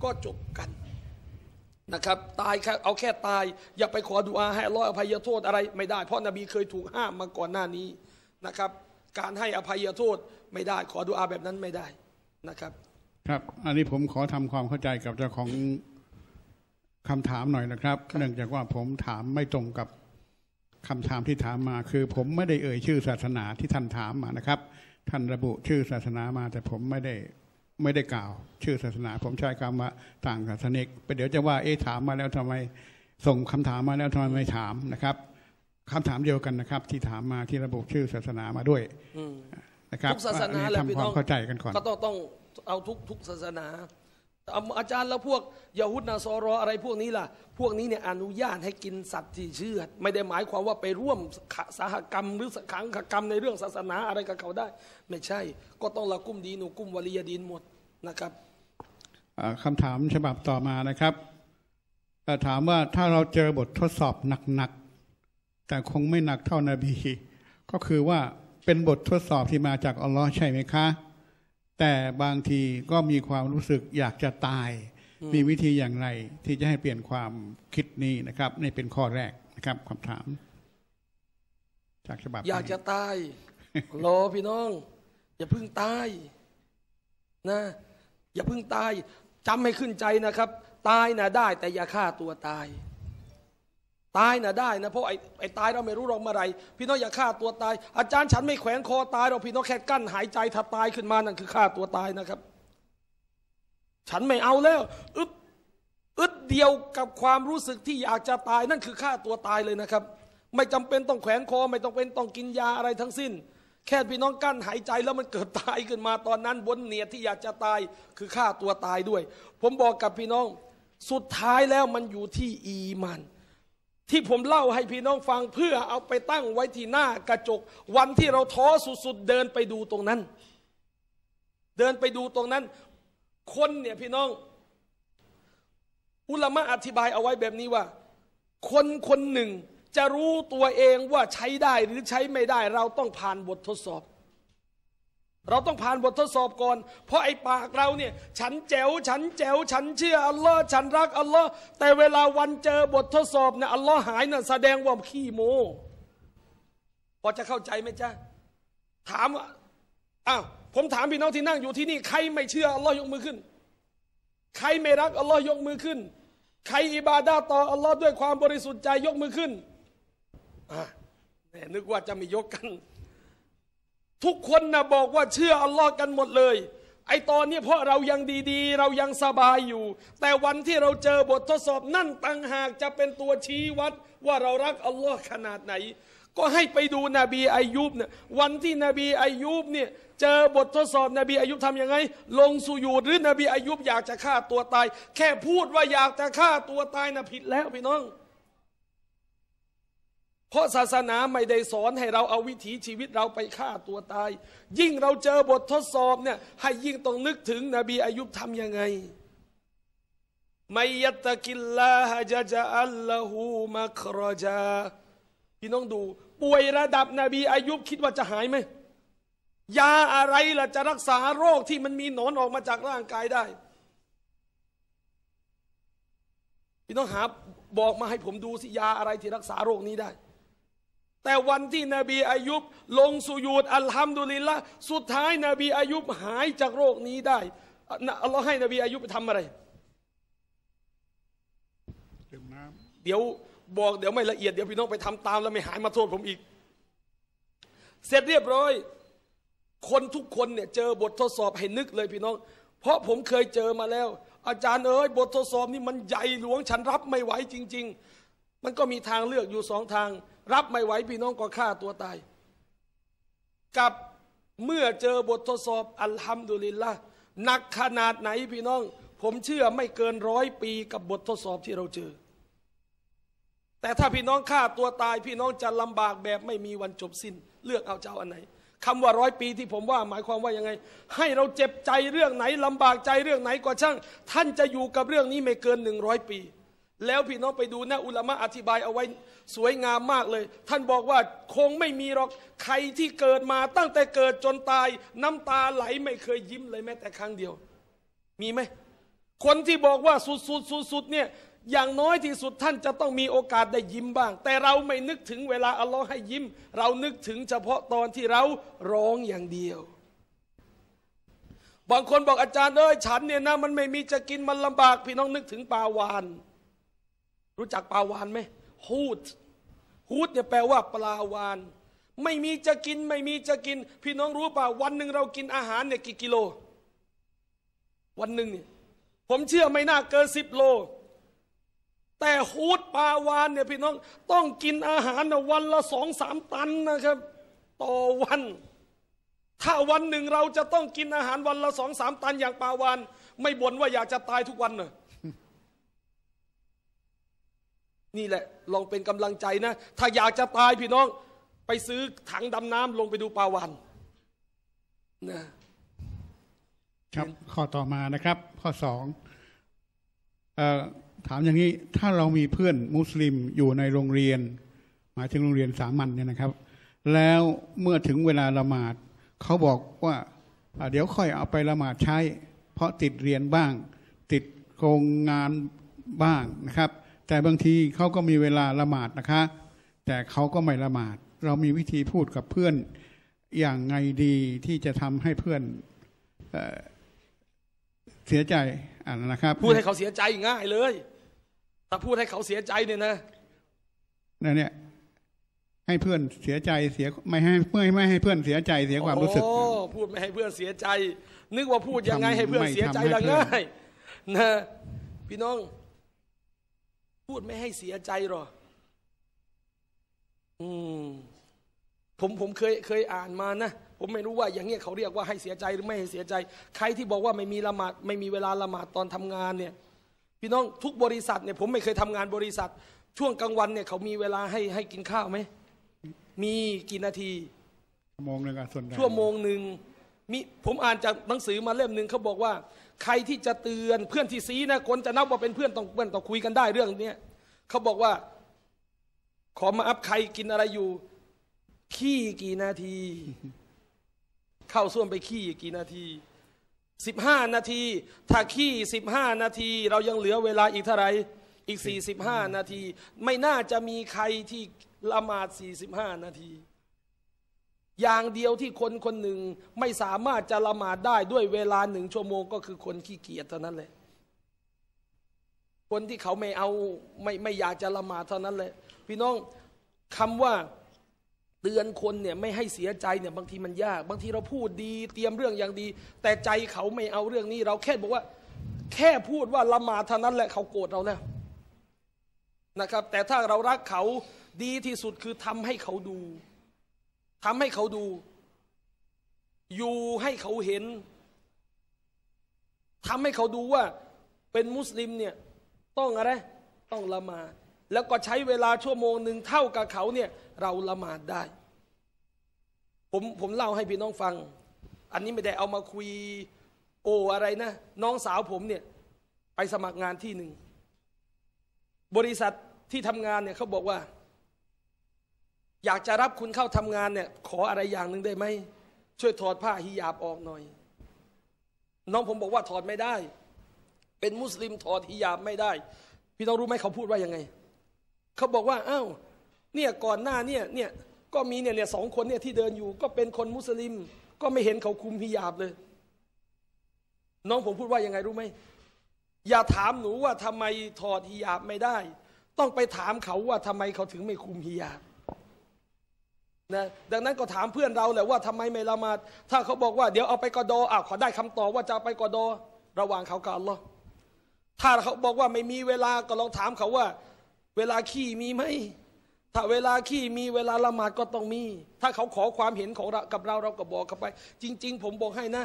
ก็จบกันนะครับ ตายเอาแค่ตาย อย่าไปขอดุอา ให้ร้อยอภัยโทษอะไรไม่ได้เพราะนบีเคยถูกห้ามมาก่อนหน้านี้นะครับ การให้อภัยโทษไม่ได้ขอดุอาแบบนั้นไม่ได้นะครับ ครับอันนี้ผมขอทำความเข้าใจกับเจ้าของคำถามหน่อยนะครับเนื่องจากว่าผมถามไม่ตรงกับคำถามที่ถามมาคือผมไม่ได้เอ่ย ชื่อศาสนาที่ท่านถามมานะครับ ท่านระบุชื่อศาสนามาแต่ผมไม่ได้ไม่ได้กล่าวชื่อศาสนา ผมใช้คำว่าต่างศาสนิกไปเดี๋ยวจะว่าเอ๊ะถามมาแล้วทำไม ส่งคำถามมาแล้วทำไมไม่ถามนะครับคำถามเดียวกันนะครับที่ถามมาที่ระบุชื่อศาสนามาด้วยนะครับทุกศาสนาแล้วามเข้าใจกันก่อน ก็ต้องต้องเอาทุกทุกศาสนาอาจารย์แล้วพวกยาฮุดนาซอรออะไรพวกนี้ล่ะ พวกนี้เนี่ยอนุญาตให้กินสัตว์ที่เชื่อ ไม่ได้หมายความว่าไปร่วมสาหกรรม หรือขังกรรมในเรื่องศาสนาอะไรกับเขาได้ ไม่ใช่ ก็ต้องละกุ้มดีนูกุ้มวลียดีนหมดนะครับคำถามฉบับต่อมานะครับถามว่าถ้าเราเจอบททดสอบหนัก ๆ แต่คงไม่หนักเท่านาบีก็คือว่าเป็นบททดสอบที่มาจากอัลลอฮ์ใช่ไหมคะแต่บางทีก็มีความรู้สึกอยากจะตาย มีวิธีอย่างไร ที่จะให้เปลี่ยนความคิดนี้นะครับนี่เป็นข้อแรกนะครับคำถามจากฉบับอยากจะตายรอพี่น้อง อย่าพึ่งตายนะ อย่าพึ่งตายจำให้ขึ้นใจนะครับ ตายนะได้ แต่อย่าฆ่าตัวตายตายนะได้นะ เพราะไอ้ไอ้ตายเราไม่รู้เราเมื่อไร พี่น้องอย่าฆ่าตัวตาย อาจารย์ ฉันไม่แขวนคอตายเราพี่น้องแค่กั้นหายใจถ้าตายขึ้นมานั่นคือฆ่าตัวตายนะครับ ฉันไม่เอาแล้ว อึดอึดเดียวกับความรู้สึกที่อยากจะตายนั่นคือฆ่าตัวตายเลยนะครับ ไม่จำเป็นต้องแขวนคอไม่ต้องเป็นต้องกินยาอะไรทั้งสิ้น แค่พี่น้องกั้นหายใจแล้วมันเกิดตายขึ้นมาตอนนั้นบนเนียที่อยากจะตายคือฆ่าตัวตายด้วย ผมบอกกับพี่น้องสุดท้ายแล้วมันอยู่ที่อีมันที่ผมเล่าให้พี่น้องฟังเพื่อเอาไปตั้งไว้ที่หน้ากระจก วันที่เราท้อสุดๆ เดินไปดูตรงนั้น เดินไปดูตรงนั้น คนเนี่ยพี่น้อง อุลามะอธิบายเอาไว้แบบนี้ว่า คนคนหนึ่งจะรู้ตัวเองว่าใช้ได้หรือใช้ไม่ได้เราต้องผ่านบททดสอบเราต้องผ่านบททดสอบก่อน เพราะไอ้ปากเราเนี่ย ฉันแจ๋วฉันแจ๋ว ฉันเชื่ออัลลอฮ์ฉันรักอัลลอฮ์แต่เวลาวันเจอบททดสอบเนี่ยอัลลอฮ์หายเนี่ยแสดงว่าขี้โมพอจะเข้าใจไหมจ๊ะถามอ้าวผมถามพี่น้องที่นั่งอยู่ที่นี่ใครไม่เชื่ออัลลอฮ์ยกมือขึ้น ใครไม่รักอัลลอฮ์ยกมือขึ้นใครอิบาดาต่ออัลลอฮ์ด้วยความบริสุทธิ์ใจยกมือขึ้นอ่านึกว่าจะไม่ยกกันทุกคนนะบอกว่าเชื่ออัลลอฮ์กันหมดเลย ไอตอนนี้เพราะเรายังดีๆ เรายังสบายอยู่ แต่วันที่เราเจอบททดสอบนั่นต่างหากจะเป็นตัวชี้วัดว่าเรารักอัลลอฮ์ขนาดไหน ก็ให้ไปดูนบีอายุบเนี่ยวันที่นบีอายุบเนี่ยเจอบททดสอบนบีอายุบทำยังไงลงสุยูดหรือนบีอายุบอยากจะฆ่าตัวตาย แค่พูดว่าอยากจะฆ่าตัวตายนะผิดแล้วพี่น้องเพราะศาสนาไม่ได้สอนให้เราเอาวิถีชีวิตเราไปฆ่าตัวตาย ยิ่งเราเจอบททดสอบเนี่ย ให้ยิ่งต้องนึกถึงนบีอายุบทำยังไง ไมยตะกิลลาฮะจะจะอัลลอฮูมะครจาพี่น้องดู ป่วยระดับนบีอายุบคิดว่าจะหายไหมยาอะไรล่ะจะรักษาโรคที่มันมีหนอนออกมาจากร่างกายได้ พี่น้องหาบอกมาให้ผมดูสิยาอะไรที่รักษาโรคนี้ได้แต่วันที่นบีอายุบลงสุยูดอัลฮัมดุลิลละสุดท้ายนบีอายุบหายจากโรคนี้ได้อัลลอฮ์ให้นบีอายุบไปทำอะไรดน้ำเดี๋ยวบอกเดี๋ยวไม่ละเอียดเดี๋ยวพี่น้องไปทำตาม แล้วไม่หายมาโทษผมอีก เสร็จเรียบร้อย คนทุกคนเนี่ยเจอบททดสอบให้นึกเลยพี่น้อง เพราะผมเคยเจอมาแล้ว อาจารย์เอ๋ยบททดสอบนี่มันใหญ่หลวงฉันรับไม่ไหวจริง ๆ มันก็มีทางเลือกอยู่สองทางรับไม่ไหวพี่น้องก็ฆ่าตัวตาย กับเมื่อเจอบททดสอบอัลฮัมดุลิลละหนักขนาดไหนพี่น้อง ผมเชื่อไม่เกินร้อยปีกับบททดสอบที่เราเจอ แต่ถ้าพี่น้องฆ่าตัวตาย พี่น้องจะลำบากแบบไม่มีวันจบสิ้น เลือกเอาเจ้าอันไหนคำว่าร้อยปีที่ผมว่าหมายความว่ายังไง ให้เราเจ็บใจเรื่องไหนลำบากใจเรื่องไหนก็ช่าง ท่านจะอยู่กับเรื่องนี้ไม่เกินหนึ่งร้อยปีแล้วพี่น้องไปดูนะอุลามะอธิบายเอาไว้สวยงามมากเลย ท่านบอกว่าคงไม่มีหรอกใครที่เกิดมาตั้งแต่เกิดจนตาย น้ำตาไหลไม่เคยยิ้มเลยแม้แต่ครั้งเดียว มีไหมคนที่บอกว่าสุดสุดสุดสุดเนี่ยอย่างน้อยที่สุดท่านจะต้องมีโอกาสได้ยิ้มบ้าง แต่เราไม่นึกถึงเวลาอัลลอฮ์ให้ยิ้ม เรานึกถึงเฉพาะตอนที่เราร้องอย่างเดียว บางคนบอกอาจารย์เอ้ยฉันเนี่ยนะมันไม่มีจะกินมันลำบาก พี่น้องนึกถึงปลาวานรู้จักปลาวานไหมฮูดฮูดเนี่ยแปลว่าปลาวานไม่มีจะกินไม่มีจะกิน พี่น้องรู้ป่าวันหนึ่งเรากินอาหารเนี่ยกี่กิโล วันหนึ่งเนี่ยผมเชื่อไม่น่าเกินสิบโล แต่ฮูดปลาวานเนี่ยพี่น้องต้องกินอาหารวันละสองสามตันนะครับ ต่อวัน ถ้าวันหนึ่งเราจะต้องกินอาหารวันละสองสามตัน อย่างปลาวานไม่บ่นว่าอยากจะตายทุกวันเนอะนี่แหละลองเป็นกำลังใจนะ ถ้าอยากจะตายพี่น้องไปซื้อถังดำน้ำ ลงไปดูปลาวานนะครับข้อต่อมานะครับ ข้อสอง ถามอย่างนี้ถ้าเรามีเพื่อนมุสลิมอยู่ในโรงเรียน หมายถึงโรงเรียนสามัญเนี่ยนะครับ แล้วเมื่อถึงเวลาละหมาด เขาบอกว่าเดี๋ยวค่อยเอาไปละหมาดใช้ เพราะติดเรียนบ้าง ติดโครงงานบ้างนะครับแต่บางทีเขาก็มีเวลาละหมาดนะคะ แต่เขาก็ไม่ละหมาด เรามีวิธีพูดกับเพื่อนอย่างไงดีที่จะทำให้เพื่อนเอเสียใจอ่านนะครับพูดให้เขาเสียใจง่ายเลย ถ้าพูดให้เขาเสียใจเนี่ยนะนั่นเนี่ยให้เพื่อนเสียใจเสียไม่ให้ เพื่อไม่ให้เพื่อนเสียใจเสียความรู้สึก โอ้พูดไม่ให้เพื่อนเสียใจ นึกว่าพูดยังไงให้เพื่อนเสียใจละง่ายนะพี่น้องพูดไม่ให้เสียใจหรอ อืม ผมผมเคยเคยอ่านมานะ ผมไม่รู้ว่า อย่างเงี้ยเขาเรียกว่าให้เสียใจหรือไม่ให้เสียใจ ใครที่บอกว่าไม่มีละหมาดไม่มีเวลาละหมาดตอนทำงาน เนี่ย พี่น้องทุกบริษัทเนี่ยผมไม่เคยทำงานบริษัท ช่วงกลางวันเนี่ยเขามีเวลาให้ให้กินข้าวไหม มีกี่นาทีชั่วโมงหนึ่งชั่วโมงหนึ่งมีผมอ่านจากหนังสือมาเล่มหนึ่งเขาบอกว่าใครที่จะเตือนเพื่อนที่ซีนะคนจะนับว่าเป็นเพื่อนต้องเพื่อนต้องคุยกันได้เรื่องเนี้ยเขาบอกว่า ขอมาอัพใครกินอะไรอยู่ ขี้กี่นาที เข้าส้วมไปขี้กี่นาทีสิบห้านาที ถ้าขี้สิบห้านาที เรายังเหลือเวลาอีกเท่าไหร่อีกสี่สิบห้านาที ไม่น่าจะมีใครที่ละหมาดสี่สิบห้านาทีอย่างเดียวที่คนคนหนึ่งไม่สามารถจะละหมาดได้ด้วยเวลาหนึ่งชั่วโมงก็คือคนขี้เกียจเท่านั้นเลยคนที่เขาไม่เอาไม่ไม่อยากจะละหมาดเท่านั้นเลยพี่น้องคำว่าเตือนคนเนี่ย ไม่ให้เสียใจเนี่ยบางทีมันยาก บางทีเราพูดดีเตรียมเรื่องอย่างดี แต่ใจเขาไม่เอาเรื่องนี้เราแค่บอกว่า แค่พูดว่าละหมาดเท่านั้นแหละเขาโกรธเราแล้วนะครับ แต่ถ้าเรารักเขาดีที่สุดคือทำให้เขาดูทำให้เขาดู อยู่ให้เขาเห็น ทำให้เขาดูว่า เป็นมุสลิมเนี่ย ต้องอะไร ต้องละหมาดแล้วก็ใช้เวลาชั่วโมงหนึ่งเท่ากับเขาเนี่ย เราละหมาดได้ผมผมเล่าให้พี่น้องฟัง อันนี้ไม่ได้เอามาคุยโออะไรนะน้องสาวผมเนี่ย ไปสมัครงานที่หนึ่งบริษัทที่ทำงานเนี่ยเขาบอกว่าอยากจะรับคุณเข้าทำงานเนี่ยขออะไรอย่างหนึ่งได้ไหมช่วยถอดผ้าฮิญาบออกหน่อย น้องผมบอกว่าถอดไม่ได้ เป็นมุสลิมถอดฮิญาบไม่ได้ พี่ต้องรู้ไหมเขาพูดว่ายังไง เขาบอกว่าอ้าวเนี่ยก่อนหน้าเนี่ยเนี่ยก็มีเนี่ยเนี่ยสองคนเนี่ยที่เดินอยู่ก็เป็นคนมุสลิมก็ไม่เห็นเขาคุมฮิญาบเลย น้องผมพูดว่ายังไงรู้ไหมอย่าถามหนูว่าทำไมถอดฮิญาบไม่ได้ ต้องไปถามเขาว่าทำไมเขาถึงไม่คุมฮิญาบนะดังนั้นก็ถามเพื่อนเราแหละว่าทำไมไม่ละหมาด ถ้าเขาบอกว่าเดี๋ยวเอาไปกอดออ้าวขอได้คำตอบว่าจะไปกอดอ ระหว่างเขากับอัลลอฮ์ถ้าเขาบอกว่าไม่มีเวลาก็ลองถามเขาว่า เวลาขี้มีไหมถ้าเวลาขี้มีเวลาละหมาดก็ต้องมี ถ้าเขาขอความเห็นของเรากับเราเราก็บอกเขาไป จริงๆ ผมบอกให้นะ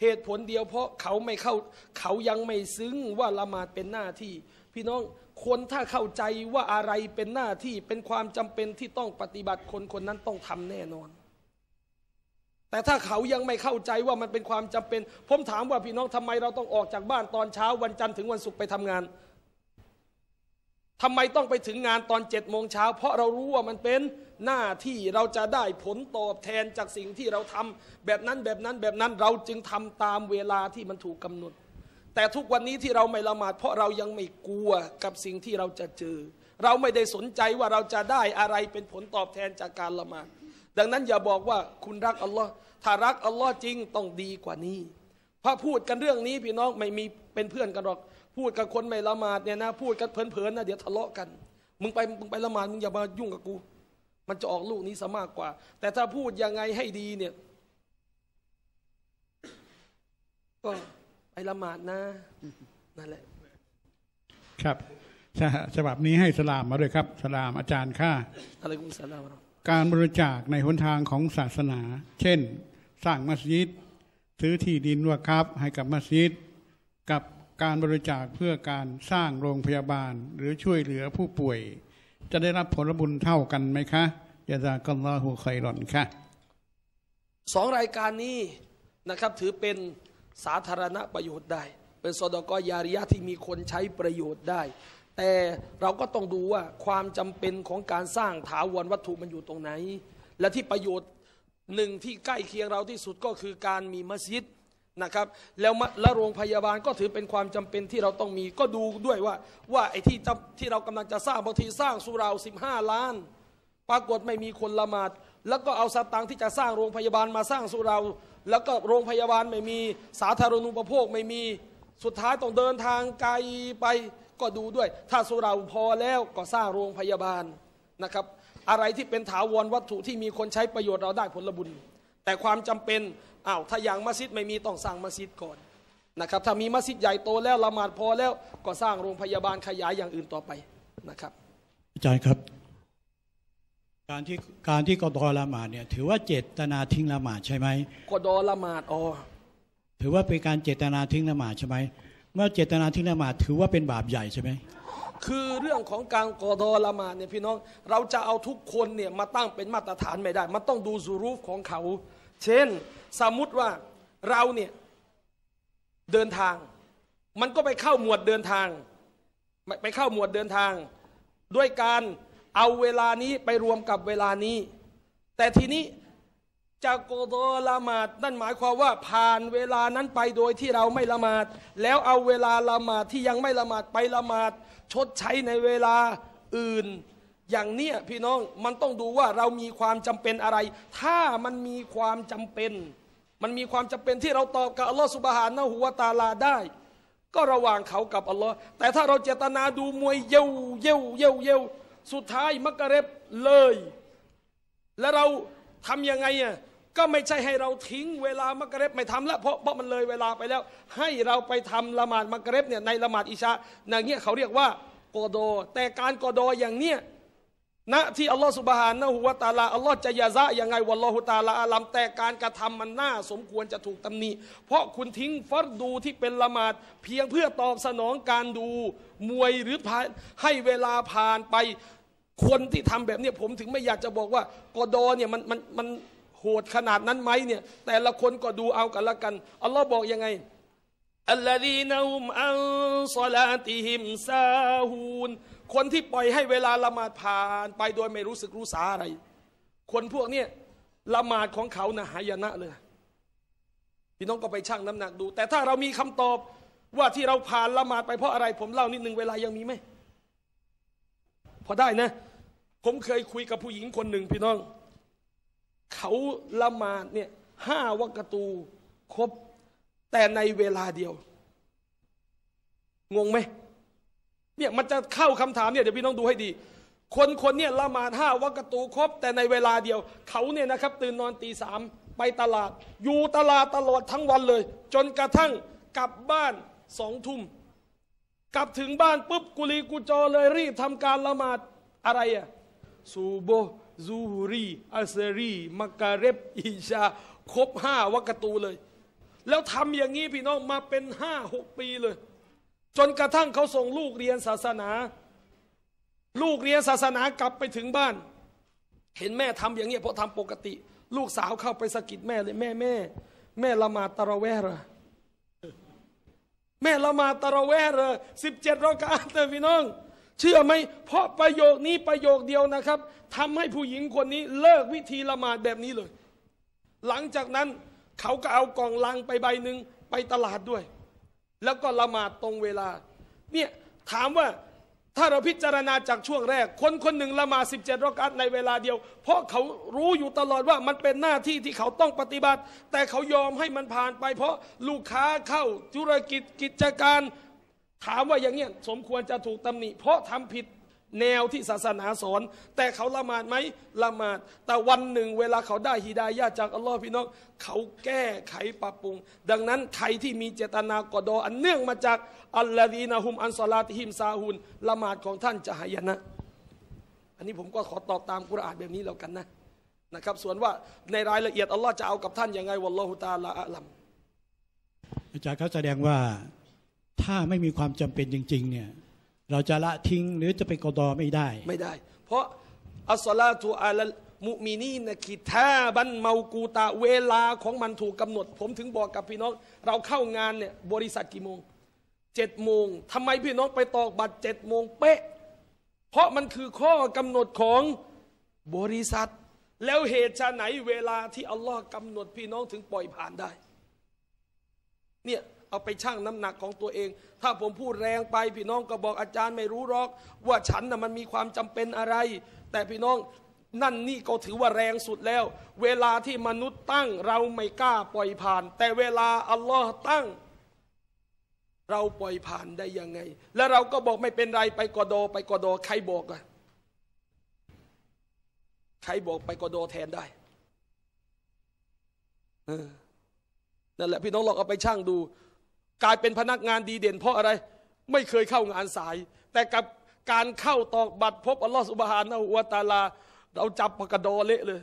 เหตุผลเดียวเพราะเขาไม่เข้า เขายังไม่ซึ้งว่าละหมาดเป็นหน้าที่ พี่น้องคนถ้าเข้าใจว่าอะไรเป็นหน้าที่เป็นความจำเป็นที่ต้องปฏิบัติคนคนนั้นต้องทำแน่นอน แต่ถ้าเขายังไม่เข้าใจว่ามันเป็นความจำเป็น ผมถามว่าพี่น้องทำไมเราต้องออกจากบ้านตอนเช้า วันจันทร์ถึงวันศุกร์ไปทำงานทำไมต้องไปถึงงานตอนเจ็ดโมงเช้าเพราะเรารู้ว่ามันเป็นหน้าที่เราจะได้ผลตอบแทนจากสิ่งที่เราทำแบบนั้นแบบนั้นแบบนั้นเราจึงทำตามเวลาที่มันถูกกำหนดแต่ทุกวันนี้ที่เราไม่ละหมาด เพราะเรายังไม่กลัว กับสิ่งที่เราจะเจอ เราไม่ได้สนใจว่าเราจะได้อะไรเป็นผลตอบแทนจากการละหมาด ดังนั้นอย่าบอกว่าคุณรักอัลลอฮ์ถ้ารัก อัลลอฮ์จริงต้องดีกว่านี้ พอพูดกันเรื่องนี้พี่น้องไม่มีเป็นเพื่อนกันหรอก พูดกับคนไม่ละหมาดเนี่ยนะพูดกันเพลินๆนะเดี๋ยวทะเลาะกัน มึงไปมึงไปละหมาดมึงอย่ามายุ่งกับกู มันจะออกลูกนี้ซะมากกว่า แต่ถ้าพูดยังไงให้ดีเนี่ยก็ไปละหมาดนะนั่นแหละครับฉบับนี้ให้สลามมาด้วยครับ สลาม อาจารย์ค่ะอะไรกุศสลามการบริจาคในหนทางของศาสนา เช่นสร้างมัสยิดซื้อที่ดินวะครับให้กับมัสยิด กับการบริจาคเพื่อการสร้างโรงพยาบาลหรือช่วยเหลือผู้ป่วย จะได้รับผลบุญเท่ากันไหมคะยาซากัลลอฮุไครอนค่ะสองรายการนี้นะครับถือเป็นสาธารณประโยชน์ได้ เป็นสดกยาริยะที่มีคนใช้ประโยชน์ได้ แต่เราก็ต้องดูว่าความจำเป็นของการสร้างถาวรวัตถุมันอยู่ตรงไหน และที่ประโยชน์หนึ่งที่ใกล้เคียงเราที่สุดก็คือการมีมัสยิดนะครับ แล้วและโรงพยาบาลก็ถือเป็นความจำเป็นที่เราต้องมีก็ดูด้วยว่า ว่าไอ้ที่ที่เรากำลังจะสร้างบางทีสร้างสุราสิบห้าล้าน ปรากฏไม่มีคนละหมาดแล้วก็เอาสตางค์ที่จะสร้างโรงพยาบาลมาสร้างสุราแล้วก็โรงพยาบาลไม่มีสาธารณูปโภคไม่มีสุดท้ายต้องเดินทางไกลไปก็ดูด้วย ถ้าสุราพอแล้วก็สร้างโรงพยาบาลนะครับอะไรที่เป็นถาวรวัตถุที่มีคนใช้ประโยชน์เราได้ผลบุญ แต่ความจำเป็นอ้าวถ้าอย่างมัสยิดไม่มีต้องสร้างมัสยิดก่อนนะครับถ้ามีมัสยิดใหญ่โตแล้วละหมาดพอแล้วก็สร้างโรงพยาบาลขยายอย่างอื่นต่อไปนะครับอาจารย์ครับการที่การที่กอดอละหมาดเนี่ยถือว่าเจตนาทิ้งละหมาดใช่ไหมกอดอละหมาดอ๋อถือว่าเป็นการเจตนาทิ้งละหมาดใช่ไหมเมื่อเจตนาทิ้งละหมาดถือว่าเป็นบาปใหญ่ใช่ไหมคือเรื่องของการกอดอละหมาดเนี่ยพี่น้อง เราจะเอาทุกคนเนี่ย มาตั้งเป็นมาตรฐานไม่ได้ มันต้องดูสุรูฟของเขา เช่นสมมุติว่าเราเนี่ยเดินทาง มันก็ไปเข้าหมวดเดินทางไปเข้าหมวดเดินทางด้วยการเอาเวลานี้ไปรวมกับเวลานี้ แต่ทีนี้จากโกโดละหมาดนั่นหมายความว่าผ่านเวลานั้นไปโดยที่เราไม่ละหมาด แล้วเอาเวลาละหมาดที่ยังไม่ละหมาดไปละหมาด ชดใช้ในเวลาอื่น อย่างเนี้ยพี่น้องมันต้องดูว่าเรามีความจำเป็นอะไร ถ้ามันมีความจำเป็น มันมีความจำเป็นที่เราตอบกับอัลลอฮฺสุบฮานะหัวตาลาได้ ก็ระหว่างเขากับอัลลอฮ์แต่ถ้าเราเจตนาดูมวยเย่เย่เย่วเย่สุดท้ายมักกะเร็บเลย แล้วเราทํำยังไงอ่ะ ก็ไม่ใช่ให้เราทิ้งเวลามักกะเร็บไม่ทำละเพราะเพราะมันเลยเวลาไปแล้ว ให้เราไปทำละหมาดมักกะเร็บเนี่ยในละหมาดอิชาอย่างเงี้ยเขาเรียกว่ากอดอ แต่การกอดออย่างเนี้ยณที่ อัลลอฮฺสุบฮานะฮุวาตาลา อัลลอฮฺจะยาซะยังไงวะลอฮุตาลาอาลัมแต่การกระทำมันน่าสมควรจะถูกตำหนิเพราะคุณทิ้งฟัดดูที่เป็นละหมาดเพียงเพื่อตอบสนองการดูมวยหรือให้เวลาผ่านไปคนที่ทำแบบนี้ผมถึงไม่อยากจะบอกว่ากอดอเนี่ย มันมันมันโหดขนาดนั้นไหมเนี่ย แต่ละคนก็ดูเอากันละกันอัลลอฮ์บอกยังไงอัลลอฮีนะฮุมอัลซลาติฮิมซาฮูนคนที่ปล่อยให้เวลาละหมาดผ่าน ไปโดยไม่รู้สึกรู้สาอะไร คนพวกเนี้ละหมาดของเขานะหายนะเลย พี่น้องก็ไปชั่งน้ำหนักดู แต่ถ้าเรามีคำตอบว่าที่เราผ่านละหมาดไปเพราะอะไร ผมเล่านิดหนึ่งเวลายังมีไหมพอได้นะ ผมเคยคุยกับผู้หญิงคนหนึ่งพี่น้อง เขาละหมาดเนี่ยห้าวักตูครบ แต่ในเวลาเดียว งงไหมเนี่ยมันจะเข้าคำถามเนี่ยเดี๋ยวพี่น้องดูให้ดี คนคนเนี่ยละหมาดห้าวักตูครบแต่ในเวลาเดียว เขาเนี่ยนะครับตื่นนอนตีสามไปตลาด อยู่ตลาดตลอดทั้งวันเลย จนกระทั่งกลับบ้านสองทุ่มกลับถึงบ้านปุ๊บกุลีกุจอเลยรีบทำการละหมาดอะไรอะซูโบซูฮุรี อัสรีมักกะเรบอิชา ครบห้าวักตูเลย แล้วทำอย่างนี้พี่น้องมาเป็นห้าหกปีเลยจนกระทั่งเขาส่งลูกเรียนศาสนา ลูกเรียนศาสนากลับไปถึงบ้าน เห็นแม่ทำอย่างเงี้ยเพราะทำปกติ ลูกสาวเข้าไปสะกิดแม่เลยแม่แม่แม่ละมาตะระแวระแม่ละมาตะระแวระสิบเจ็ดรอกาเตอร์พี่น้อง เชื่อไหมเพราะประโยคนี้ประโยคเดียวนะครับ ทำให้ผู้หญิงคนนี้เลิกวิธีละมาดแบบนี้เลย หลังจากนั้นเขาก็เอากล่องลังไปใบหนึ่งไปตลาดด้วยแล้วก็ละหมาดตรงเวลา เนี่ยถามว่าถ้าเราพิจารณาจากช่วงแรก คนคนหนึ่งละหมาด็ดรอกัตในเวลาเดียว เพราะเขารู้อยู่ตลอดว่ามันเป็นหน้าที่ที่เขาต้องปฏิบัติ แต่เขายอมให้มันผ่านไปเพราะลูกค้าเข้าธุรกิจกิจการถามว่าอย่างเงี้ยสมควรจะถูกตำหนิเพราะทำผิดแนวที่ศาสนาสอนแต่เขาละหมาดไหมละหมาด แต่วันหนึ่งเวลาเขาได้ฮีดายาจากอัลลอฮ์พี่น้องเขาแก้ไขปรับปรุง ดังนั้นใครที่มีเจตนากอดออันเนื่องมาจากอัลลอฮีนะฮุมอันซอลาติฮิมซาฮุนละหมาดของท่านจะหายนะ อันนี้ผมก็ขอตอบตามกุรอานแบบนี้แล้วกันนะนะครับส่วนว่าในรายละเอียด อัลลอฮ์จะเอากับท่านยังไงวัลลอฮุตาลาอัลัมอาจารย์เขาแสดงว่าถ้าไม่มีความจำเป็นจริงๆเนี่ยเราจะละทิ้งหรือจะไปกอดอไม่ได้ ไม่ได้ เพราะอัสลาตุอัลมุมินีนะคิทาบันเมากูตาเวลาของมันถูกกาหนด ผมถึงบอกกับพี่น้องเราเข้างานเนี่ย บริษัทกี่โมงเจ็ดโมงทำไมพี่น้องไปตอกบัตรเจ็ดโมงเป๊ะ เพราะมันคือข้อกำหนดของบริษัท แล้วเหตุชาไหนเวลาที่อัลลอฮ์กำหนดพี่น้องถึงปล่อยผ่านได้เนี่ยเอาไปชั่งน้ำหนักของตัวเอง ถ้าผมพูดแรงไป พี่น้องก็บอกอาจารย์ไม่รู้หรอก ว่าฉันนะ่ะมันมีความจำเป็นอะไร แต่พี่น้องนั่นนี่ก็ถือว่าแรงสุดแล้ว เวลาที่มนุษย์ตั้ง เราไม่กล้าปล่อยผ่าน แต่เวลา อัลลอฮ์ตั้ง เราปล่อยผ่านได้ยังไง แล้วเราก็บอกไม่เป็นไรไปกอดอไปกอดอใครบอกอะใครบอกไปกอดอแทนได้นั่นแหละพี่น้องลองเอาไปช่างดูกลายเป็นพนักงานดีเด่นเพราะอะไรไม่เคยเข้างานสาย แต่กับการเข้าตอกบัตรพบอัลลอฮฺสุบฮานะฮุวาตาลาเราจับปากดอเละเลย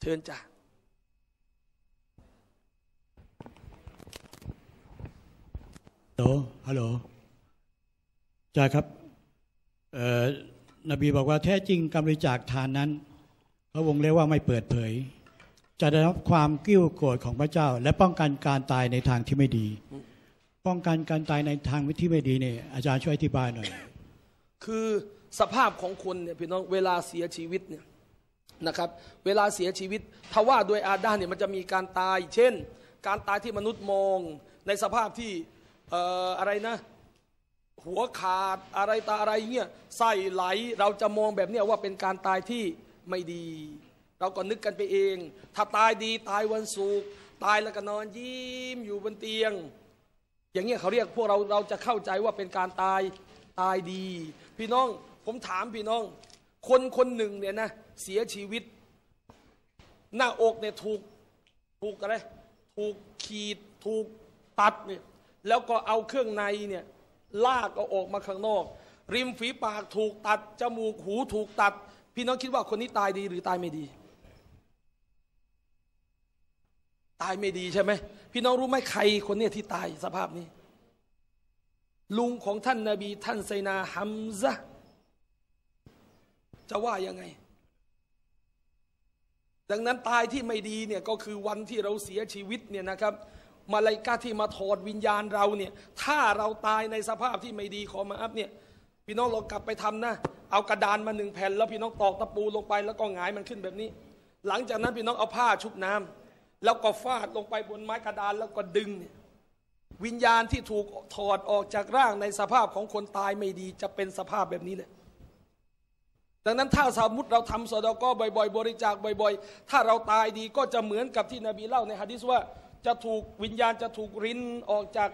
เชิญจ้าฮัลโหลฮัลโหลจ้าครับอนบีบอกว่าแท้จริงการบริจาคทานนั้นพระองค์เรียกว่าไม่เปิดเผยจะได้รับความกิ้วโกรธของพระเจ้า และป้องกันการตายในทางที่ไม่ดี ป้องกันการตายในทางที่ไม่ดีเนี่ยอาจารย์ช่วยอธิบายหน่อยคือสภาพของคนเนี่ยพี่น้องเวลาเสียชีวิตเนี่ยนะครับเวลาเสียชีวิตถ้าว่าโดยอาดาเนี่ยมันจะมีการตาย เช่น การตายที่มนุษย์มอง ในสภาพที่อะไรนะหัวขาดอะไรตาอะไรเงี้ยไส้ไหลเราจะมองแบบเนี้ยว่าเป็นการตายที่ไม่ดีเราก็นึกกันไปเอง ถ้าตายดีตายวันศุกร์ตายแล้วก็นอนยิ้มอยู่บนเตียง อย่างเงี้ยเขาเรียกพวกเราเราจะเข้าใจว่าเป็นการตายตายดี พี่น้องผมถามพี่น้อง คนคนหนึ่งเนี่ยนะเสียชีวิต หน้าอกเนี่ยถูกถูกอะไรถูกขีดถูกตัดเนี่ยแล้วก็เอาเครื่องในเนี่ยลากเอาออกมาข้างนอก ริมฝีปากถูกตัดจมูกหูถูกตัด พี่น้องคิดว่าคนนี้ตายดีหรือตายไม่ดีตายไม่ดีใช่ไหมพี่น้องรู้ไหมใครคนเนี้ยที่ตายสภาพนี้ ลุงของท่านนาบีท่านไซนาฮัมซะจะว่ายังไง ดังนั้นตายที่ไม่ดีเนี่ยก็คือวันที่เราเสียชีวิตเนี่ยนะครับ มาลายกาที่มาถอดวิญญาณเราเนี่ยถ้าเราตายในสภาพที่ไม่ดีขอมาอัพเนี่ยพี่น้องลองกลับไปทำนะ เอากระดานมาหนึ่งแผ่น แล้วพี่น้องตอกตะปูลงไป แล้วก็หงายมันขึ้นแบบนี้ หลังจากนั้นพี่น้องเอาผ้าชุบน้ำแล้วก็ฟาดลงไปบนไม้กระดาน แล้วก็ดึงวิญญาณที่ถูกถอดออกจากร่างในสภาพของคนตายไม่ดี จะเป็นสภาพแบบนี้แหละดังนั้นถ้าสมมติเราทำสอดกบ่อยๆ บริจาคบ่อย ๆ ถ้าเราตายดีก็จะเหมือนกับที่นบีเล่า ในฮะดิษว่าจะถูกวิญญาณจะถูกรินออกจาก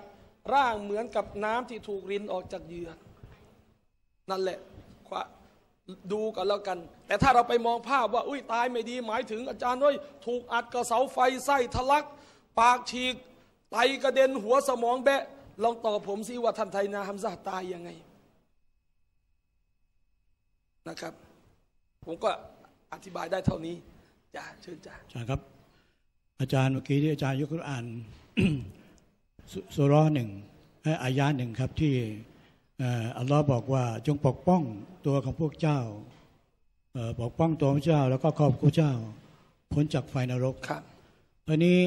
ร่างเหมือนกับน้ำที่ถูกรินออกจากเยือนั่นแหละดูกันแล้วกันแต่ถ้าเราไปมองภาพว่าอุ้ยตายไม่ดี หมายถึงอาจารย์วยถูกอัดกระเสาไฟไส้ทะลักปากฉีก ไตกระเด็นหัวสมองแบะ ลองตอบผมสิว่าท่านไทนาฮัมซาตายยังไงนะครับ ผมก็อธิบายได้เท่านี้จ้าเชิญจ้าอาจารย์ครับ อาจารย์เมื่อกี้ที่อาจารย์ยกขึ้นอ่านสุรอหนึ่งอายาหนึ่งครับที่อัลลอฮ์บอกว่าจงปกป้องตัวของพวกเจ้าปกป้องตัวพระเจ้าแล้วก็ครอบครัวเจ้าพ้นจากไฟนรกครับอนนี้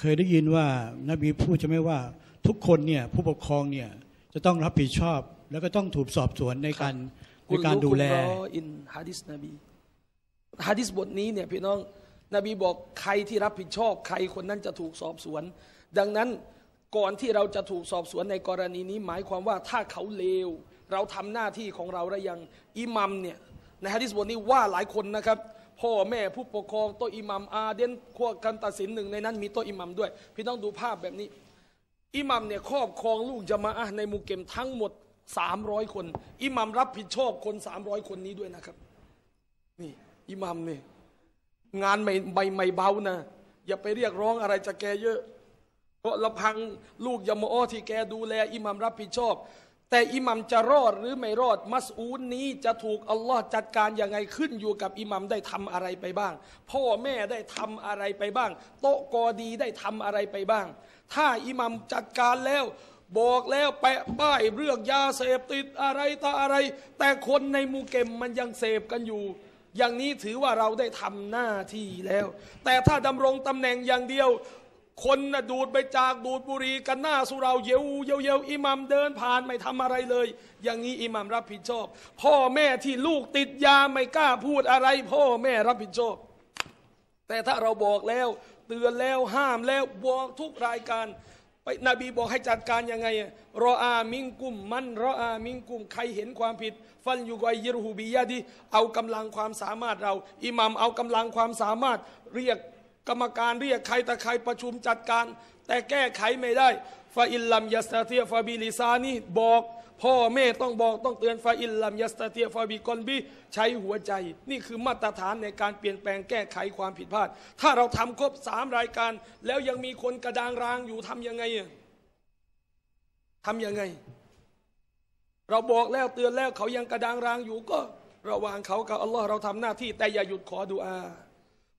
เคยได้ยินว่านบีพูดใช่ไหมว่าทุกคนเนี่ยผู้ปกครองเนี่ย จะต้องรับผิดชอบแล้วก็ต้องถูกสอบสวนในการในการดูแลอินฮะดิษนบีฮะดิษบทนี้เนี่ยพี่น้องนบีบอกใครที่รับผิดชอบใครคนนั้นจะถูกสอบสวน ดังนั้นก่อนที่เราจะถูกสอบสวนในกรณีนี้ หมายความว่าถ้าเขาเลว เราทำหน้าที่ของเราแล้วยังอิมัมเนี่ยในฮะดิษบทนี้ว่าหลายคนนะครับ พ่อแม่ผู้ปกครองโตอิหมัมอาเดนพวกการตัดสินหนึ่งในนั้นมีโตอิหมัมด้วย พี่ต้องดูภาพแบบนี้ อิหมัมเนี่ยครอบครองลูกจะมาในมูเกมทั้งหมด300คน อิหมัมรับผิดชอบคน300คนนี้ด้วยนะครับนี่อิหมัมเนี่ยงานใหม่ใหม่เบานะอย่าไปเรียกร้องอะไรจากแกเยอะ เพราะลำพังลูกยามอที่แกดูแลอิหมัมรับผิดชอบแต่อิหมัมจะรอดหรือไม่รอด มัสอูนนี้จะถูกอัลลอฮ์จัดการยังไงขึ้นอยู่กับอิหมัมได้ทำอะไรไปบ้าง พ่อแม่ได้ทำอะไรไปบ้าง โต๊ะกอดีได้ทำอะไรไปบ้าง ถ้าอิหมัมจัดการแล้ว บอกแล้วแปะป้ายเรื่องยาเสพติดอะไรต่ออะไร แต่คนในมูเกมมันยังเสพกันอยู่ อย่างนี้ถือว่าเราได้ทำหน้าที่แล้ว แต่ถ้าดำรงตำแหน่งอย่างเดียวคนนะดูดไปจากดูดบุรี กันหน้าสุเราเยวเยวเยวอิหมัมเดินผ่านไม่ทำอะไรเลย อย่างนี้ อิหมัมรับผิดชอบ พ่อแม่ที่ลูกติดยาไม่กล้าพูดอะไร พ่อแม่รับผิดชอบแต่ถ้าเราบอกแล้ว เตือนแล้วห้ามแล้วบอกทุกรายการไปนบีบอกให้จัดการยังไงรออามิงกุมมันรออามิงกุมใครเห็นความผิดฟันอยู่กับยิรูบียะดีเอากำลังความสามารถเรา อิหมัมเอากำลังความสามารถเรียกกรรมการเรียกใครแต่ใครประชุมจัดการ แต่แก้ไขไม่ได้ฟาอิลลัมยัสตาเตียฟาบิลิซานี่บอก พ่อแม่ต้องบอกต้องเตือนฟาอิลลัมยัสตาเตียฟาบิกอนบีใช้หัวใจ นี่คือมาตรฐานในการเปลี่ยนแปลงแก้ไขความผิดพลาด ถ้าเราทำครบสามรายการ แล้วยังมีคนกระดางรางอยู่ทํำยังไงทํำยังไง เราบอกแล้วเตือนแล้วเขายังกระดางรางอยู่ก็ ระวังเขากับ อัลลอฮ์เราทำหน้าที่แต่อย่าหยุดขอดุอา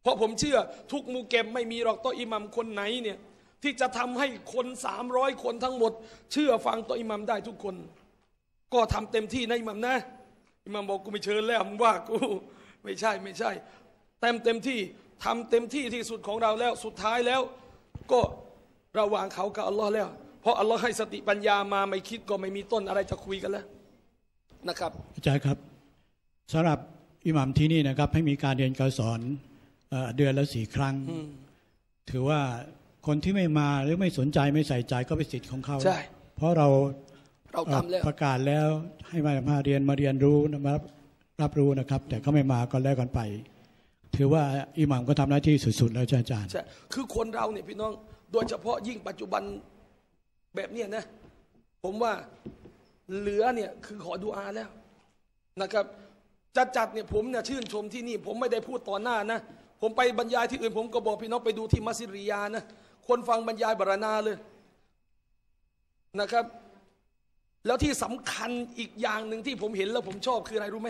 เพราะผมเชื่อทุกมูเก็บไม่มีหรอกต่ออิหมัมคนไหนเนี่ย ที่จะทำให้คนสามร้อยคนทั้งหมด เชื่อฟังต่ออิหมัมได้ทุกคน ก็ทำเต็มที่นะ อิหมัมนะอิหมัมบอกกูไม่เชิญแล้วมึงว่ากูไม่ใช่ไม่ใช่เต็มเต็มที่ทำเต็มที่ที่สุดของเราแล้วสุดท้ายแล้ว ก็ระหว่างเขากับอัลลอฮ์แล้วเพราะอัลลอฮ์ให้สติปัญญามาไม่คิดก็ไม่มีต้นอะไรจะคุยกันแล้วนะครับอาจารย์ครับสำหรับอิหมัมที่นี่นะครับ ให้มีการเรียนการสอนเดือนละสี่ครั้ง ถือว่าคนที่ไม่มาหรือไม่สนใจไม่ใส่ใจก็เป็นสิทธิ์ของเขา ใช่ เพราะเราเราทำแล้วประกาศแล้วให้มามาเรียนมาเรียนรู้มารับรับรู้นะครับ แต่เขาไม่มาก็แล้วกันไป ถือว่าอิหมามก็ทำหน้าที่สุดๆแล้วอาจารย์ใช่คือคนเราเนี่ยพี่น้อง โดยเฉพาะยิ่งปัจจุบันแบบเนี้ยนะ ผมว่าเหลือเนี่ยคือขอดูอาแล้วนะครับจะจัดเนี่ยผมเนี่ยชื่นชมที่นี่ผมไม่ได้พูดต่อหน้านะผมไปบรรยายที่อื่นผมก็บอกพี่น้องไปดูที่มัสยิดริยานะคนฟังบรรยายบรานาเลยนะครับ แล้วที่สำคัญอีกอย่างหนึ่งที่ผมเห็นแล้ว ผมชอบคืออะไรรู้ไหม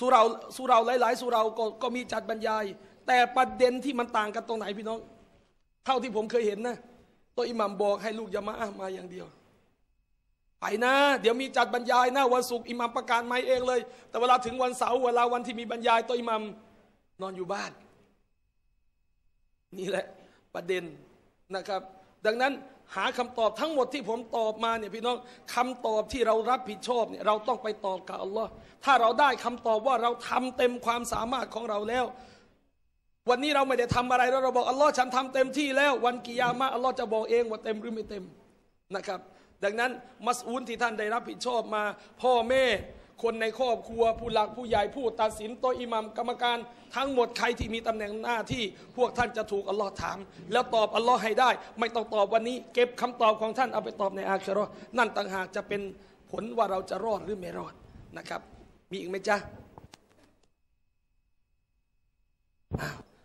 สุราสุราหลายๆสุราก็ก็มีจัดบรรยาย แต่ประเด็นที่มันต่างกันตรงไหนพี่น้องเท่าที่ผมเคยเห็นนะตัวอิหมัมบอกให้ลูกยามามาอย่างเดียวไปนะ เดี๋ยวมีจัดบรรยายนะวันศุกร์อิหมัมประกาศไม่เองเลย แต่เวลาถึงวันเสาร์เวลาวันที่มีบรรยายตัวอิหมัมนอนอยู่บ้านนี่แหละประเด็นนะครับ ดังนั้นหาคำตอบทั้งหมดที่ผมตอบมาเนี่ยพี่น้องคำตอบที่เรารับผิดชอบเนี่ยเราต้องไปตอบกับอัลลอฮ์ถ้าเราได้คำตอบว่าเราทำเต็มความสามารถของเราแล้ว วันนี้เราไม่ได้ทำอะไรเราบอกอัลลอฮ์ฉันทำเต็มที่แล้ว วันกิยามะอัลลอฮ์จะบอกเองว่าเต็มหรือไม่เต็มนะครับ ดังนั้น มัสอูนที่ท่านได้รับผิดชอบมา พ่อแม่คนในครอบครัว ผู้หลักผู้ใหญ่ผู้ตัดสินโตอิหมัมกรรมการทั้งหมดใครที่มีตำแหน่งหน้าที่พวกท่านจะถูกอัลลอฮ์ถาม แล้วตอบอัลลอฮ์ให้ได้ ไม่ต้องตอบวันนี้เก็บคำตอบของท่านเอาไปตอบในอาครานั่นต่างหากจะเป็นผลว่าเราจะรอดหรือไม่รอดนะครับ มีอีกไหมจ๊ะ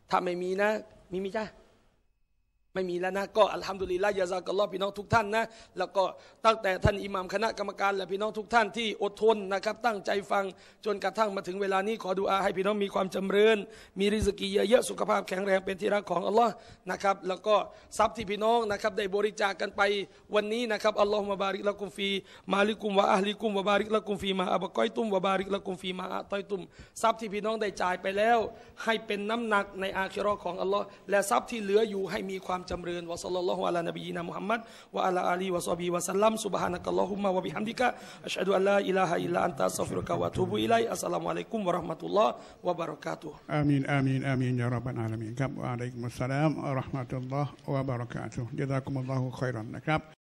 ถ้าไม่มีนะ มีมีจ้าไม่มีแล้วนะก็อัลฮัมดุลิลละยาซากลลอฮ์พี่น้องทุกท่าน นะ แล้วก็ตั้งแต่ท่านอิหมามคณะกรรมการ และพี่น้องทุกท่านที่อดทนนะครับ ตั้งใจฟังจนกระทั่งมาถึงเวลานี้ขอดุอาให้พี่น้องมีความจำเริญ มีริสกีเยอะๆสุขภาพแข็งแรงเป็นที่รักของอัลลอฮ์นะครับแล้วก็ทรัพย์ที่พี่น้องนะครับได้บริจาคกันไปวันนี้นะครับอัลลอฮ์มาบาริกละกุมฟี มาลิกุมวะอัลิกุมวะบาริกละกุมฟีมาอับก้อยตุมวะบาริกละกุมฟีมาอัตอยตุมทรัพย์ที่พี่น้องได้จ่ายไปแล้ว ให้เป็นน้ำหนักในอาคิรอของอัลลอฮ์และทรัพย์ที่เหลืออยู่ให้มีความจำเริญวะสัลลัลลอฮุอะลานบีนะมุฮัมมัดวะอะลาอาลีวะซอบีวะสัลลัมซุบฮานะกัลลอฮุมมะวะบิฮัมดิกะอัชฮะดุอัลลาอิลาฮะอิลลัอันตะอัสตัฆฟิรุกะวะอะตูบุอิลัยอัสสลามุอะลัยกุมวะเราะห์มะตุลลอฮ์วะบะเราะกาตุฮ์อามีนอามีนอามีนยารับบลอาลามีนครับวะอะลัยกุมุสสลามวะเราะห์มะตุลลอฮ์วะบะเราะกาตุฮ์ญะซากุมุลลอฮุค็อยรันนะครับ